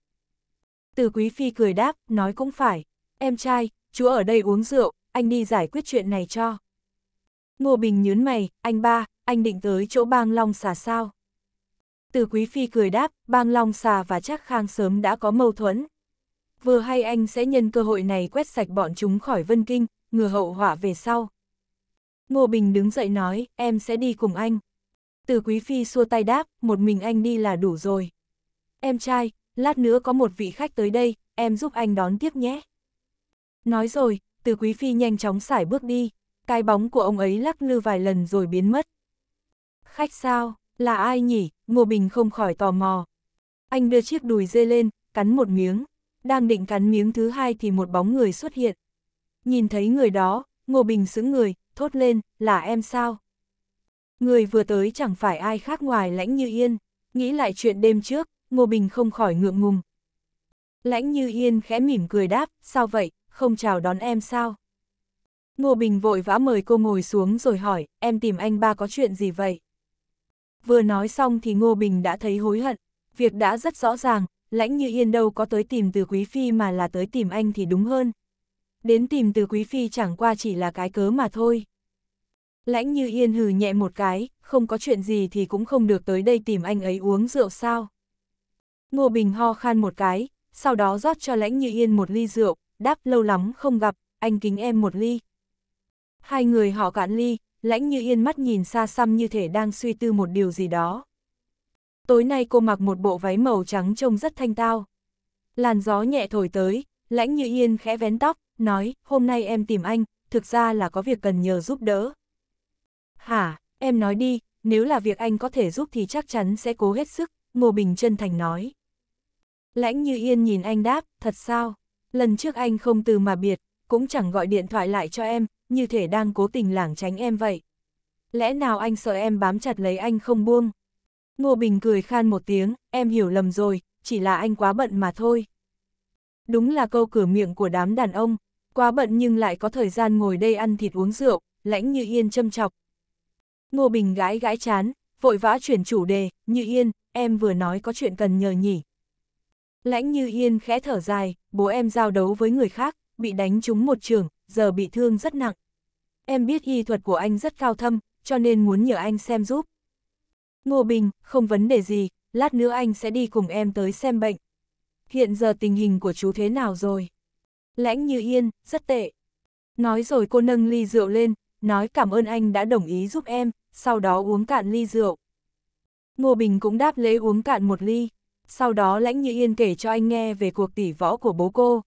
Từ quý phi cười đáp, nói cũng phải. Em trai, chú ở đây uống rượu, anh đi giải quyết chuyện này cho. Ngô Bình nhớn mày, anh ba, anh định tới chỗ bang Long xà sao? Từ quý phi cười đáp, bang Long xà và chắc khang sớm đã có mâu thuẫn, vừa hay anh sẽ nhân cơ hội này quét sạch bọn chúng khỏi Vân Kinh, ngừa hậu hỏa về sau. Ngô Bình đứng dậy nói, em sẽ đi cùng anh. Từ Quý Phi xua tay đáp, một mình anh đi là đủ rồi. Em trai, lát nữa có một vị khách tới đây, em giúp anh đón tiếp nhé. Nói rồi, Từ Quý Phi nhanh chóng xải bước đi, cái bóng của ông ấy lắc lư vài lần rồi biến mất. Khách sao, là ai nhỉ, Ngô Bình không khỏi tò mò. Anh đưa chiếc đùi dê lên, cắn một miếng đang định cắn miếng thứ hai thì một bóng người xuất hiện. Nhìn thấy người đó, Ngô Bình sững người, thốt lên, là em sao? Người vừa tới chẳng phải ai khác ngoài lãnh như yên, nghĩ lại chuyện đêm trước, Ngô Bình không khỏi ngượng ngùng. Lãnh như yên khẽ mỉm cười đáp, sao vậy, không chào đón em sao? Ngô Bình vội vã mời cô ngồi xuống rồi hỏi, em tìm anh ba có chuyện gì vậy? Vừa nói xong thì Ngô Bình đã thấy hối hận, việc đã rất rõ ràng, lãnh như yên đâu có tới tìm từ quý phi mà là tới tìm anh thì đúng hơn. Đến tìm từ quý phi chẳng qua chỉ là cái cớ mà thôi. Lãnh như yên hừ nhẹ một cái, không có chuyện gì thì cũng không được tới đây tìm anh ấy uống rượu sao. Ngô Bình ho khan một cái, sau đó rót cho lãnh như yên một ly rượu, đáp lâu lắm không gặp, anh kính em một ly. Hai người họ cạn ly, lãnh như yên mắt nhìn xa xăm như thể đang suy tư một điều gì đó. Tối nay cô mặc một bộ váy màu trắng trông rất thanh tao. Làn gió nhẹ thổi tới, lãnh như yên khẽ vén tóc, nói, hôm nay em tìm anh, thực ra là có việc cần nhờ giúp đỡ. Hả, em nói đi, nếu là việc anh có thể giúp thì chắc chắn sẽ cố hết sức, Ngô Bình chân thành nói. Lãnh như yên nhìn anh đáp, thật sao? Lần trước anh không từ mà biệt, cũng chẳng gọi điện thoại lại cho em, như thể đang cố tình lảng tránh em vậy. Lẽ nào anh sợ em bám chặt lấy anh không buông? Ngô Bình cười khan một tiếng, em hiểu lầm rồi, chỉ là anh quá bận mà thôi. Đúng là câu cửa miệng của đám đàn ông, quá bận nhưng lại có thời gian ngồi đây ăn thịt uống rượu, lãnh như yên châm chọc. Ngô Bình gãi gãi chán, vội vã chuyển chủ đề, như yên, em vừa nói có chuyện cần nhờ nhỉ. Lãnh như yên khẽ thở dài, bố em giao đấu với người khác, bị đánh trúng một trường, giờ bị thương rất nặng. Em biết y thuật của anh rất cao thâm, cho nên muốn nhờ anh xem giúp. Ngô Bình, không vấn đề gì, lát nữa anh sẽ đi cùng em tới xem bệnh. Hiện giờ tình hình của chú thế nào rồi? Lãnh như yên, rất tệ. Nói rồi cô nâng ly rượu lên, nói cảm ơn anh đã đồng ý giúp em, sau đó uống cạn ly rượu. Ngô Bình cũng đáp lễ uống cạn một ly, sau đó Lãnh Như Yên kể cho anh nghe về cuộc tỷ võ của bố cô.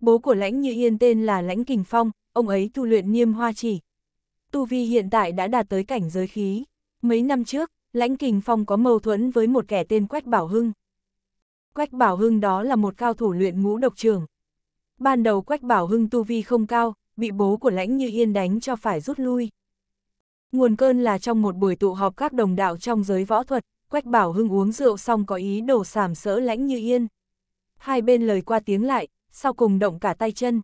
Bố của Lãnh Như Yên tên là Lãnh Kình Phong, ông ấy tu luyện niêm hoa chỉ. Tu vi hiện tại đã đạt tới cảnh giới khí. Mấy năm trước, Lãnh Kình Phong có mâu thuẫn với một kẻ tên Quách Bảo Hưng. Quách Bảo Hưng đó là một cao thủ luyện ngũ độc trường. Ban đầu Quách Bảo Hưng tu vi không cao, bị bố của Lãnh Như Yên đánh cho phải rút lui. Nguồn cơn là trong một buổi tụ họp các đồng đạo trong giới võ thuật, Quách Bảo Hưng uống rượu xong có ý đổ sàm sỡ Lãnh Như Yên. Hai bên lời qua tiếng lại, sau cùng động cả tay chân.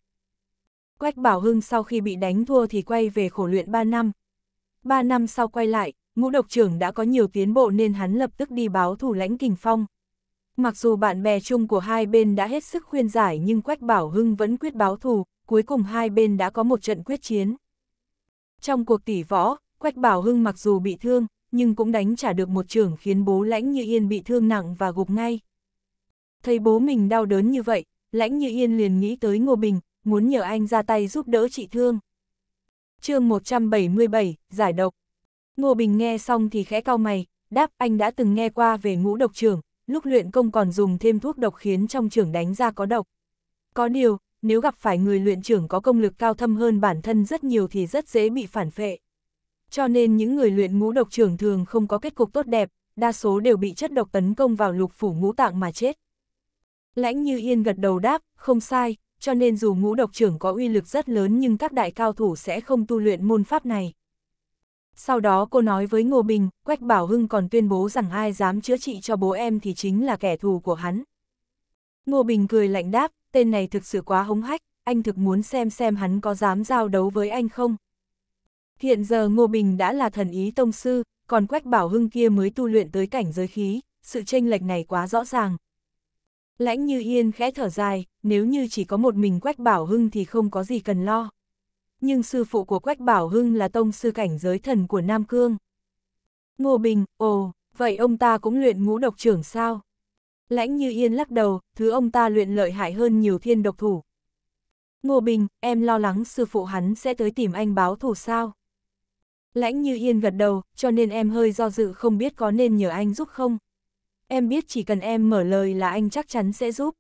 Quách Bảo Hưng sau khi bị đánh thua thì quay về khổ luyện 3 năm. 3 năm sau quay lại, ngũ độc trưởng đã có nhiều tiến bộ nên hắn lập tức đi báo thủ lãnh kình phong. Mặc dù bạn bè chung của hai bên đã hết sức khuyên giải nhưng Quách Bảo Hưng vẫn quyết báo thù, cuối cùng hai bên đã có một trận quyết chiến. Trong cuộc tỷ võ, Quách Bảo Hưng mặc dù bị thương, nhưng cũng đánh trả được một trưởng khiến bố Lãnh Như Yên bị thương nặng và gục ngay. Thấy bố mình đau đớn như vậy, Lãnh Như Yên liền nghĩ tới Ngô Bình, muốn nhờ anh ra tay giúp đỡ trị thương. chương 177, Giải độc Ngô Bình nghe xong thì khẽ cau mày, đáp anh đã từng nghe qua về ngũ độc trưởng, lúc luyện công còn dùng thêm thuốc độc khiến trong trưởng đánh ra có độc. Có điều, nếu gặp phải người luyện trưởng có công lực cao thâm hơn bản thân rất nhiều thì rất dễ bị phản phệ. Cho nên những người luyện ngũ độc trưởng thường không có kết cục tốt đẹp, đa số đều bị chất độc tấn công vào lục phủ ngũ tạng mà chết. Lãnh Như Yên gật đầu đáp, không sai, cho nên dù ngũ độc trưởng có uy lực rất lớn nhưng các đại cao thủ sẽ không tu luyện môn pháp này. Sau đó cô nói với Ngô Bình, Quách Bảo Hưng còn tuyên bố rằng ai dám chữa trị cho bố em thì chính là kẻ thù của hắn. Ngô Bình cười lạnh đáp, tên này thực sự quá hống hách, anh thực muốn xem xem hắn có dám giao đấu với anh không. Hiện giờ Ngô Bình đã là thần ý tông sư, còn Quách Bảo Hưng kia mới tu luyện tới cảnh giới khí, sự chênh lệch này quá rõ ràng. Lãnh như yên khẽ thở dài, nếu như chỉ có một mình Quách Bảo Hưng thì không có gì cần lo nhưng sư phụ của Quách Bảo Hưng là tông sư cảnh giới thần của Nam Cương. Ngô Bình, ồ, vậy ông ta cũng luyện ngũ độc trưởng sao? Lãnh như yên lắc đầu, thứ ông ta luyện lợi hại hơn nhiều thiên độc thủ. Ngô Bình, em lo lắng sư phụ hắn sẽ tới tìm anh báo thù sao? Lãnh như yên gật đầu, cho nên em hơi do dự không biết có nên nhờ anh giúp không? Em biết chỉ cần em mở lời là anh chắc chắn sẽ giúp.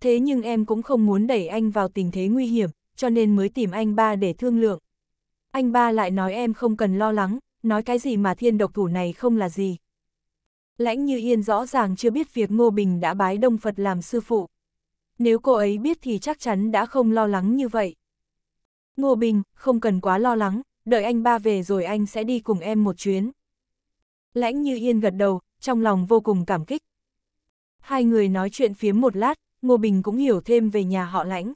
Thế nhưng em cũng không muốn đẩy anh vào tình thế nguy hiểm, cho nên mới tìm anh ba để thương lượng. Anh ba lại nói em không cần lo lắng, nói cái gì mà thiên độc thủ này không là gì. Lãnh Như Yên rõ ràng chưa biết việc Ngô Bình đã bái Đông Phật làm sư phụ. Nếu cô ấy biết thì chắc chắn đã không lo lắng như vậy. Ngô Bình, không cần quá lo lắng, đợi anh ba về rồi anh sẽ đi cùng em một chuyến. Lãnh Như Yên gật đầu, trong lòng vô cùng cảm kích. Hai người nói chuyện phía một lát, Ngô Bình cũng hiểu thêm về nhà họ Lãnh.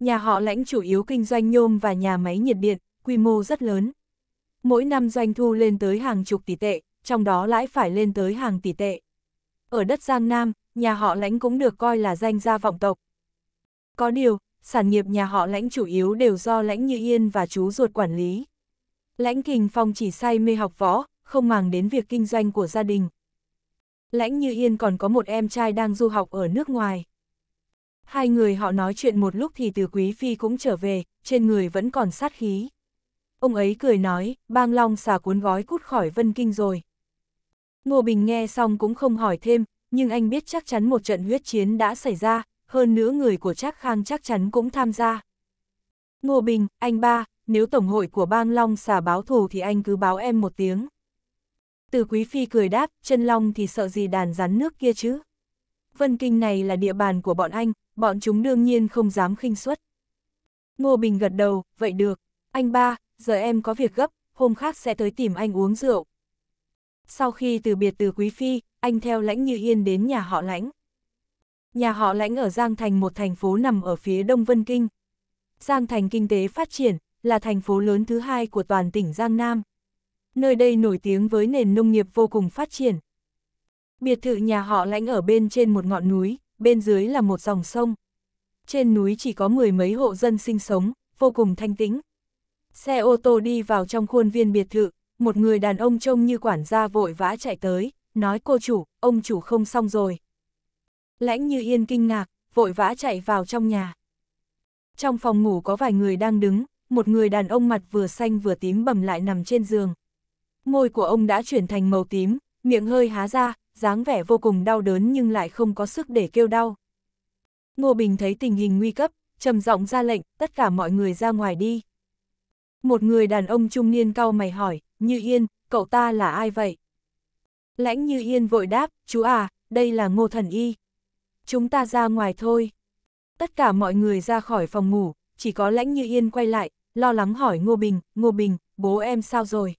Nhà họ lãnh chủ yếu kinh doanh nhôm và nhà máy nhiệt điện, quy mô rất lớn. Mỗi năm doanh thu lên tới hàng chục tỷ tệ, trong đó lãi phải lên tới hàng tỷ tệ. Ở đất Giang Nam, nhà họ lãnh cũng được coi là danh gia vọng tộc. Có điều, sản nghiệp nhà họ lãnh chủ yếu đều do lãnh như yên và chú ruột quản lý. Lãnh Kình Phong chỉ say mê học võ, không màng đến việc kinh doanh của gia đình. Lãnh Như Yên còn có một em trai đang du học ở nước ngoài. Hai người họ nói chuyện một lúc thì từ quý phi cũng trở về, trên người vẫn còn sát khí. Ông ấy cười nói, bang long xà cuốn gói cút khỏi vân kinh rồi. Ngô Bình nghe xong cũng không hỏi thêm, nhưng anh biết chắc chắn một trận huyết chiến đã xảy ra, hơn nữa người của Trác Khang chắc chắn cũng tham gia. Ngô Bình, anh ba, nếu Tổng hội của bang Long xả báo thù thì anh cứ báo em một tiếng. Từ Quý Phi cười đáp, chân Long thì sợ gì đàn rắn nước kia chứ. Vân Kinh này là địa bàn của bọn anh, bọn chúng đương nhiên không dám khinh suất. Ngô Bình gật đầu, vậy được, anh ba, giờ em có việc gấp, hôm khác sẽ tới tìm anh uống rượu. Sau khi từ biệt từ Quý Phi, anh theo lãnh như yên đến nhà họ lãnh. Nhà họ lãnh ở Giang Thành một thành phố nằm ở phía Đông Vân Kinh. Giang Thành kinh tế phát triển, là thành phố lớn thứ hai của toàn tỉnh Giang Nam. Nơi đây nổi tiếng với nền nông nghiệp vô cùng phát triển. Biệt thự nhà họ lãnh ở bên trên một ngọn núi, bên dưới là một dòng sông. Trên núi chỉ có mười mấy hộ dân sinh sống, vô cùng thanh tĩnh. Xe ô tô đi vào trong khuôn viên biệt thự, một người đàn ông trông như quản gia vội vã chạy tới, nói cô chủ, ông chủ không xong rồi. Lãnh như yên kinh ngạc, vội vã chạy vào trong nhà. Trong phòng ngủ có vài người đang đứng, một người đàn ông mặt vừa xanh vừa tím bầm lại nằm trên giường. Môi của ông đã chuyển thành màu tím, miệng hơi há ra, dáng vẻ vô cùng đau đớn nhưng lại không có sức để kêu đau. Ngô Bình thấy tình hình nguy cấp, trầm giọng ra lệnh, tất cả mọi người ra ngoài đi. Một người đàn ông trung niên cau mày hỏi, Như Yên, cậu ta là ai vậy? Lãnh Như Yên vội đáp, chú à, đây là Ngô Thần Y. Chúng ta ra ngoài thôi. Tất cả mọi người ra khỏi phòng ngủ, chỉ có Lãnh Như Yên quay lại, lo lắng hỏi Ngô Bình, Ngô Bình, bố em sao rồi?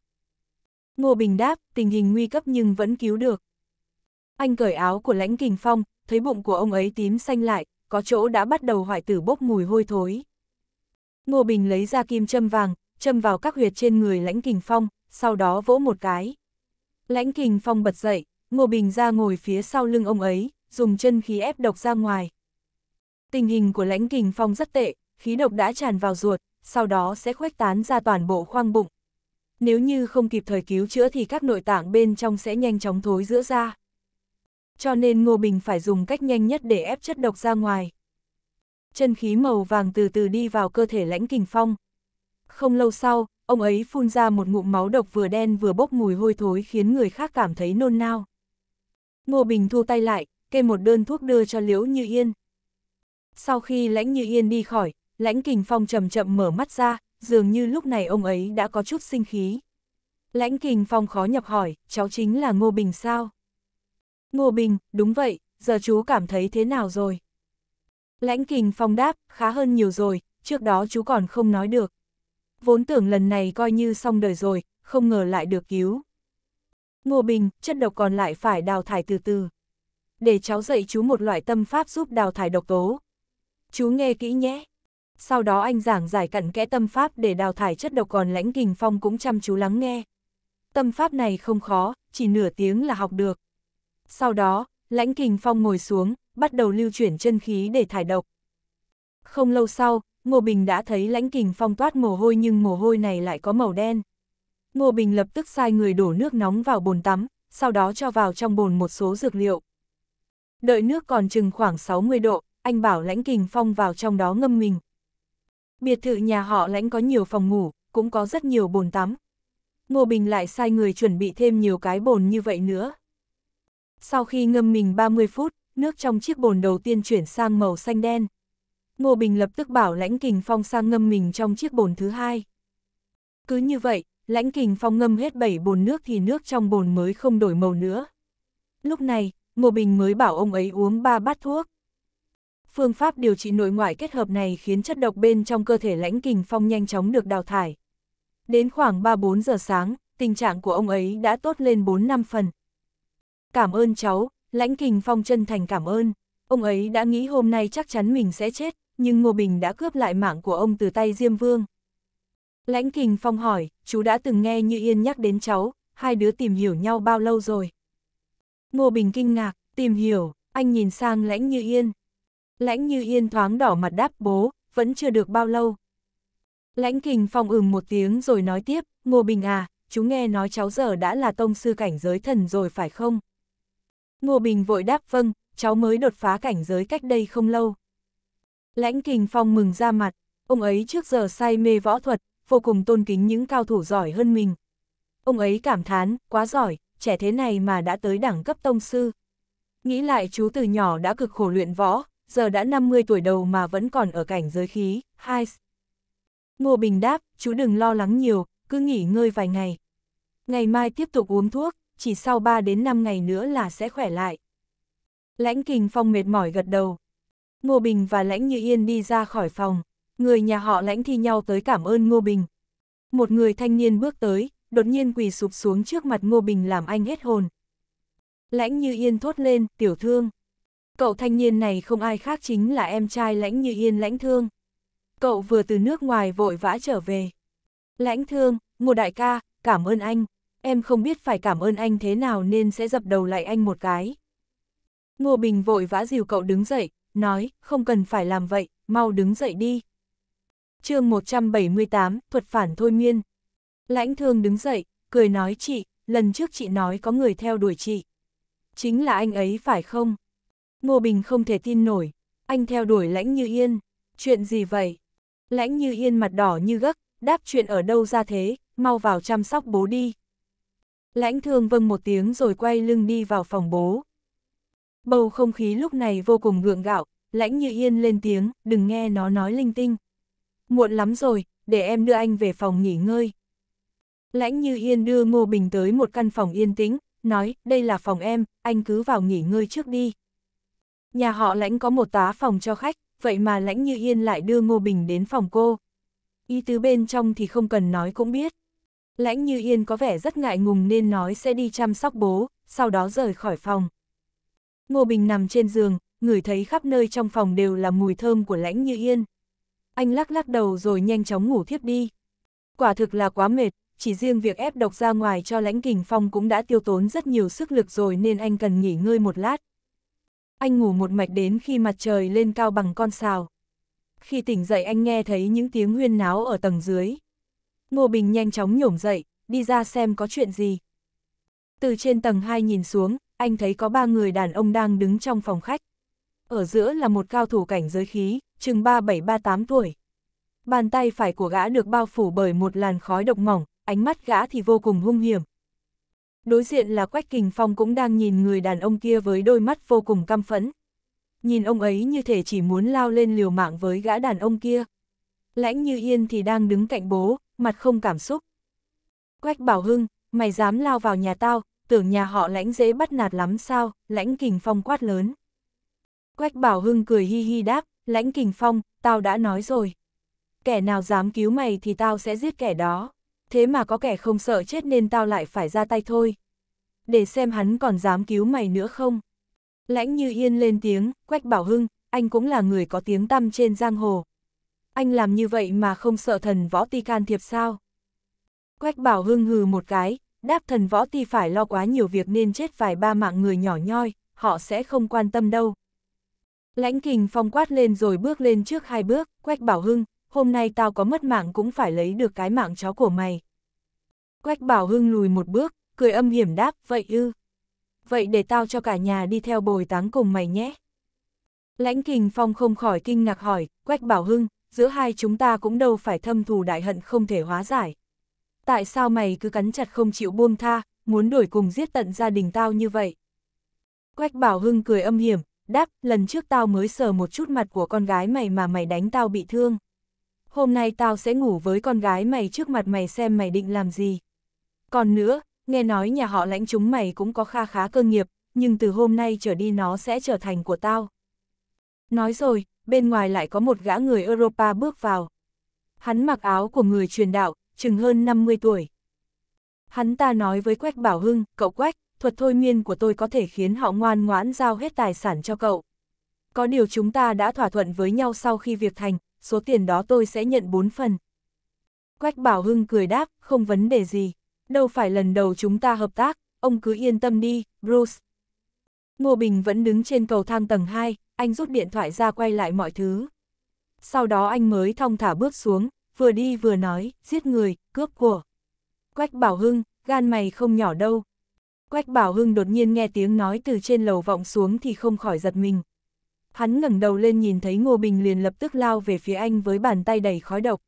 Ngô Bình đáp, tình hình nguy cấp nhưng vẫn cứu được. Anh cởi áo của lãnh kình phong, thấy bụng của ông ấy tím xanh lại, có chỗ đã bắt đầu hoại tử bốc mùi hôi thối. Ngô Bình lấy ra kim châm vàng, châm vào các huyệt trên người lãnh kình phong, sau đó vỗ một cái. Lãnh kình phong bật dậy, Ngô Bình ra ngồi phía sau lưng ông ấy, dùng chân khí ép độc ra ngoài. Tình hình của lãnh kình phong rất tệ, khí độc đã tràn vào ruột, sau đó sẽ khuếch tán ra toàn bộ khoang bụng. Nếu như không kịp thời cứu chữa thì các nội tạng bên trong sẽ nhanh chóng thối giữa ra cho nên Ngô Bình phải dùng cách nhanh nhất để ép chất độc ra ngoài. Chân khí màu vàng từ từ đi vào cơ thể lãnh kình phong. Không lâu sau, ông ấy phun ra một ngụm máu độc vừa đen vừa bốc mùi hôi thối khiến người khác cảm thấy nôn nao. Ngô Bình thu tay lại, kê một đơn thuốc đưa cho Liễu Như Yên. Sau khi lãnh Như Yên đi khỏi, lãnh kình phong chậm chậm mở mắt ra, dường như lúc này ông ấy đã có chút sinh khí. Lãnh kình phong khó nhập hỏi, cháu chính là Ngô Bình sao? Ngô Bình, đúng vậy, giờ chú cảm thấy thế nào rồi? Lãnh kình phong đáp, khá hơn nhiều rồi, trước đó chú còn không nói được. Vốn tưởng lần này coi như xong đời rồi, không ngờ lại được cứu. Ngô Bình, chất độc còn lại phải đào thải từ từ. Để cháu dạy chú một loại tâm pháp giúp đào thải độc tố. Chú nghe kỹ nhé. Sau đó anh giảng giải cặn kẽ tâm pháp để đào thải chất độc còn lãnh kình phong cũng chăm chú lắng nghe. Tâm pháp này không khó, chỉ nửa tiếng là học được. Sau đó, lãnh kình phong ngồi xuống, bắt đầu lưu chuyển chân khí để thải độc. Không lâu sau, Ngô Bình đã thấy lãnh kình phong toát mồ hôi nhưng mồ hôi này lại có màu đen. Ngô Bình lập tức sai người đổ nước nóng vào bồn tắm, sau đó cho vào trong bồn một số dược liệu. Đợi nước còn chừng khoảng 60 độ, anh bảo lãnh kình phong vào trong đó ngâm mình. Biệt thự nhà họ lãnh có nhiều phòng ngủ, cũng có rất nhiều bồn tắm. Ngô Bình lại sai người chuẩn bị thêm nhiều cái bồn như vậy nữa. Sau khi ngâm mình 30 phút, nước trong chiếc bồn đầu tiên chuyển sang màu xanh đen. Ngô Bình lập tức bảo Lãnh Kình Phong sang ngâm mình trong chiếc bồn thứ hai. Cứ như vậy, Lãnh Kình Phong ngâm hết 7 bồn nước thì nước trong bồn mới không đổi màu nữa. Lúc này, Ngô Bình mới bảo ông ấy uống 3 bát thuốc. Phương pháp điều trị nội ngoại kết hợp này khiến chất độc bên trong cơ thể Lãnh Kình Phong nhanh chóng được đào thải. Đến khoảng 3-4 giờ sáng, tình trạng của ông ấy đã tốt lên 4-5 phần, cảm ơn cháu, lãnh kình phong chân thành cảm ơn. Ông ấy đã nghĩ hôm nay chắc chắn mình sẽ chết, nhưng Ngô Bình đã cướp lại mạng của ông từ tay Diêm Vương. Lãnh kình phong hỏi, chú đã từng nghe Như Yên nhắc đến cháu, hai đứa tìm hiểu nhau bao lâu rồi? Ngô Bình kinh ngạc, tìm hiểu, anh nhìn sang lãnh Như Yên. Lãnh Như Yên thoáng đỏ mặt đáp bố, vẫn chưa được bao lâu. Lãnh kình phong ừm một tiếng rồi nói tiếp, Ngô Bình à, chú nghe nói cháu giờ đã là tông sư cảnh giới thần rồi phải không? Ngô Bình vội đáp vâng, cháu mới đột phá cảnh giới cách đây không lâu. Lãnh Kình Phong mừng ra mặt, ông ấy trước giờ say mê võ thuật, vô cùng tôn kính những cao thủ giỏi hơn mình. Ông ấy cảm thán, quá giỏi, trẻ thế này mà đã tới đẳng cấp tông sư. Nghĩ lại chú từ nhỏ đã cực khổ luyện võ, giờ đã 50 tuổi đầu mà vẫn còn ở cảnh giới khí, hai. Ngô Bình đáp, chú đừng lo lắng nhiều, cứ nghỉ ngơi vài ngày. Ngày mai tiếp tục uống thuốc, chỉ sau 3 đến 5 ngày nữa là sẽ khỏe lại. Lãnh Kình Phong mệt mỏi gật đầu. Ngô Bình và Lãnh Như Yên đi ra khỏi phòng, người nhà họ Lãnh thi nhau tới cảm ơn Ngô Bình. Một người thanh niên bước tới, đột nhiên quỳ sụp xuống trước mặt Ngô Bình làm anh hết hồn. Lãnh Như Yên thốt lên, tiểu thương. Cậu thanh niên này không ai khác chính là em trai Lãnh Như Yên Lãnh Thương. Cậu vừa từ nước ngoài vội vã trở về. Lãnh Thương, Ngô Đại ca, cảm ơn anh em không biết phải cảm ơn anh thế nào nên sẽ dập đầu lại anh một cái. Ngô Bình vội vã dìu cậu đứng dậy, nói, không cần phải làm vậy, mau đứng dậy đi. chương 178, thuật phản thôi miên. Lãnh thương đứng dậy, cười nói chị, lần trước chị nói có người theo đuổi chị. Chính là anh ấy phải không? Ngô Bình không thể tin nổi, anh theo đuổi lãnh như yên, chuyện gì vậy? Lãnh như yên mặt đỏ như gấc, đáp chuyện ở đâu ra thế, mau vào chăm sóc bố đi. Lãnh thương vâng một tiếng rồi quay lưng đi vào phòng bố. Bầu không khí lúc này vô cùng gượng gạo, lãnh như yên lên tiếng, đừng nghe nó nói linh tinh. Muộn lắm rồi, để em đưa anh về phòng nghỉ ngơi. Lãnh như yên đưa Ngô Bình tới một căn phòng yên tĩnh, nói, đây là phòng em, anh cứ vào nghỉ ngơi trước đi. Nhà họ lãnh có một tá phòng cho khách, vậy mà lãnh như yên lại đưa Ngô Bình đến phòng cô. Ý tứ bên trong thì không cần nói cũng biết. Lãnh Như Yên có vẻ rất ngại ngùng nên nói sẽ đi chăm sóc bố, sau đó rời khỏi phòng. Ngô Bình nằm trên giường, ngửi thấy khắp nơi trong phòng đều là mùi thơm của Lãnh Như Yên. Anh lắc lắc đầu rồi nhanh chóng ngủ thiếp đi. Quả thực là quá mệt, chỉ riêng việc ép độc ra ngoài cho Lãnh Kình Phong cũng đã tiêu tốn rất nhiều sức lực rồi nên anh cần nghỉ ngơi một lát. Anh ngủ một mạch đến khi mặt trời lên cao bằng con sào. Khi tỉnh dậy anh nghe thấy những tiếng huyên náo ở tầng dưới. Ngô Bình nhanh chóng nhổm dậy, đi ra xem có chuyện gì. Từ trên tầng 2 nhìn xuống, anh thấy có ba người đàn ông đang đứng trong phòng khách. Ở giữa là một cao thủ cảnh giới khí, chừng 37-38 tuổi. Bàn tay phải của gã được bao phủ bởi một làn khói độc mỏng, ánh mắt gã thì vô cùng hung hiểm. Đối diện là Quách Kình Phong cũng đang nhìn người đàn ông kia với đôi mắt vô cùng căm phẫn. Nhìn ông ấy như thể chỉ muốn lao lên liều mạng với gã đàn ông kia. Lãnh như yên thì đang đứng cạnh bố, mặt không cảm xúc. Quách Bảo Hưng, mày dám lao vào nhà tao, tưởng nhà họ lãnh dễ bắt nạt lắm sao, lãnh kình phong quát lớn. Quách Bảo Hưng cười hi hi đáp, lãnh kình phong, tao đã nói rồi. Kẻ nào dám cứu mày thì tao sẽ giết kẻ đó. Thế mà có kẻ không sợ chết nên tao lại phải ra tay thôi. Để xem hắn còn dám cứu mày nữa không. Lãnh như yên lên tiếng, Quách Bảo Hưng, anh cũng là người có tiếng tăm trên giang hồ, anh làm như vậy mà không sợ thần võ ti can thiệp sao? Quách bảo hưng hừ một cái, đáp thần võ ti phải lo quá nhiều việc nên chết vài ba mạng người nhỏ nhoi, họ sẽ không quan tâm đâu. Lãnh kình phong quát lên rồi bước lên trước hai bước, quách bảo hưng, hôm nay tao có mất mạng cũng phải lấy được cái mạng chó của mày. Quách bảo hưng lùi một bước, cười âm hiểm đáp, vậy ư. Vậy để tao cho cả nhà đi theo bồi táng cùng mày nhé. Lãnh kình phong không khỏi kinh ngạc hỏi, quách bảo hưng, giữa hai chúng ta cũng đâu phải thâm thù đại hận không thể hóa giải. Tại sao mày cứ cắn chặt không chịu buông tha, muốn đổi cùng giết tận gia đình tao như vậy? Quách Bảo Hưng cười âm hiểm, đáp, lần trước tao mới sờ một chút mặt của con gái mày mà mày đánh tao bị thương. Hôm nay tao sẽ ngủ với con gái mày trước mặt mày xem mày định làm gì. Còn nữa, nghe nói nhà họ lãnh chúng mày cũng có kha khá cơ nghiệp, nhưng từ hôm nay trở đi nó sẽ trở thành của tao. Nói rồi, bên ngoài lại có một gã người Europa bước vào. Hắn mặc áo của người truyền đạo, chừng hơn 50 tuổi. Hắn ta nói với Quách Bảo Hưng, cậu Quách, thuật thôi miên của tôi có thể khiến họ ngoan ngoãn giao hết tài sản cho cậu. Có điều chúng ta đã thỏa thuận với nhau sau khi việc thành, số tiền đó tôi sẽ nhận 4 phần. Quách Bảo Hưng cười đáp, không vấn đề gì. Đâu phải lần đầu chúng ta hợp tác, ông cứ yên tâm đi, Bruce. Ngô Bình vẫn đứng trên cầu thang tầng 2, anh rút điện thoại ra quay lại mọi thứ. Sau đó anh mới thong thả bước xuống, vừa đi vừa nói, giết người, cướp của. Quách Bảo Hưng, gan mày không nhỏ đâu. Quách Bảo Hưng đột nhiên nghe tiếng nói từ trên lầu vọng xuống thì không khỏi giật mình. Hắn ngẩng đầu lên nhìn thấy Ngô Bình liền lập tức lao về phía anh với bàn tay đầy khói độc.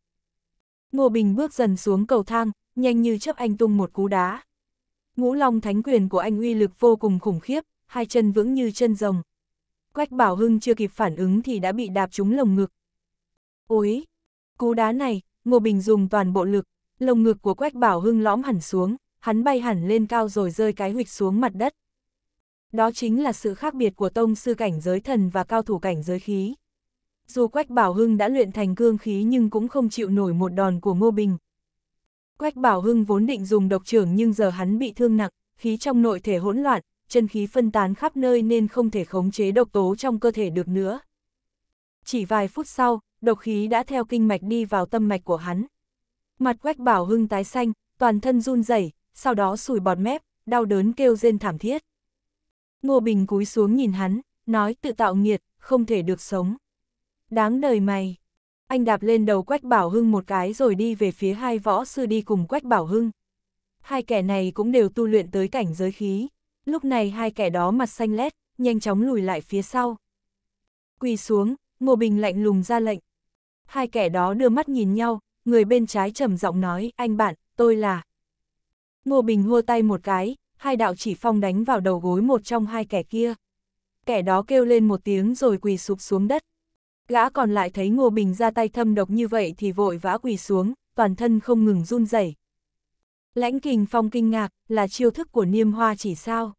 Ngô Bình bước dần xuống cầu thang, nhanh như chớp anh tung một cú đá. Ngũ Long Thánh Quyền của anh uy lực vô cùng khủng khiếp, hai chân vững như chân rồng. Quách Bảo Hưng chưa kịp phản ứng thì đã bị đạp trúng lồng ngực. Ôi! Cú đá này, Ngô Bình dùng toàn bộ lực, lồng ngực của Quách Bảo Hưng lõm hẳn xuống, hắn bay hẳn lên cao rồi rơi cái huyệt xuống mặt đất. Đó chính là sự khác biệt của tông sư cảnh giới thần và cao thủ cảnh giới khí. Dù Quách Bảo Hưng đã luyện thành cương khí nhưng cũng không chịu nổi một đòn của Ngô Bình. Quách Bảo Hưng vốn định dùng độc trưởng nhưng giờ hắn bị thương nặng, khí trong nội thể hỗn loạn, chân khí phân tán khắp nơi nên không thể khống chế độc tố trong cơ thể được nữa. Chỉ vài phút sau, độc khí đã theo kinh mạch đi vào tâm mạch của hắn. Mặt quách bảo hưng tái xanh, toàn thân run rẩy, sau đó sùi bọt mép, đau đớn kêu rên thảm thiết. Ngô Bình cúi xuống nhìn hắn, nói tự tạo nghiệt, không thể được sống. Đáng đời mày. Anh đạp lên đầu Quách Bảo Hưng một cái rồi đi về phía hai võ sư đi cùng Quách Bảo Hưng. Hai kẻ này cũng đều tu luyện tới cảnh giới khí. Lúc này hai kẻ đó mặt xanh lét, nhanh chóng lùi lại phía sau. Quỳ xuống, Ngô Bình lạnh lùng ra lệnh. Hai kẻ đó đưa mắt nhìn nhau, người bên trái trầm giọng nói, anh bạn, tôi là. Ngô Bình hua tay một cái, hai đạo chỉ phong đánh vào đầu gối một trong hai kẻ kia. Kẻ đó kêu lên một tiếng rồi quỳ sụp xuống đất. Gã còn lại thấy Ngô Bình ra tay thâm độc như vậy thì vội vã quỳ xuống, toàn thân không ngừng run rẩy. Lãnh kình phong kinh ngạc, là chiêu thức của niêm hoa chỉ sao.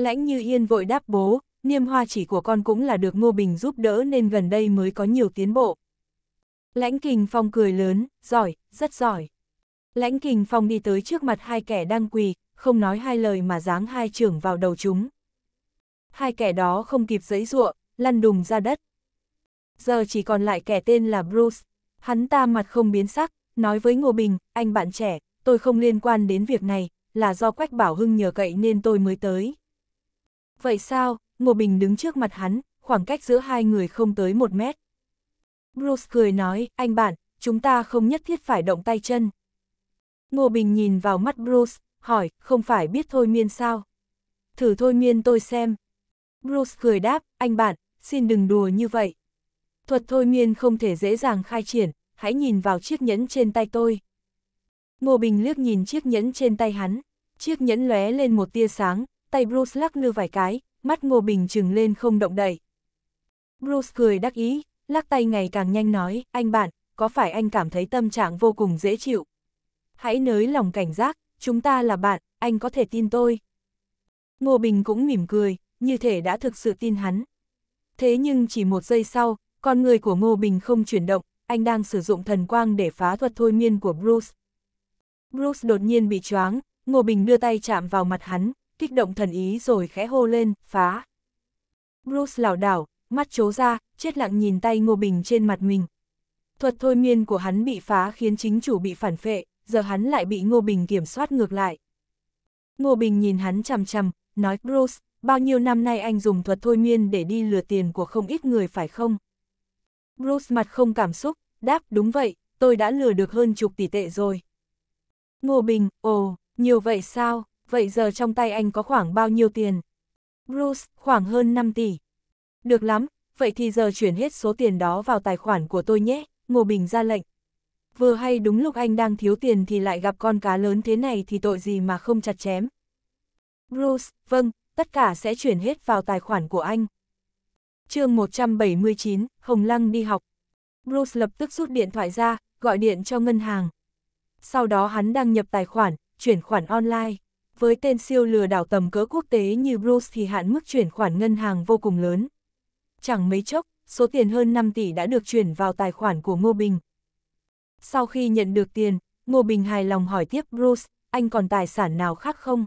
Lãnh như yên vội đáp bố, niêm hoa chỉ của con cũng là được Ngô Bình giúp đỡ nên gần đây mới có nhiều tiến bộ. Lãnh kình phong cười lớn, giỏi, rất giỏi. Lãnh kình phong đi tới trước mặt hai kẻ đang quỳ, không nói hai lời mà giáng hai trưởng vào đầu chúng. Hai kẻ đó không kịp giấy ruộng, lăn đùng ra đất. Giờ chỉ còn lại kẻ tên là Bruce. Hắn ta mặt không biến sắc, nói với Ngô Bình, anh bạn trẻ, tôi không liên quan đến việc này, là do Quách Bảo Hưng nhờ cậy nên tôi mới tới. Vậy sao, Ngô Bình đứng trước mặt hắn, khoảng cách giữa hai người không tới một mét. Bruce cười nói, anh bạn, chúng ta không nhất thiết phải động tay chân. Ngô Bình nhìn vào mắt Bruce, hỏi, không phải biết thôi miên sao? Thử thôi miên tôi xem. Bruce cười đáp, anh bạn, xin đừng đùa như vậy. Thuật thôi miên không thể dễ dàng khai triển, hãy nhìn vào chiếc nhẫn trên tay tôi. Ngô Bình liếc nhìn chiếc nhẫn trên tay hắn, chiếc nhẫn lóe lên một tia sáng, tay Bruce lắc lư vài cái, mắt Ngô Bình trừng lên không động đậy. Bruce cười đắc ý, lắc tay ngày càng nhanh nói, anh bạn, có phải anh cảm thấy tâm trạng vô cùng dễ chịu? Hãy nới lòng cảnh giác, chúng ta là bạn, anh có thể tin tôi. Ngô Bình cũng mỉm cười, như thể đã thực sự tin hắn. Thế nhưng chỉ một giây sau, con người của Ngô Bình không chuyển động, anh đang sử dụng thần quang để phá thuật thôi miên của Bruce. Bruce đột nhiên bị choáng, Ngô Bình đưa tay chạm vào mặt hắn, kích động thần ý rồi khẽ hô lên, phá. Bruce lảo đảo, mắt chố ra, chết lặng nhìn tay Ngô Bình trên mặt mình. Thuật thôi miên của hắn bị phá khiến chính chủ bị phản phệ, giờ hắn lại bị Ngô Bình kiểm soát ngược lại. Ngô Bình nhìn hắn chằm chằm, nói Bruce, bao nhiêu năm nay anh dùng thuật thôi miên để đi lừa tiền của không ít người phải không? Bruce mặt không cảm xúc, đáp đúng vậy, tôi đã lừa được hơn chục tỷ tệ rồi. Ngô Bình, ồ, nhiều vậy sao? vậy giờ trong tay anh có khoảng bao nhiêu tiền? Bruce, khoảng hơn 5 tỷ. Được lắm, vậy thì giờ chuyển hết số tiền đó vào tài khoản của tôi nhé, Ngô Bình ra lệnh. Vừa hay đúng lúc anh đang thiếu tiền thì lại gặp con cá lớn thế này thì tội gì mà không chặt chém. Bruce, vâng, tất cả sẽ chuyển hết vào tài khoản của anh. chương 179, Hồng Lăng đi học. Bruce lập tức rút điện thoại ra, gọi điện cho ngân hàng. Sau đó hắn đăng nhập tài khoản, chuyển khoản online với tên siêu lừa đảo tầm cỡ quốc tế như Bruce thì hạn mức chuyển khoản ngân hàng vô cùng lớn. Chẳng mấy chốc, số tiền hơn 5 tỷ đã được chuyển vào tài khoản của Ngô Bình. Sau khi nhận được tiền, Ngô Bình hài lòng hỏi tiếp Bruce, anh còn tài sản nào khác không?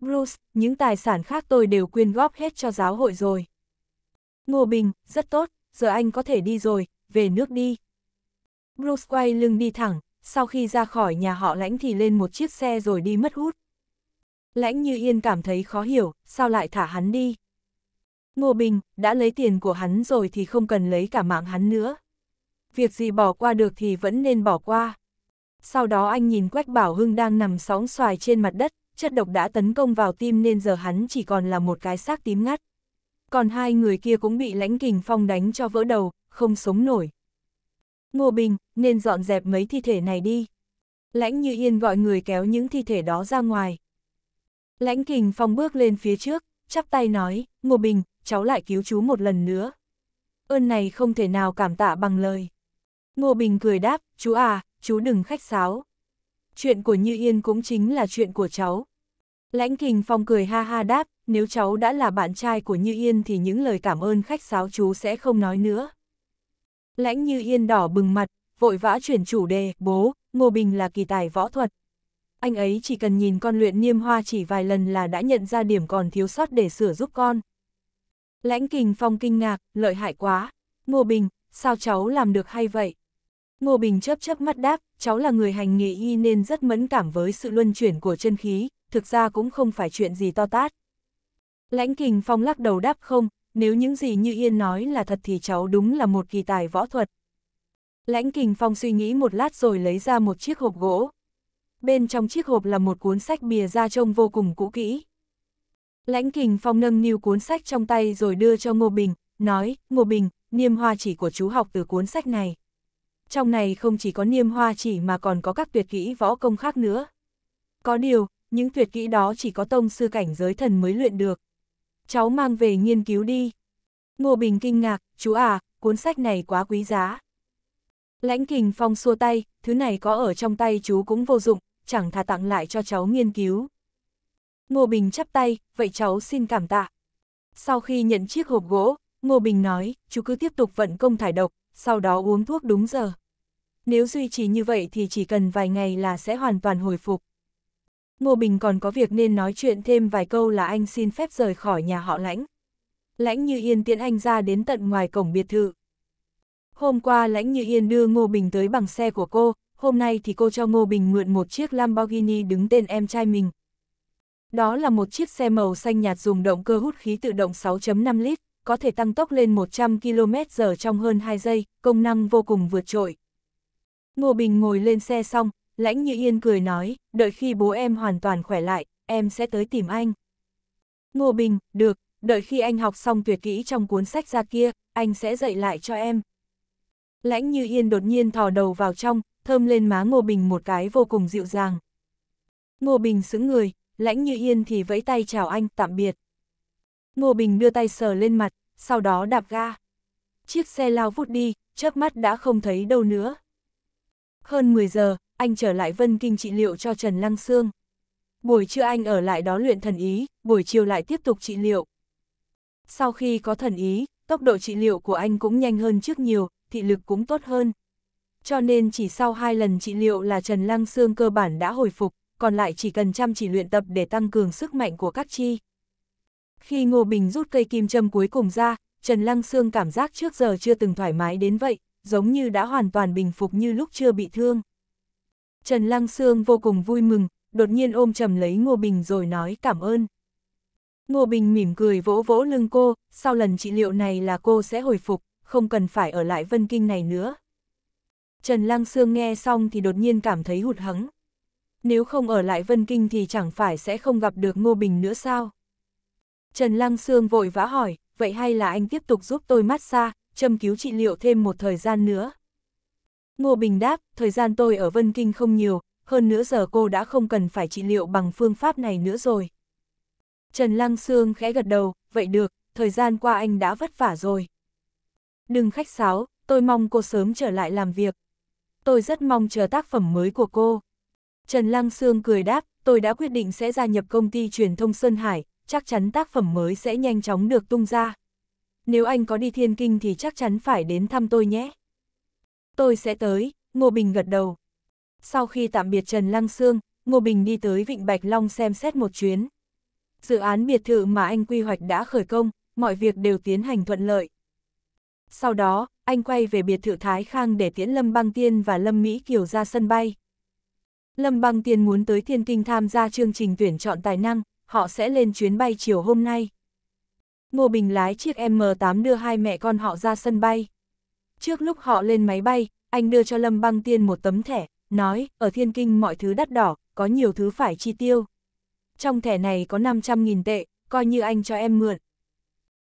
Bruce, những tài sản khác tôi đều quyên góp hết cho giáo hội rồi. Ngô Bình, rất tốt, giờ anh có thể đi rồi, về nước đi. Bruce quay lưng đi thẳng, sau khi ra khỏi nhà họ lãnh thì lên một chiếc xe rồi đi mất hút. Lãnh Như Yên cảm thấy khó hiểu, sao lại thả hắn đi? Ngô Bình, đã lấy tiền của hắn rồi thì không cần lấy cả mạng hắn nữa. Việc gì bỏ qua được thì vẫn nên bỏ qua. Sau đó anh nhìn Quách Bảo Hưng đang nằm sóng xoài trên mặt đất, chất độc đã tấn công vào tim nên giờ hắn chỉ còn là một cái xác tím ngắt. Còn hai người kia cũng bị lãnh kình phong đánh cho vỡ đầu, không sống nổi. Ngô Bình, nên dọn dẹp mấy thi thể này đi. Lãnh như yên gọi người kéo những thi thể đó ra ngoài. Lãnh kình phong bước lên phía trước, chắp tay nói, Ngô Bình, cháu lại cứu chú một lần nữa. Ơn này không thể nào cảm tạ bằng lời. Ngô Bình cười đáp, chú à, chú đừng khách sáo. Chuyện của Như Yên cũng chính là chuyện của cháu. Lãnh kình phong cười ha ha đáp, nếu cháu đã là bạn trai của Như Yên thì những lời cảm ơn khách sáo chú sẽ không nói nữa. Lãnh Như Yên đỏ bừng mặt, vội vã chuyển chủ đề, bố, Ngô Bình là kỳ tài võ thuật, anh ấy chỉ cần nhìn con luyện niêm hoa chỉ vài lần là đã nhận ra điểm còn thiếu sót để sửa giúp con. Lãnh kình phong kinh ngạc, lợi hại quá. Ngô Bình, sao cháu làm được hay vậy? Ngô Bình chớp chớp mắt đáp, cháu là người hành nghề y nên rất mẫn cảm với sự luân chuyển của chân khí, thực ra cũng không phải chuyện gì to tát. Lãnh kình phong lắc đầu đáp không, nếu những gì như Yên nói là thật thì cháu đúng là một kỳ tài võ thuật. Lãnh kình phong suy nghĩ một lát rồi lấy ra một chiếc hộp gỗ, bên trong chiếc hộp là một cuốn sách bìa da trông vô cùng cũ kỹ. Lãnh Kình Phong nâng niu cuốn sách trong tay rồi đưa cho Ngô Bình, nói, Ngô Bình, niêm hoa chỉ của chú học từ cuốn sách này. Trong này không chỉ có niêm hoa chỉ mà còn có các tuyệt kỹ võ công khác nữa. Có điều, những tuyệt kỹ đó chỉ có tông sư cảnh giới thần mới luyện được. Cháu mang về nghiên cứu đi. Ngô Bình kinh ngạc, chú à, cuốn sách này quá quý giá. Lãnh Kình Phong xua tay, thứ này có ở trong tay chú cũng vô dụng, chẳng thà tặng lại cho cháu nghiên cứu. Ngô Bình chắp tay, vậy cháu xin cảm tạ. Sau khi nhận chiếc hộp gỗ, Ngô Bình nói, chú cứ tiếp tục vận công thải độc, sau đó uống thuốc đúng giờ. Nếu duy trì như vậy thì chỉ cần vài ngày là sẽ hoàn toàn hồi phục. Ngô Bình còn có việc nên nói chuyện thêm vài câu là anh xin phép rời khỏi nhà họ lãnh. Lãnh Như Yên tiễn anh ra đến tận ngoài cổng biệt thự. Hôm qua Lãnh Như Yên đưa Ngô Bình tới bằng xe của cô, hôm nay thì cô cho Ngô Bình mượn một chiếc Lamborghini đứng tên em trai mình. Đó là một chiếc xe màu xanh nhạt dùng động cơ hút khí tự động 6.5 lít, có thể tăng tốc lên 100 km h trong hơn 2 giây, công năng vô cùng vượt trội. Ngô Bình ngồi lên xe xong, lãnh như yên cười nói, đợi khi bố em hoàn toàn khỏe lại, em sẽ tới tìm anh. Ngô Bình, được, đợi khi anh học xong tuyệt kỹ trong cuốn sách ra kia, anh sẽ dạy lại cho em. Lãnh như yên đột nhiên thò đầu vào trong, thơm lên má Ngô Bình một cái vô cùng dịu dàng. Ngô Bình sững người, lãnh như yên thì vẫy tay chào anh, tạm biệt. Ngô Bình đưa tay sờ lên mặt, sau đó đạp ga. Chiếc xe lao vút đi, chớp mắt đã không thấy đâu nữa. Hơn 10 giờ, anh trở lại Vân Kinh trị liệu cho Trần Lăng Sương. Buổi trưa anh ở lại đó luyện thần ý, buổi chiều lại tiếp tục trị liệu. Sau khi có thần ý, tốc độ trị liệu của anh cũng nhanh hơn trước nhiều, thị lực cũng tốt hơn cho nên chỉ sau hai lần trị liệu là Trần Lăng Sương cơ bản đã hồi phục, còn lại chỉ cần chăm chỉ luyện tập để tăng cường sức mạnh của các chi. Khi Ngô Bình rút cây kim châm cuối cùng ra, Trần Lăng Sương cảm giác trước giờ chưa từng thoải mái đến vậy, giống như đã hoàn toàn bình phục như lúc chưa bị thương. Trần Lăng Sương vô cùng vui mừng, đột nhiên ôm trầm lấy Ngô Bình rồi nói cảm ơn. Ngô Bình mỉm cười vỗ vỗ lưng cô, sau lần trị liệu này là cô sẽ hồi phục, không cần phải ở lại Vân Kinh này nữa. Trần Lăng Sương nghe xong thì đột nhiên cảm thấy hụt hẫng. Nếu không ở lại Vân Kinh thì chẳng phải sẽ không gặp được Ngô Bình nữa sao? Trần Lăng Sương vội vã hỏi, vậy hay là anh tiếp tục giúp tôi mát xa, châm cứu trị liệu thêm một thời gian nữa? Ngô Bình đáp, thời gian tôi ở Vân Kinh không nhiều, hơn nữa giờ cô đã không cần phải trị liệu bằng phương pháp này nữa rồi. Trần Lăng Sương khẽ gật đầu, vậy được, thời gian qua anh đã vất vả rồi. Đừng khách sáo, tôi mong cô sớm trở lại làm việc tôi rất mong chờ tác phẩm mới của cô. Trần Lăng Sương cười đáp, tôi đã quyết định sẽ gia nhập công ty truyền thông Sơn Hải, chắc chắn tác phẩm mới sẽ nhanh chóng được tung ra. Nếu anh có đi thiên kinh thì chắc chắn phải đến thăm tôi nhé. Tôi sẽ tới, Ngô Bình gật đầu. Sau khi tạm biệt Trần Lăng Sương, Ngô Bình đi tới Vịnh Bạch Long xem xét một chuyến. Dự án biệt thự mà anh quy hoạch đã khởi công, mọi việc đều tiến hành thuận lợi. Sau đó, anh quay về biệt thự Thái Khang để tiễn Lâm Băng Tiên và Lâm Mỹ Kiều ra sân bay. Lâm Băng Tiên muốn tới Thiên Kinh tham gia chương trình tuyển chọn tài năng, họ sẽ lên chuyến bay chiều hôm nay. Ngô Bình lái chiếc M8 đưa hai mẹ con họ ra sân bay. Trước lúc họ lên máy bay, anh đưa cho Lâm Băng Tiên một tấm thẻ, nói, ở Thiên Kinh mọi thứ đắt đỏ, có nhiều thứ phải chi tiêu. Trong thẻ này có 500.000 tệ, coi như anh cho em mượn.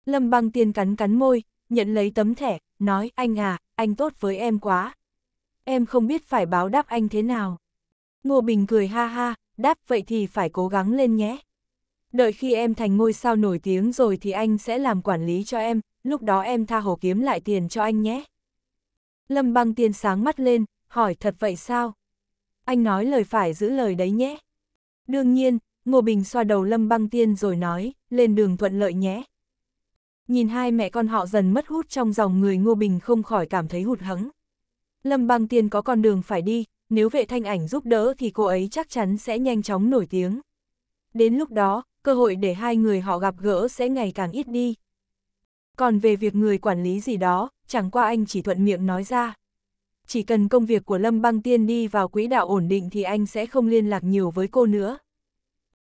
Lâm Băng Tiên cắn cắn môi, nhận lấy tấm thẻ, nói anh à, anh tốt với em quá. Em không biết phải báo đáp anh thế nào. Ngô Bình cười ha ha, đáp vậy thì phải cố gắng lên nhé. Đợi khi em thành ngôi sao nổi tiếng rồi thì anh sẽ làm quản lý cho em, lúc đó em tha hồ kiếm lại tiền cho anh nhé. Lâm băng tiên sáng mắt lên, hỏi thật vậy sao? Anh nói lời phải giữ lời đấy nhé. Đương nhiên, Ngô Bình xoa đầu Lâm băng tiên rồi nói, lên đường thuận lợi nhé nhìn hai mẹ con họ dần mất hút trong dòng người Ngô Bình không khỏi cảm thấy hụt hẫng. Lâm Băng Tiên có con đường phải đi, nếu vệ thanh ảnh giúp đỡ thì cô ấy chắc chắn sẽ nhanh chóng nổi tiếng. Đến lúc đó, cơ hội để hai người họ gặp gỡ sẽ ngày càng ít đi. Còn về việc người quản lý gì đó, chẳng qua anh chỉ thuận miệng nói ra. Chỉ cần công việc của Lâm Băng Tiên đi vào quỹ đạo ổn định thì anh sẽ không liên lạc nhiều với cô nữa.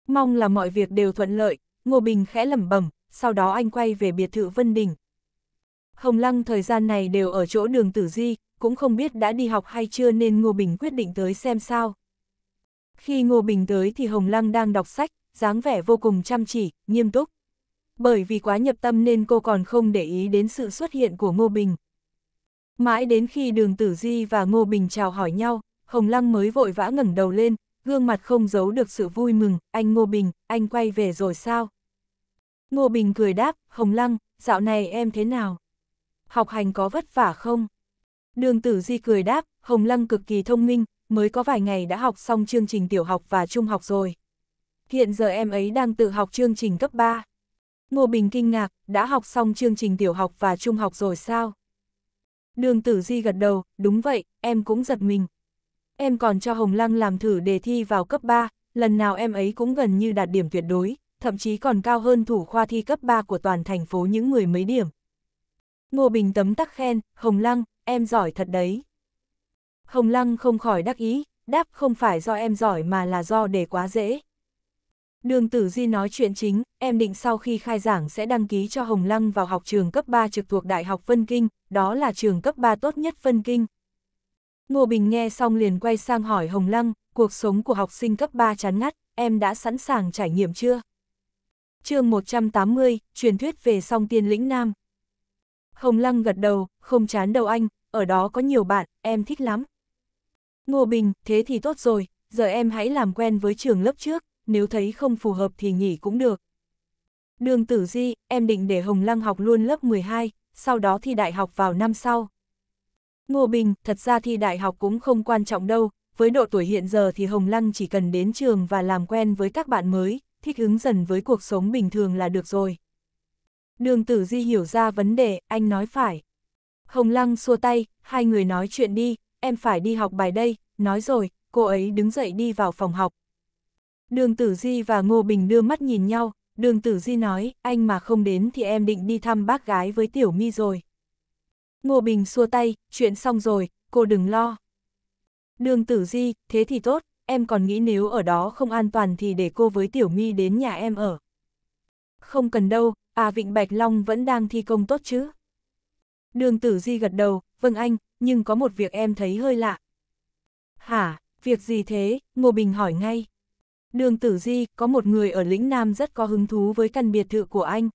Mong là mọi việc đều thuận lợi, Ngô Bình khẽ lẩm bẩm, sau đó anh quay về biệt thự Vân Đình. Hồng Lăng thời gian này đều ở chỗ đường Tử Di, cũng không biết đã đi học hay chưa nên Ngô Bình quyết định tới xem sao. Khi Ngô Bình tới thì Hồng Lăng đang đọc sách, dáng vẻ vô cùng chăm chỉ, nghiêm túc. Bởi vì quá nhập tâm nên cô còn không để ý đến sự xuất hiện của Ngô Bình. Mãi đến khi đường Tử Di và Ngô Bình chào hỏi nhau, Hồng Lăng mới vội vã ngẩng đầu lên, gương mặt không giấu được sự vui mừng, anh Ngô Bình, anh quay về rồi sao? Ngô Bình cười đáp, Hồng Lăng, dạo này em thế nào? Học hành có vất vả không? Đường tử di cười đáp, Hồng Lăng cực kỳ thông minh, mới có vài ngày đã học xong chương trình tiểu học và trung học rồi. Hiện giờ em ấy đang tự học chương trình cấp 3. Ngô Bình kinh ngạc, đã học xong chương trình tiểu học và trung học rồi sao? Đường tử di gật đầu, đúng vậy, em cũng giật mình. Em còn cho Hồng Lăng làm thử đề thi vào cấp 3, lần nào em ấy cũng gần như đạt điểm tuyệt đối thậm chí còn cao hơn thủ khoa thi cấp 3 của toàn thành phố những người mấy điểm. Ngô Bình tấm tắc khen, Hồng Lăng, em giỏi thật đấy. Hồng Lăng không khỏi đắc ý, đáp không phải do em giỏi mà là do đề quá dễ. Đường Tử Di nói chuyện chính, em định sau khi khai giảng sẽ đăng ký cho Hồng Lăng vào học trường cấp 3 trực thuộc Đại học Vân Kinh, đó là trường cấp 3 tốt nhất Vân Kinh. Ngô Bình nghe xong liền quay sang hỏi Hồng Lăng, cuộc sống của học sinh cấp 3 chán ngắt, em đã sẵn sàng trải nghiệm chưa? chương 180, truyền thuyết về song tiên lĩnh nam. Hồng Lăng gật đầu, không chán đâu anh, ở đó có nhiều bạn, em thích lắm. Ngô Bình, thế thì tốt rồi, giờ em hãy làm quen với trường lớp trước, nếu thấy không phù hợp thì nghỉ cũng được. Đường Tử Di, em định để Hồng Lăng học luôn lớp 12, sau đó thi đại học vào năm sau. Ngô Bình, thật ra thi đại học cũng không quan trọng đâu, với độ tuổi hiện giờ thì Hồng Lăng chỉ cần đến trường và làm quen với các bạn mới, thích ứng dần với cuộc sống bình thường là được rồi. Đường tử di hiểu ra vấn đề, anh nói phải. Hồng Lăng xua tay, hai người nói chuyện đi, em phải đi học bài đây, nói rồi, cô ấy đứng dậy đi vào phòng học. Đường tử di và Ngô Bình đưa mắt nhìn nhau, đường tử di nói, anh mà không đến thì em định đi thăm bác gái với tiểu mi rồi. Ngô Bình xua tay, chuyện xong rồi, cô đừng lo. Đường tử di, thế thì tốt, em còn nghĩ nếu ở đó không an toàn thì để cô với Tiểu my đến nhà em ở. Không cần đâu, à Vịnh Bạch Long vẫn đang thi công tốt chứ. Đường Tử Di gật đầu, vâng anh, nhưng có một việc em thấy hơi lạ. Hả, việc gì thế, Ngô Bình hỏi ngay. Đường Tử Di, có một người ở lĩnh Nam rất có hứng thú với căn biệt thự của anh.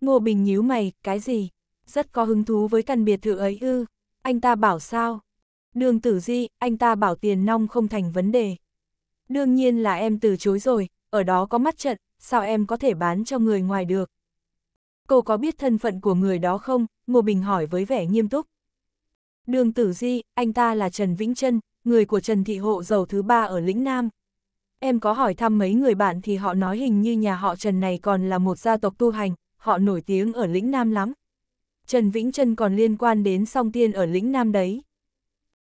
Ngô Bình nhíu mày, cái gì? Rất có hứng thú với căn biệt thự ấy ư, anh ta bảo sao? Đường tử di, anh ta bảo tiền nong không thành vấn đề. Đương nhiên là em từ chối rồi, ở đó có mắt trận, sao em có thể bán cho người ngoài được. Cô có biết thân phận của người đó không? Ngô Bình hỏi với vẻ nghiêm túc. Đường tử di, anh ta là Trần Vĩnh Trân, người của Trần Thị Hộ giàu thứ ba ở lĩnh Nam. Em có hỏi thăm mấy người bạn thì họ nói hình như nhà họ Trần này còn là một gia tộc tu hành, họ nổi tiếng ở lĩnh Nam lắm. Trần Vĩnh Trân còn liên quan đến song tiên ở lĩnh Nam đấy.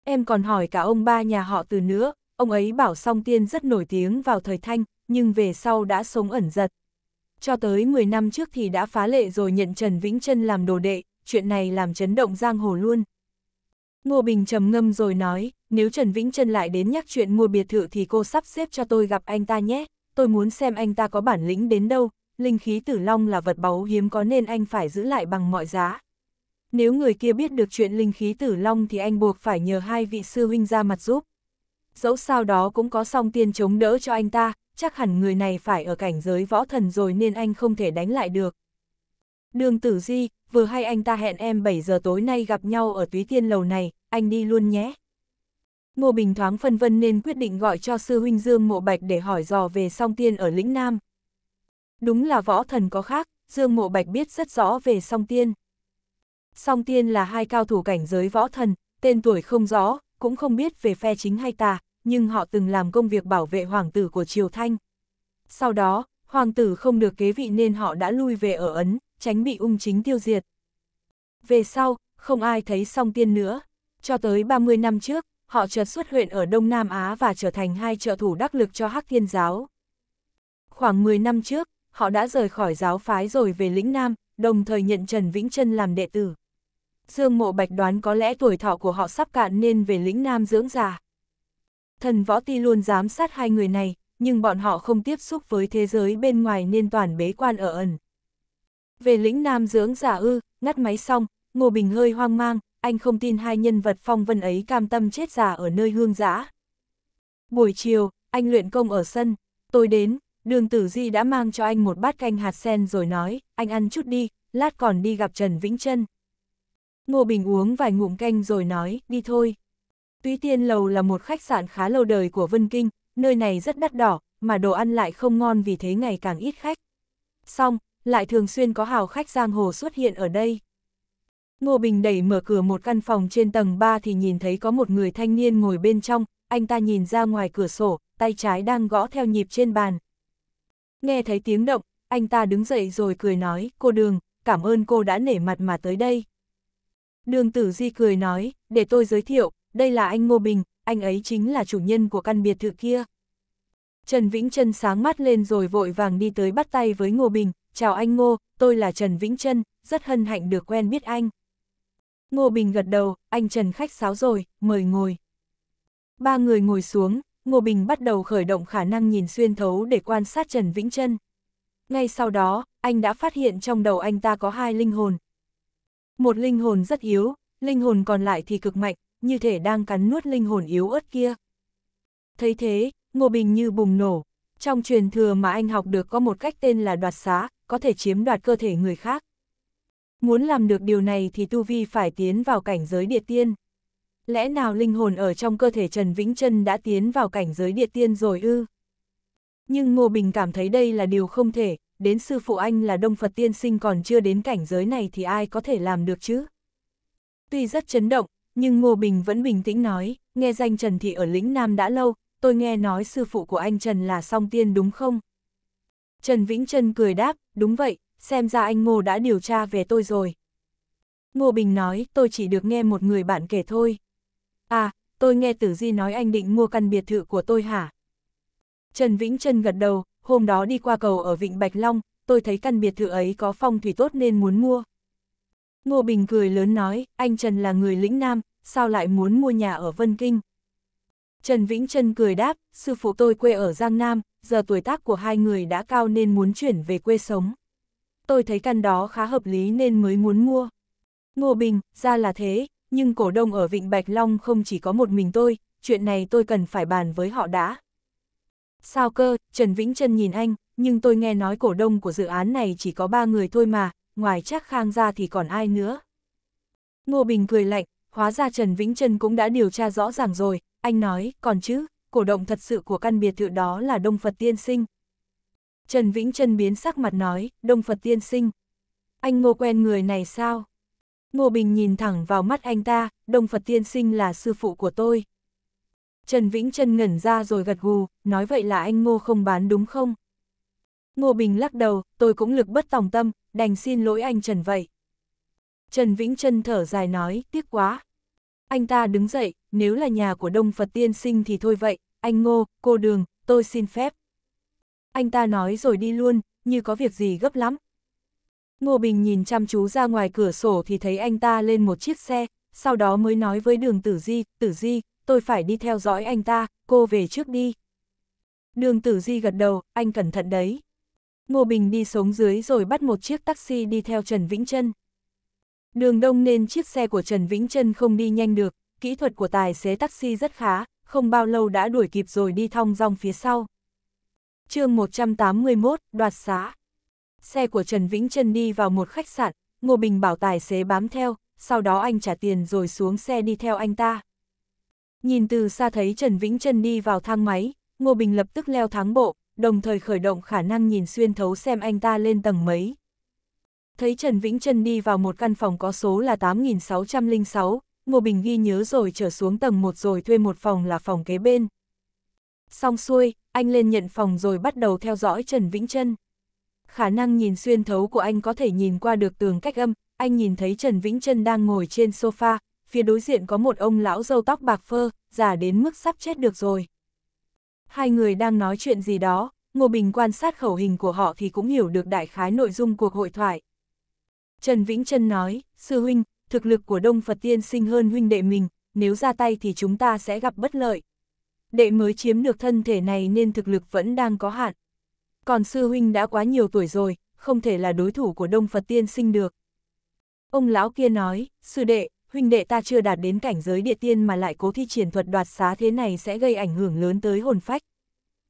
Em còn hỏi cả ông ba nhà họ từ nữa, ông ấy bảo song tiên rất nổi tiếng vào thời thanh, nhưng về sau đã sống ẩn giật. Cho tới 10 năm trước thì đã phá lệ rồi nhận Trần Vĩnh Trân làm đồ đệ, chuyện này làm chấn động giang hồ luôn. Ngô Bình trầm ngâm rồi nói, nếu Trần Vĩnh Trân lại đến nhắc chuyện mua biệt thự thì cô sắp xếp cho tôi gặp anh ta nhé, tôi muốn xem anh ta có bản lĩnh đến đâu, linh khí tử long là vật báu hiếm có nên anh phải giữ lại bằng mọi giá. Nếu người kia biết được chuyện linh khí tử long thì anh buộc phải nhờ hai vị sư huynh ra mặt giúp. Dẫu sao đó cũng có song tiên chống đỡ cho anh ta, chắc hẳn người này phải ở cảnh giới võ thần rồi nên anh không thể đánh lại được. Đường tử di, vừa hay anh ta hẹn em 7 giờ tối nay gặp nhau ở túy tiên lầu này, anh đi luôn nhé. Ngô Bình thoáng phân vân nên quyết định gọi cho sư huynh Dương Mộ Bạch để hỏi dò về song tiên ở lĩnh Nam. Đúng là võ thần có khác, Dương Mộ Bạch biết rất rõ về song tiên. Song Tiên là hai cao thủ cảnh giới võ thần, tên tuổi không rõ, cũng không biết về phe chính hay tà, nhưng họ từng làm công việc bảo vệ hoàng tử của Triều Thanh. Sau đó, hoàng tử không được kế vị nên họ đã lui về ở Ấn, tránh bị ung chính tiêu diệt. Về sau, không ai thấy song tiên nữa. Cho tới 30 năm trước, họ chợt xuất huyện ở Đông Nam Á và trở thành hai trợ thủ đắc lực cho Hắc Thiên Giáo. Khoảng 10 năm trước, họ đã rời khỏi giáo phái rồi về lĩnh Nam, đồng thời nhận Trần Vĩnh Trân làm đệ tử. Dương Mộ Bạch đoán có lẽ tuổi thọ của họ sắp cạn nên về lĩnh Nam dưỡng già. Thần Võ Ti luôn giám sát hai người này, nhưng bọn họ không tiếp xúc với thế giới bên ngoài nên toàn bế quan ở ẩn. Về lĩnh Nam dưỡng già ư, ngắt máy xong, Ngô Bình hơi hoang mang, anh không tin hai nhân vật phong vân ấy cam tâm chết già ở nơi hương giã. Buổi chiều, anh luyện công ở sân, tôi đến, đường tử di đã mang cho anh một bát canh hạt sen rồi nói, anh ăn chút đi, lát còn đi gặp Trần Vĩnh Trân. Ngô Bình uống vài ngụm canh rồi nói, đi thôi. Túy Tiên Lầu là một khách sạn khá lâu đời của Vân Kinh, nơi này rất đắt đỏ, mà đồ ăn lại không ngon vì thế ngày càng ít khách. Xong, lại thường xuyên có hào khách giang hồ xuất hiện ở đây. Ngô Bình đẩy mở cửa một căn phòng trên tầng 3 thì nhìn thấy có một người thanh niên ngồi bên trong, anh ta nhìn ra ngoài cửa sổ, tay trái đang gõ theo nhịp trên bàn. Nghe thấy tiếng động, anh ta đứng dậy rồi cười nói, cô Đường, cảm ơn cô đã nể mặt mà tới đây. Đường tử di cười nói, để tôi giới thiệu, đây là anh Ngô Bình, anh ấy chính là chủ nhân của căn biệt thự kia. Trần Vĩnh Trân sáng mắt lên rồi vội vàng đi tới bắt tay với Ngô Bình, chào anh Ngô, tôi là Trần Vĩnh Trân, rất hân hạnh được quen biết anh. Ngô Bình gật đầu, anh Trần khách sáo rồi, mời ngồi. Ba người ngồi xuống, Ngô Bình bắt đầu khởi động khả năng nhìn xuyên thấu để quan sát Trần Vĩnh Trân. Ngay sau đó, anh đã phát hiện trong đầu anh ta có hai linh hồn, một linh hồn rất yếu, linh hồn còn lại thì cực mạnh, như thể đang cắn nuốt linh hồn yếu ớt kia. Thấy thế, Ngô Bình như bùng nổ. Trong truyền thừa mà anh học được có một cách tên là đoạt xá, có thể chiếm đoạt cơ thể người khác. Muốn làm được điều này thì Tu Vi phải tiến vào cảnh giới địa tiên. Lẽ nào linh hồn ở trong cơ thể Trần Vĩnh Trân đã tiến vào cảnh giới địa tiên rồi ư? Nhưng Ngô Bình cảm thấy đây là điều không thể, đến sư phụ anh là Đông Phật Tiên Sinh còn chưa đến cảnh giới này thì ai có thể làm được chứ? Tuy rất chấn động, nhưng Ngô Bình vẫn bình tĩnh nói, nghe danh Trần Thị ở lĩnh Nam đã lâu, tôi nghe nói sư phụ của anh Trần là song tiên đúng không? Trần Vĩnh Trân cười đáp, đúng vậy, xem ra anh Ngô đã điều tra về tôi rồi. Ngô Bình nói, tôi chỉ được nghe một người bạn kể thôi. À, tôi nghe Tử Di nói anh định mua căn biệt thự của tôi hả? Trần Vĩnh Trân gật đầu, hôm đó đi qua cầu ở Vịnh Bạch Long, tôi thấy căn biệt thự ấy có phong thủy tốt nên muốn mua. Ngô Bình cười lớn nói, anh Trần là người lĩnh Nam, sao lại muốn mua nhà ở Vân Kinh? Trần Vĩnh Trân cười đáp, sư phụ tôi quê ở Giang Nam, giờ tuổi tác của hai người đã cao nên muốn chuyển về quê sống. Tôi thấy căn đó khá hợp lý nên mới muốn mua. Ngô Bình, ra là thế, nhưng cổ đông ở Vịnh Bạch Long không chỉ có một mình tôi, chuyện này tôi cần phải bàn với họ đã. Sao cơ, Trần Vĩnh Trân nhìn anh, nhưng tôi nghe nói cổ đông của dự án này chỉ có ba người thôi mà, ngoài Trác Khang ra thì còn ai nữa. Ngô Bình cười lạnh, hóa ra Trần Vĩnh Trân cũng đã điều tra rõ ràng rồi, anh nói, còn chứ, cổ động thật sự của căn biệt thự đó là Đông Phật Tiên Sinh. Trần Vĩnh Trân biến sắc mặt nói, Đông Phật Tiên Sinh. Anh ngô quen người này sao? Ngô Bình nhìn thẳng vào mắt anh ta, Đông Phật Tiên Sinh là sư phụ của tôi. Trần Vĩnh Trân ngẩn ra rồi gật gù, nói vậy là anh Ngô không bán đúng không? Ngô Bình lắc đầu, tôi cũng lực bất tòng tâm, đành xin lỗi anh Trần vậy. Trần Vĩnh Trân thở dài nói, tiếc quá. Anh ta đứng dậy, nếu là nhà của Đông Phật Tiên Sinh thì thôi vậy, anh Ngô, cô Đường, tôi xin phép. Anh ta nói rồi đi luôn, như có việc gì gấp lắm. Ngô Bình nhìn chăm chú ra ngoài cửa sổ thì thấy anh ta lên một chiếc xe, sau đó mới nói với đường Tử Di, Tử Di, tôi phải đi theo dõi anh ta, cô về trước đi. Đường tử di gật đầu, anh cẩn thận đấy. Ngô Bình đi xuống dưới rồi bắt một chiếc taxi đi theo Trần Vĩnh Trân. Đường đông nên chiếc xe của Trần Vĩnh Trân không đi nhanh được, kỹ thuật của tài xế taxi rất khá, không bao lâu đã đuổi kịp rồi đi thong dong phía sau. chương 181, đoạt xá. Xe của Trần Vĩnh Trân đi vào một khách sạn, Ngô Bình bảo tài xế bám theo, sau đó anh trả tiền rồi xuống xe đi theo anh ta. Nhìn từ xa thấy Trần Vĩnh Trân đi vào thang máy, Ngô Bình lập tức leo thang bộ, đồng thời khởi động khả năng nhìn xuyên thấu xem anh ta lên tầng mấy. Thấy Trần Vĩnh Trân đi vào một căn phòng có số là 8606, Ngô Bình ghi nhớ rồi trở xuống tầng 1 rồi thuê một phòng là phòng kế bên. Xong xuôi, anh lên nhận phòng rồi bắt đầu theo dõi Trần Vĩnh Trân. Khả năng nhìn xuyên thấu của anh có thể nhìn qua được tường cách âm, anh nhìn thấy Trần Vĩnh Trân đang ngồi trên sofa, phía đối diện có một ông lão râu tóc bạc phơ, già đến mức sắp chết được rồi. Hai người đang nói chuyện gì đó, Ngô Bình quan sát khẩu hình của họ thì cũng hiểu được đại khái nội dung cuộc hội thoại. Trần Vĩnh Trân nói, sư huynh, thực lực của Đông Phật Tiên sinh hơn huynh đệ mình, nếu ra tay thì chúng ta sẽ gặp bất lợi. Đệ mới chiếm được thân thể này nên thực lực vẫn đang có hạn. Còn sư huynh đã quá nhiều tuổi rồi, không thể là đối thủ của Đông Phật Tiên sinh được. Ông lão kia nói, sư đệ, huynh đệ ta chưa đạt đến cảnh giới địa tiên mà lại cố thi triển thuật đoạt xá thế này sẽ gây ảnh hưởng lớn tới hồn phách.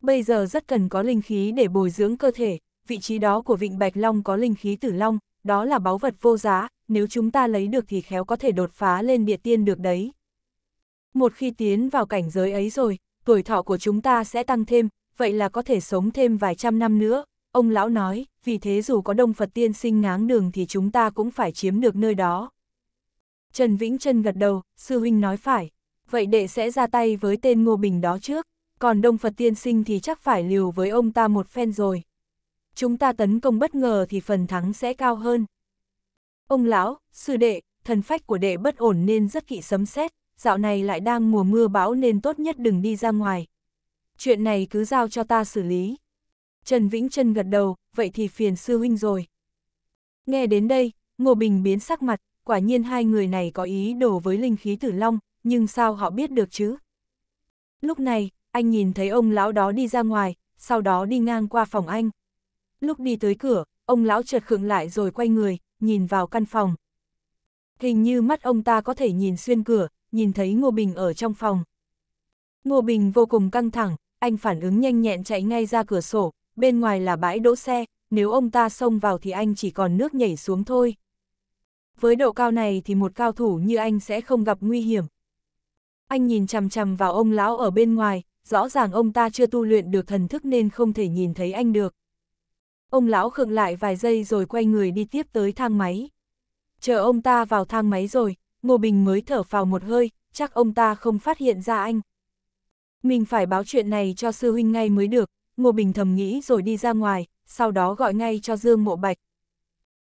Bây giờ rất cần có linh khí để bồi dưỡng cơ thể, vị trí đó của vịnh Bạch Long có linh khí tử long, đó là báu vật vô giá, nếu chúng ta lấy được thì khéo có thể đột phá lên địa tiên được đấy. Một khi tiến vào cảnh giới ấy rồi, tuổi thọ của chúng ta sẽ tăng thêm, vậy là có thể sống thêm vài trăm năm nữa, ông lão nói, vì thế dù có đông Phật tiên sinh ngáng đường thì chúng ta cũng phải chiếm được nơi đó. Trần Vĩnh Trân gật đầu, sư huynh nói phải. Vậy đệ sẽ ra tay với tên Ngô Bình đó trước, còn Đông Phật Tiên Sinh thì chắc phải liều với ông ta một phen rồi. Chúng ta tấn công bất ngờ thì phần thắng sẽ cao hơn. Ông lão, sư đệ, thần phách của đệ bất ổn nên rất kỵ sấm xét. dạo này lại đang mùa mưa bão nên tốt nhất đừng đi ra ngoài. Chuyện này cứ giao cho ta xử lý. Trần Vĩnh Trân gật đầu, vậy thì phiền sư huynh rồi. Nghe đến đây, Ngô Bình biến sắc mặt, quả nhiên hai người này có ý đồ với linh khí tử long, nhưng sao họ biết được chứ? Lúc này, anh nhìn thấy ông lão đó đi ra ngoài, sau đó đi ngang qua phòng anh. Lúc đi tới cửa, ông lão chợt khựng lại rồi quay người, nhìn vào căn phòng. Hình như mắt ông ta có thể nhìn xuyên cửa, nhìn thấy Ngô Bình ở trong phòng. Ngô Bình vô cùng căng thẳng, anh phản ứng nhanh nhẹn chạy ngay ra cửa sổ, bên ngoài là bãi đỗ xe, nếu ông ta xông vào thì anh chỉ còn nước nhảy xuống thôi. Với độ cao này thì một cao thủ như anh sẽ không gặp nguy hiểm. Anh nhìn chằm chằm vào ông lão ở bên ngoài, rõ ràng ông ta chưa tu luyện được thần thức nên không thể nhìn thấy anh được. Ông lão khựng lại vài giây rồi quay người đi tiếp tới thang máy. Chờ ông ta vào thang máy rồi, Ngô Bình mới thở phào một hơi, chắc ông ta không phát hiện ra anh. Mình phải báo chuyện này cho sư huynh ngay mới được, Ngô Bình thầm nghĩ rồi đi ra ngoài, sau đó gọi ngay cho Dương Mộ Bạch.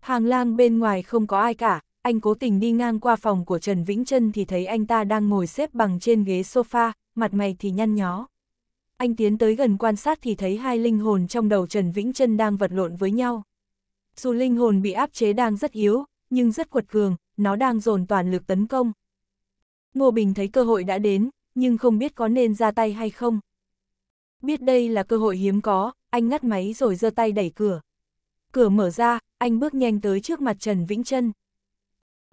Hàng lang bên ngoài không có ai cả, anh cố tình đi ngang qua phòng của Trần Vĩnh Trân thì thấy anh ta đang ngồi xếp bằng trên ghế sofa, mặt mày thì nhăn nhó. Anh tiến tới gần quan sát thì thấy hai linh hồn trong đầu Trần Vĩnh Trân đang vật lộn với nhau. Dù linh hồn bị áp chế đang rất yếu, nhưng rất quật cường, nó đang dồn toàn lực tấn công. Ngô Bình thấy cơ hội đã đến, nhưng không biết có nên ra tay hay không. Biết đây là cơ hội hiếm có, anh ngắt máy rồi giơ tay đẩy cửa. Cửa mở ra, anh bước nhanh tới trước mặt Trần Vĩnh Trân.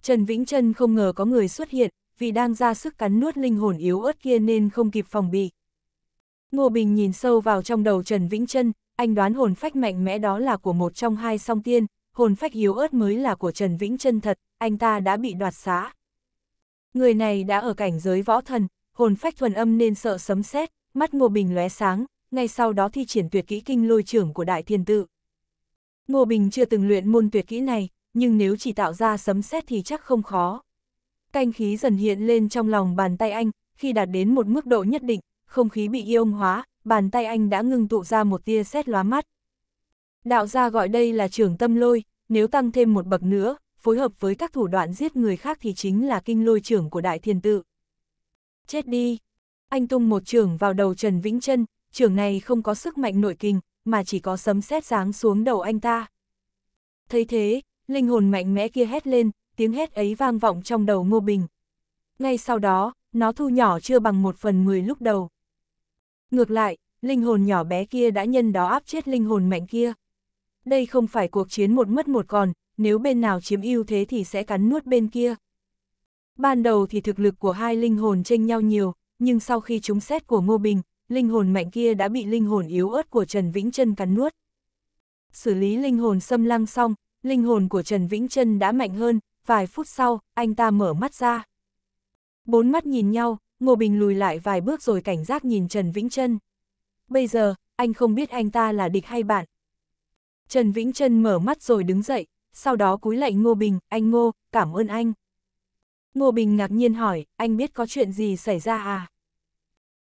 Trần Vĩnh Trân không ngờ có người xuất hiện, vì đang ra sức cắn nuốt linh hồn yếu ớt kia nên không kịp phòng bị. Ngô Bình nhìn sâu vào trong đầu Trần Vĩnh Trân, anh đoán hồn phách mạnh mẽ đó là của một trong hai song tiên, hồn phách yếu ớt mới là của Trần Vĩnh Trân thật, anh ta đã bị đoạt xá. Người này đã ở cảnh giới võ thần, hồn phách thuần âm nên sợ sấm sét, mắt Ngô Bình lóe sáng, ngay sau đó thi triển tuyệt kỹ kinh lôi trưởng của Đại Thiên Tự. Ngô Bình chưa từng luyện môn tuyệt kỹ này, nhưng nếu chỉ tạo ra sấm sét thì chắc không khó. Canh khí dần hiện lên trong lòng bàn tay anh, khi đạt đến một mức độ nhất định, không khí bị ion hóa, bàn tay anh đã ngưng tụ ra một tia sét lóa mắt. Đạo gia gọi đây là trường tâm lôi, nếu tăng thêm một bậc nữa, phối hợp với các thủ đoạn giết người khác thì chính là kinh lôi trưởng của đại thiền tự. Chết đi! Anh tung một trường vào đầu Trần Vĩnh Trân, trường này không có sức mạnh nội kinh, mà chỉ có sấm sét giáng xuống đầu anh ta. Thấy thế, linh hồn mạnh mẽ kia hét lên, tiếng hét ấy vang vọng trong đầu Ngô Bình. Ngay sau đó, nó thu nhỏ chưa bằng một phần mười lúc đầu. Ngược lại, linh hồn nhỏ bé kia đã nhân đó áp chết linh hồn mạnh kia. Đây không phải cuộc chiến một mất một còn, nếu bên nào chiếm ưu thế thì sẽ cắn nuốt bên kia. Ban đầu thì thực lực của hai linh hồn tranh nhau nhiều, nhưng sau khi chúng xét của Ngô Bình, linh hồn mạnh kia đã bị linh hồn yếu ớt của Trần Vĩnh Trân cắn nuốt. Xử lý linh hồn xâm lăng xong, linh hồn của Trần Vĩnh Trân đã mạnh hơn, vài phút sau, anh ta mở mắt ra. Bốn mắt nhìn nhau, Ngô Bình lùi lại vài bước rồi cảnh giác nhìn Trần Vĩnh Trân. Bây giờ, anh không biết anh ta là địch hay bạn. Trần Vĩnh Trân mở mắt rồi đứng dậy, sau đó cúi lạy Ngô Bình, anh Ngô, cảm ơn anh. Ngô Bình ngạc nhiên hỏi, anh biết có chuyện gì xảy ra à?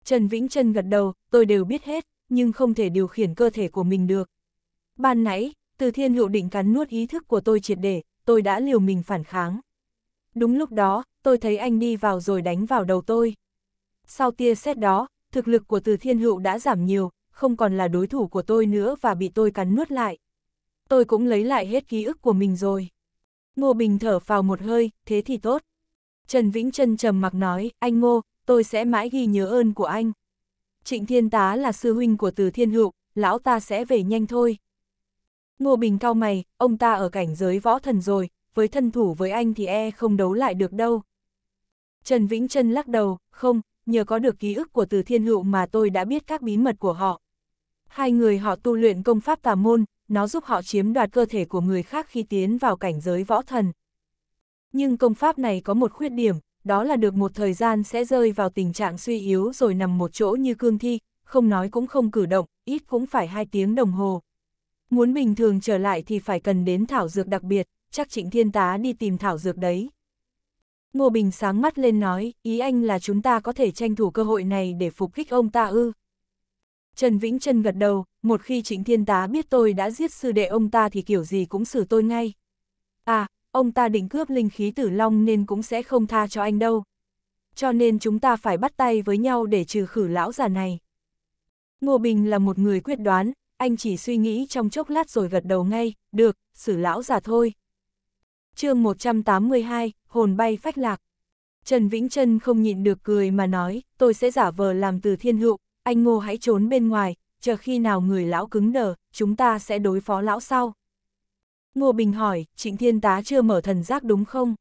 Trần Vĩnh Trân gật đầu, tôi đều biết hết, nhưng không thể điều khiển cơ thể của mình được. Ban nãy, từ thiên hữu định cắn nuốt ý thức của tôi triệt để, tôi đã liều mình phản kháng. Đúng lúc đó, tôi thấy anh đi vào rồi đánh vào đầu tôi. Sau tia xét đó, thực lực của từ thiên hữu đã giảm nhiều, không còn là đối thủ của tôi nữa và bị tôi cắn nuốt lại. Tôi cũng lấy lại hết ký ức của mình rồi. Ngô Bình thở vào một hơi, thế thì tốt. Trần Vĩnh Trân trầm mặc nói, anh Ngô, tôi sẽ mãi ghi nhớ ơn của anh. Trịnh Thiên Tá là sư huynh của Từ Thiên Hữu, lão ta sẽ về nhanh thôi. Ngô Bình cao mày, ông ta ở cảnh giới võ thần rồi, với thân thủ với anh thì e không đấu lại được đâu. Trần Vĩnh Trân lắc đầu, không, nhờ có được ký ức của Từ Thiên Hữu mà tôi đã biết các bí mật của họ. Hai người họ tu luyện công pháp tà môn, nó giúp họ chiếm đoạt cơ thể của người khác khi tiến vào cảnh giới võ thần. Nhưng công pháp này có một khuyết điểm, đó là được một thời gian sẽ rơi vào tình trạng suy yếu rồi nằm một chỗ như cương thi, không nói cũng không cử động, ít cũng phải hai tiếng đồng hồ. Muốn bình thường trở lại thì phải cần đến thảo dược đặc biệt, chắc trịnh thiên tá đi tìm thảo dược đấy. Ngô Bình sáng mắt lên nói, ý anh là chúng ta có thể tranh thủ cơ hội này để phục kích ông ta ư. Trần Vĩnh Trân gật đầu, một khi trịnh thiên tá biết tôi đã giết sư đệ ông ta thì kiểu gì cũng xử tôi ngay. À, ông ta định cướp linh khí tử long nên cũng sẽ không tha cho anh đâu. Cho nên chúng ta phải bắt tay với nhau để trừ khử lão già này. Ngô Bình là một người quyết đoán, anh chỉ suy nghĩ trong chốc lát rồi gật đầu ngay, được, xử lão già thôi. chương 182, hồn bay phách lạc. Trần Vĩnh Trân không nhịn được cười mà nói, tôi sẽ giả vờ làm từ thiên hữu, anh Ngô hãy trốn bên ngoài, chờ khi nào người lão cứng đờ, chúng ta sẽ đối phó lão sau. Ngô Bình hỏi, trịnh thiên tá chưa mở thần giác đúng không?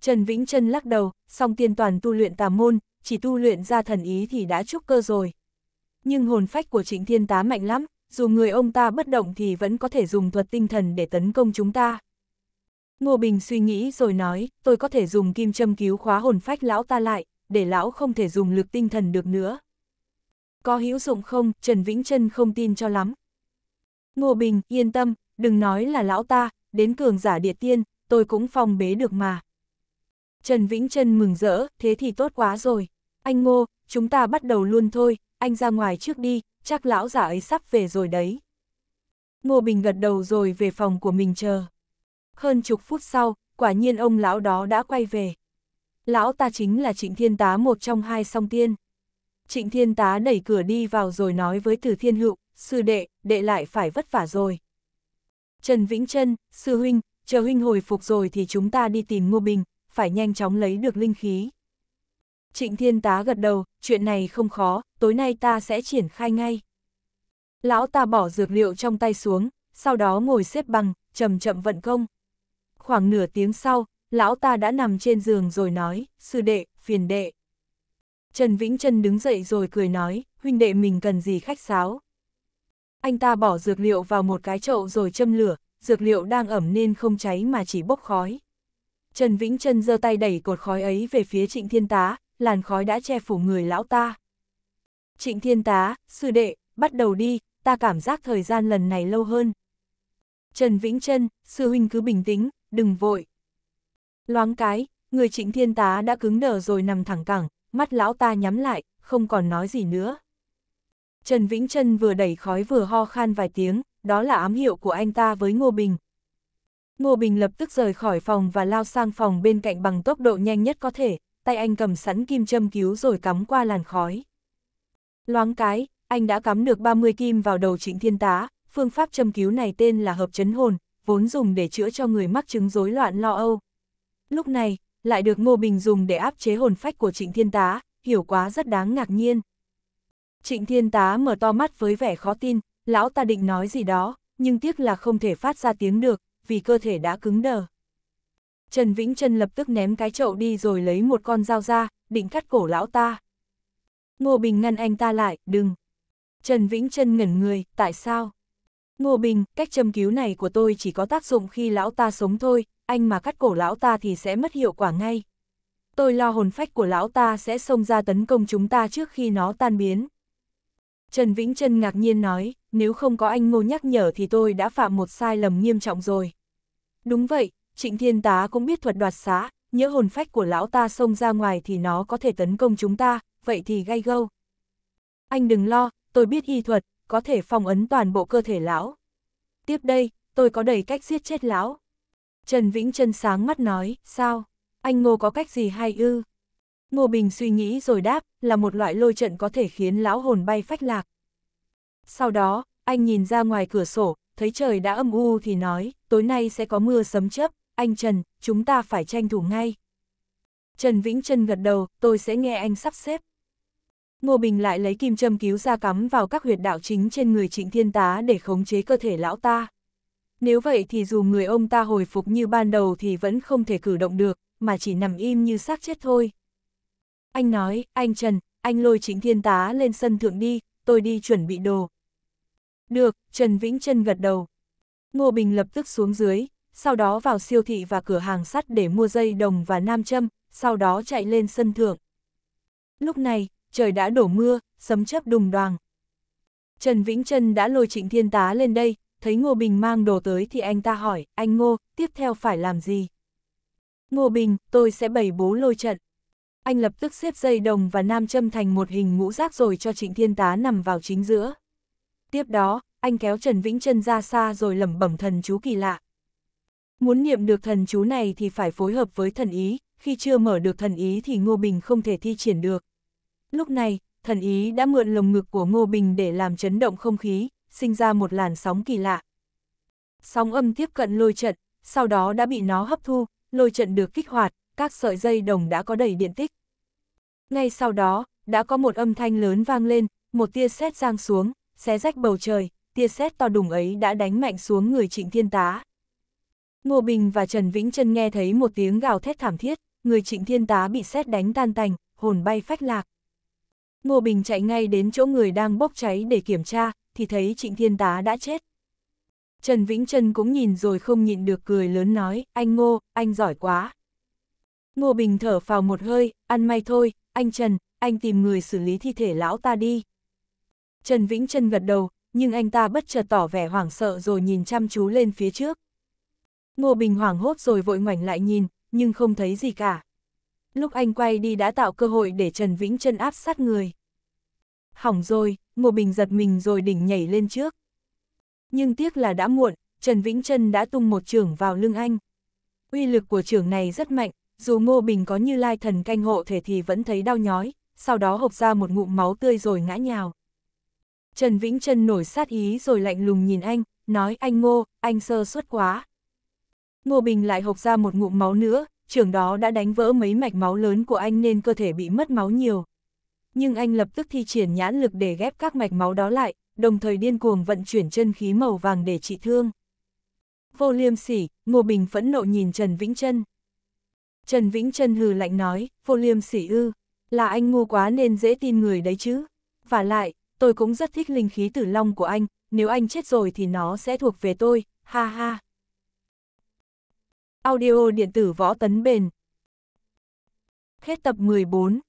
Trần Vĩnh Trân lắc đầu, song tiên toàn tu luyện tà môn, chỉ tu luyện ra thần ý thì đã trúc cơ rồi. Nhưng hồn phách của trịnh thiên tá mạnh lắm, dù người ông ta bất động thì vẫn có thể dùng thuật tinh thần để tấn công chúng ta. Ngô Bình suy nghĩ rồi nói, tôi có thể dùng kim châm cứu khóa hồn phách lão ta lại, để lão không thể dùng lực tinh thần được nữa. Có hữu dụng không, Trần Vĩnh Trân không tin cho lắm. Ngô Bình, yên tâm, đừng nói là lão ta, đến cường giả địa tiên, tôi cũng phong bế được mà. Trần Vĩnh Trân mừng rỡ, thế thì tốt quá rồi. Anh Ngô, chúng ta bắt đầu luôn thôi, anh ra ngoài trước đi, chắc lão giả ấy sắp về rồi đấy. Ngô Bình gật đầu rồi về phòng của mình chờ. Hơn chục phút sau, quả nhiên ông lão đó đã quay về. Lão ta chính là Trịnh Thiên Tá một trong hai song tiên. Trịnh Thiên Tá đẩy cửa đi vào rồi nói với Từ Thiên Hữu, sư đệ, đệ lại phải vất vả rồi. Trần Vĩnh Trân, sư huynh, chờ huynh hồi phục rồi thì chúng ta đi tìm Ngô Bình, phải nhanh chóng lấy được linh khí. Trịnh Thiên Tá gật đầu, chuyện này không khó, tối nay ta sẽ triển khai ngay. Lão ta bỏ dược liệu trong tay xuống, sau đó ngồi xếp bằng, chậm chậm vận công. Khoảng nửa tiếng sau, lão ta đã nằm trên giường rồi nói, sư đệ, phiền đệ. Trần Vĩnh Trân đứng dậy rồi cười nói, huynh đệ mình cần gì khách sáo anh ta bỏ dược liệu vào một cái chậu rồi châm lửa, dược liệu đang ẩm nên không cháy mà chỉ bốc khói. Trần Vĩnh Trân giơ tay đẩy cột khói ấy về phía trịnh thiên tá, làn khói đã che phủ người lão ta. Trịnh thiên tá, sư đệ, bắt đầu đi, ta cảm giác thời gian lần này lâu hơn. Trần Vĩnh Trân, sư huynh cứ bình tĩnh, đừng vội. Loáng cái, người trịnh thiên tá đã cứng đờ rồi nằm thẳng cẳng, mắt lão ta nhắm lại, không còn nói gì nữa. Trần Vĩnh Trân vừa đẩy khói vừa ho khan vài tiếng, đó là ám hiệu của anh ta với Ngô Bình. Ngô Bình lập tức rời khỏi phòng và lao sang phòng bên cạnh bằng tốc độ nhanh nhất có thể, tay anh cầm sẵn kim châm cứu rồi cắm qua làn khói. Loáng cái, anh đã cắm được 30 kim vào đầu trịnh thiên tá, phương pháp châm cứu này tên là hợp chấn hồn, vốn dùng để chữa cho người mắc chứng rối loạn lo âu. Lúc này, lại được Ngô Bình dùng để áp chế hồn phách của trịnh thiên tá, hiểu quá rất đáng ngạc nhiên. Trịnh Thiên Tá mở to mắt với vẻ khó tin, lão ta định nói gì đó, nhưng tiếc là không thể phát ra tiếng được, vì cơ thể đã cứng đờ. Trần Vĩnh Trân lập tức ném cái chậu đi rồi lấy một con dao ra, định cắt cổ lão ta. Ngô Bình ngăn anh ta lại, đừng. Trần Vĩnh Trân ngẩn người, tại sao? Ngô Bình, cách châm cứu này của tôi chỉ có tác dụng khi lão ta sống thôi, anh mà cắt cổ lão ta thì sẽ mất hiệu quả ngay. Tôi lo hồn phách của lão ta sẽ xông ra tấn công chúng ta trước khi nó tan biến. Trần Vĩnh Trân ngạc nhiên nói, nếu không có anh Ngô nhắc nhở thì tôi đã phạm một sai lầm nghiêm trọng rồi. Đúng vậy, Trịnh Thiên Tá cũng biết thuật đoạt xá, nhớ hồn phách của lão ta xông ra ngoài thì nó có thể tấn công chúng ta, vậy thì gay gâu. Anh đừng lo, tôi biết y thuật, có thể phong ấn toàn bộ cơ thể lão. Tiếp đây, tôi có đầy cách giết chết lão. Trần Vĩnh Trân sáng mắt nói, sao? Anh Ngô có cách gì hay ư? Ngô Bình suy nghĩ rồi đáp, là một loại lôi trận có thể khiến lão hồn bay phách lạc. Sau đó, anh nhìn ra ngoài cửa sổ, thấy trời đã âm u thì nói, tối nay sẽ có mưa sấm chớp, anh Trần, chúng ta phải tranh thủ ngay. Trần Vĩnh Trần gật đầu, tôi sẽ nghe anh sắp xếp. Ngô Bình lại lấy kim châm cứu ra cắm vào các huyệt đạo chính trên người trịnh thiên tá để khống chế cơ thể lão ta. Nếu vậy thì dù người ông ta hồi phục như ban đầu thì vẫn không thể cử động được, mà chỉ nằm im như xác chết thôi. Anh nói, anh Trần, anh lôi chính thiên tá lên sân thượng đi, tôi đi chuẩn bị đồ. Được, Trần Vĩnh Trân gật đầu. Ngô Bình lập tức xuống dưới, sau đó vào siêu thị và cửa hàng sắt để mua dây đồng và nam châm, sau đó chạy lên sân thượng. Lúc này, trời đã đổ mưa, sấm chớp đùng đoàng. Trần Vĩnh Trân đã lôi Trịnh Thiên Tá lên đây, thấy Ngô Bình mang đồ tới thì anh ta hỏi, anh Ngô, tiếp theo phải làm gì? Ngô Bình, tôi sẽ bày bố lôi trận anh lập tức xếp dây đồng và nam châm thành một hình ngũ giác rồi cho Trịnh Thiên Tá nằm vào chính giữa. Tiếp đó, anh kéo Trần Vĩnh chân ra xa rồi lẩm bẩm thần chú kỳ lạ. Muốn niệm được thần chú này thì phải phối hợp với thần ý, khi chưa mở được thần ý thì Ngô Bình không thể thi triển được. Lúc này, thần ý đã mượn lồng ngực của Ngô Bình để làm chấn động không khí, sinh ra một làn sóng kỳ lạ. Sóng âm tiếp cận lôi trận, sau đó đã bị nó hấp thu, lôi trận được kích hoạt, các sợi dây đồng đã có đầy điện tích. Ngay sau đó, đã có một âm thanh lớn vang lên, một tia sét giang xuống, xé rách bầu trời, tia sét to đùng ấy đã đánh mạnh xuống người trịnh thiên tá. Ngô Bình và Trần Vĩnh Trân nghe thấy một tiếng gào thét thảm thiết, người trịnh thiên tá bị sét đánh tan tành, hồn bay phách lạc. Ngô Bình chạy ngay đến chỗ người đang bốc cháy để kiểm tra, thì thấy trịnh thiên tá đã chết. Trần Vĩnh Trân cũng nhìn rồi không nhịn được cười lớn nói, anh Ngô, anh giỏi quá. Ngô Bình thở phào một hơi, ăn may thôi, anh Trần, anh tìm người xử lý thi thể lão ta đi. Trần Vĩnh Trân gật đầu, nhưng anh ta bất chợt tỏ vẻ hoảng sợ rồi nhìn chăm chú lên phía trước. Ngô Bình hoảng hốt rồi vội ngoảnh lại nhìn, nhưng không thấy gì cả. Lúc anh quay đi đã tạo cơ hội để Trần Vĩnh Trân áp sát người. Hỏng rồi, Ngô Bình giật mình rồi đỉnh nhảy lên trước. Nhưng tiếc là đã muộn, Trần Vĩnh Trân đã tung một trường vào lưng anh. Uy lực của trường này rất mạnh, dù Ngô Bình có như lai thần canh hộ thể thì vẫn thấy đau nhói, sau đó hộc ra một ngụm máu tươi rồi ngã nhào. Trần Vĩnh Trân nổi sát ý rồi lạnh lùng nhìn anh, nói anh Ngô, anh sơ suất quá. Ngô Bình lại hộc ra một ngụm máu nữa, trường đó đã đánh vỡ mấy mạch máu lớn của anh nên cơ thể bị mất máu nhiều. Nhưng anh lập tức thi triển nhãn lực để ghép các mạch máu đó lại, đồng thời điên cuồng vận chuyển chân khí màu vàng để trị thương. Vô liêm sỉ, Ngô Bình phẫn nộ nhìn Trần Vĩnh Trân. Trần Vĩnh Trân hừ lạnh nói, vô liêm sỉ ư, là anh ngu quá nên dễ tin người đấy chứ. Và lại, tôi cũng rất thích linh khí tử long của anh, nếu anh chết rồi thì nó sẽ thuộc về tôi, ha ha. Audio điện tử võ tấn bền Hết tập 14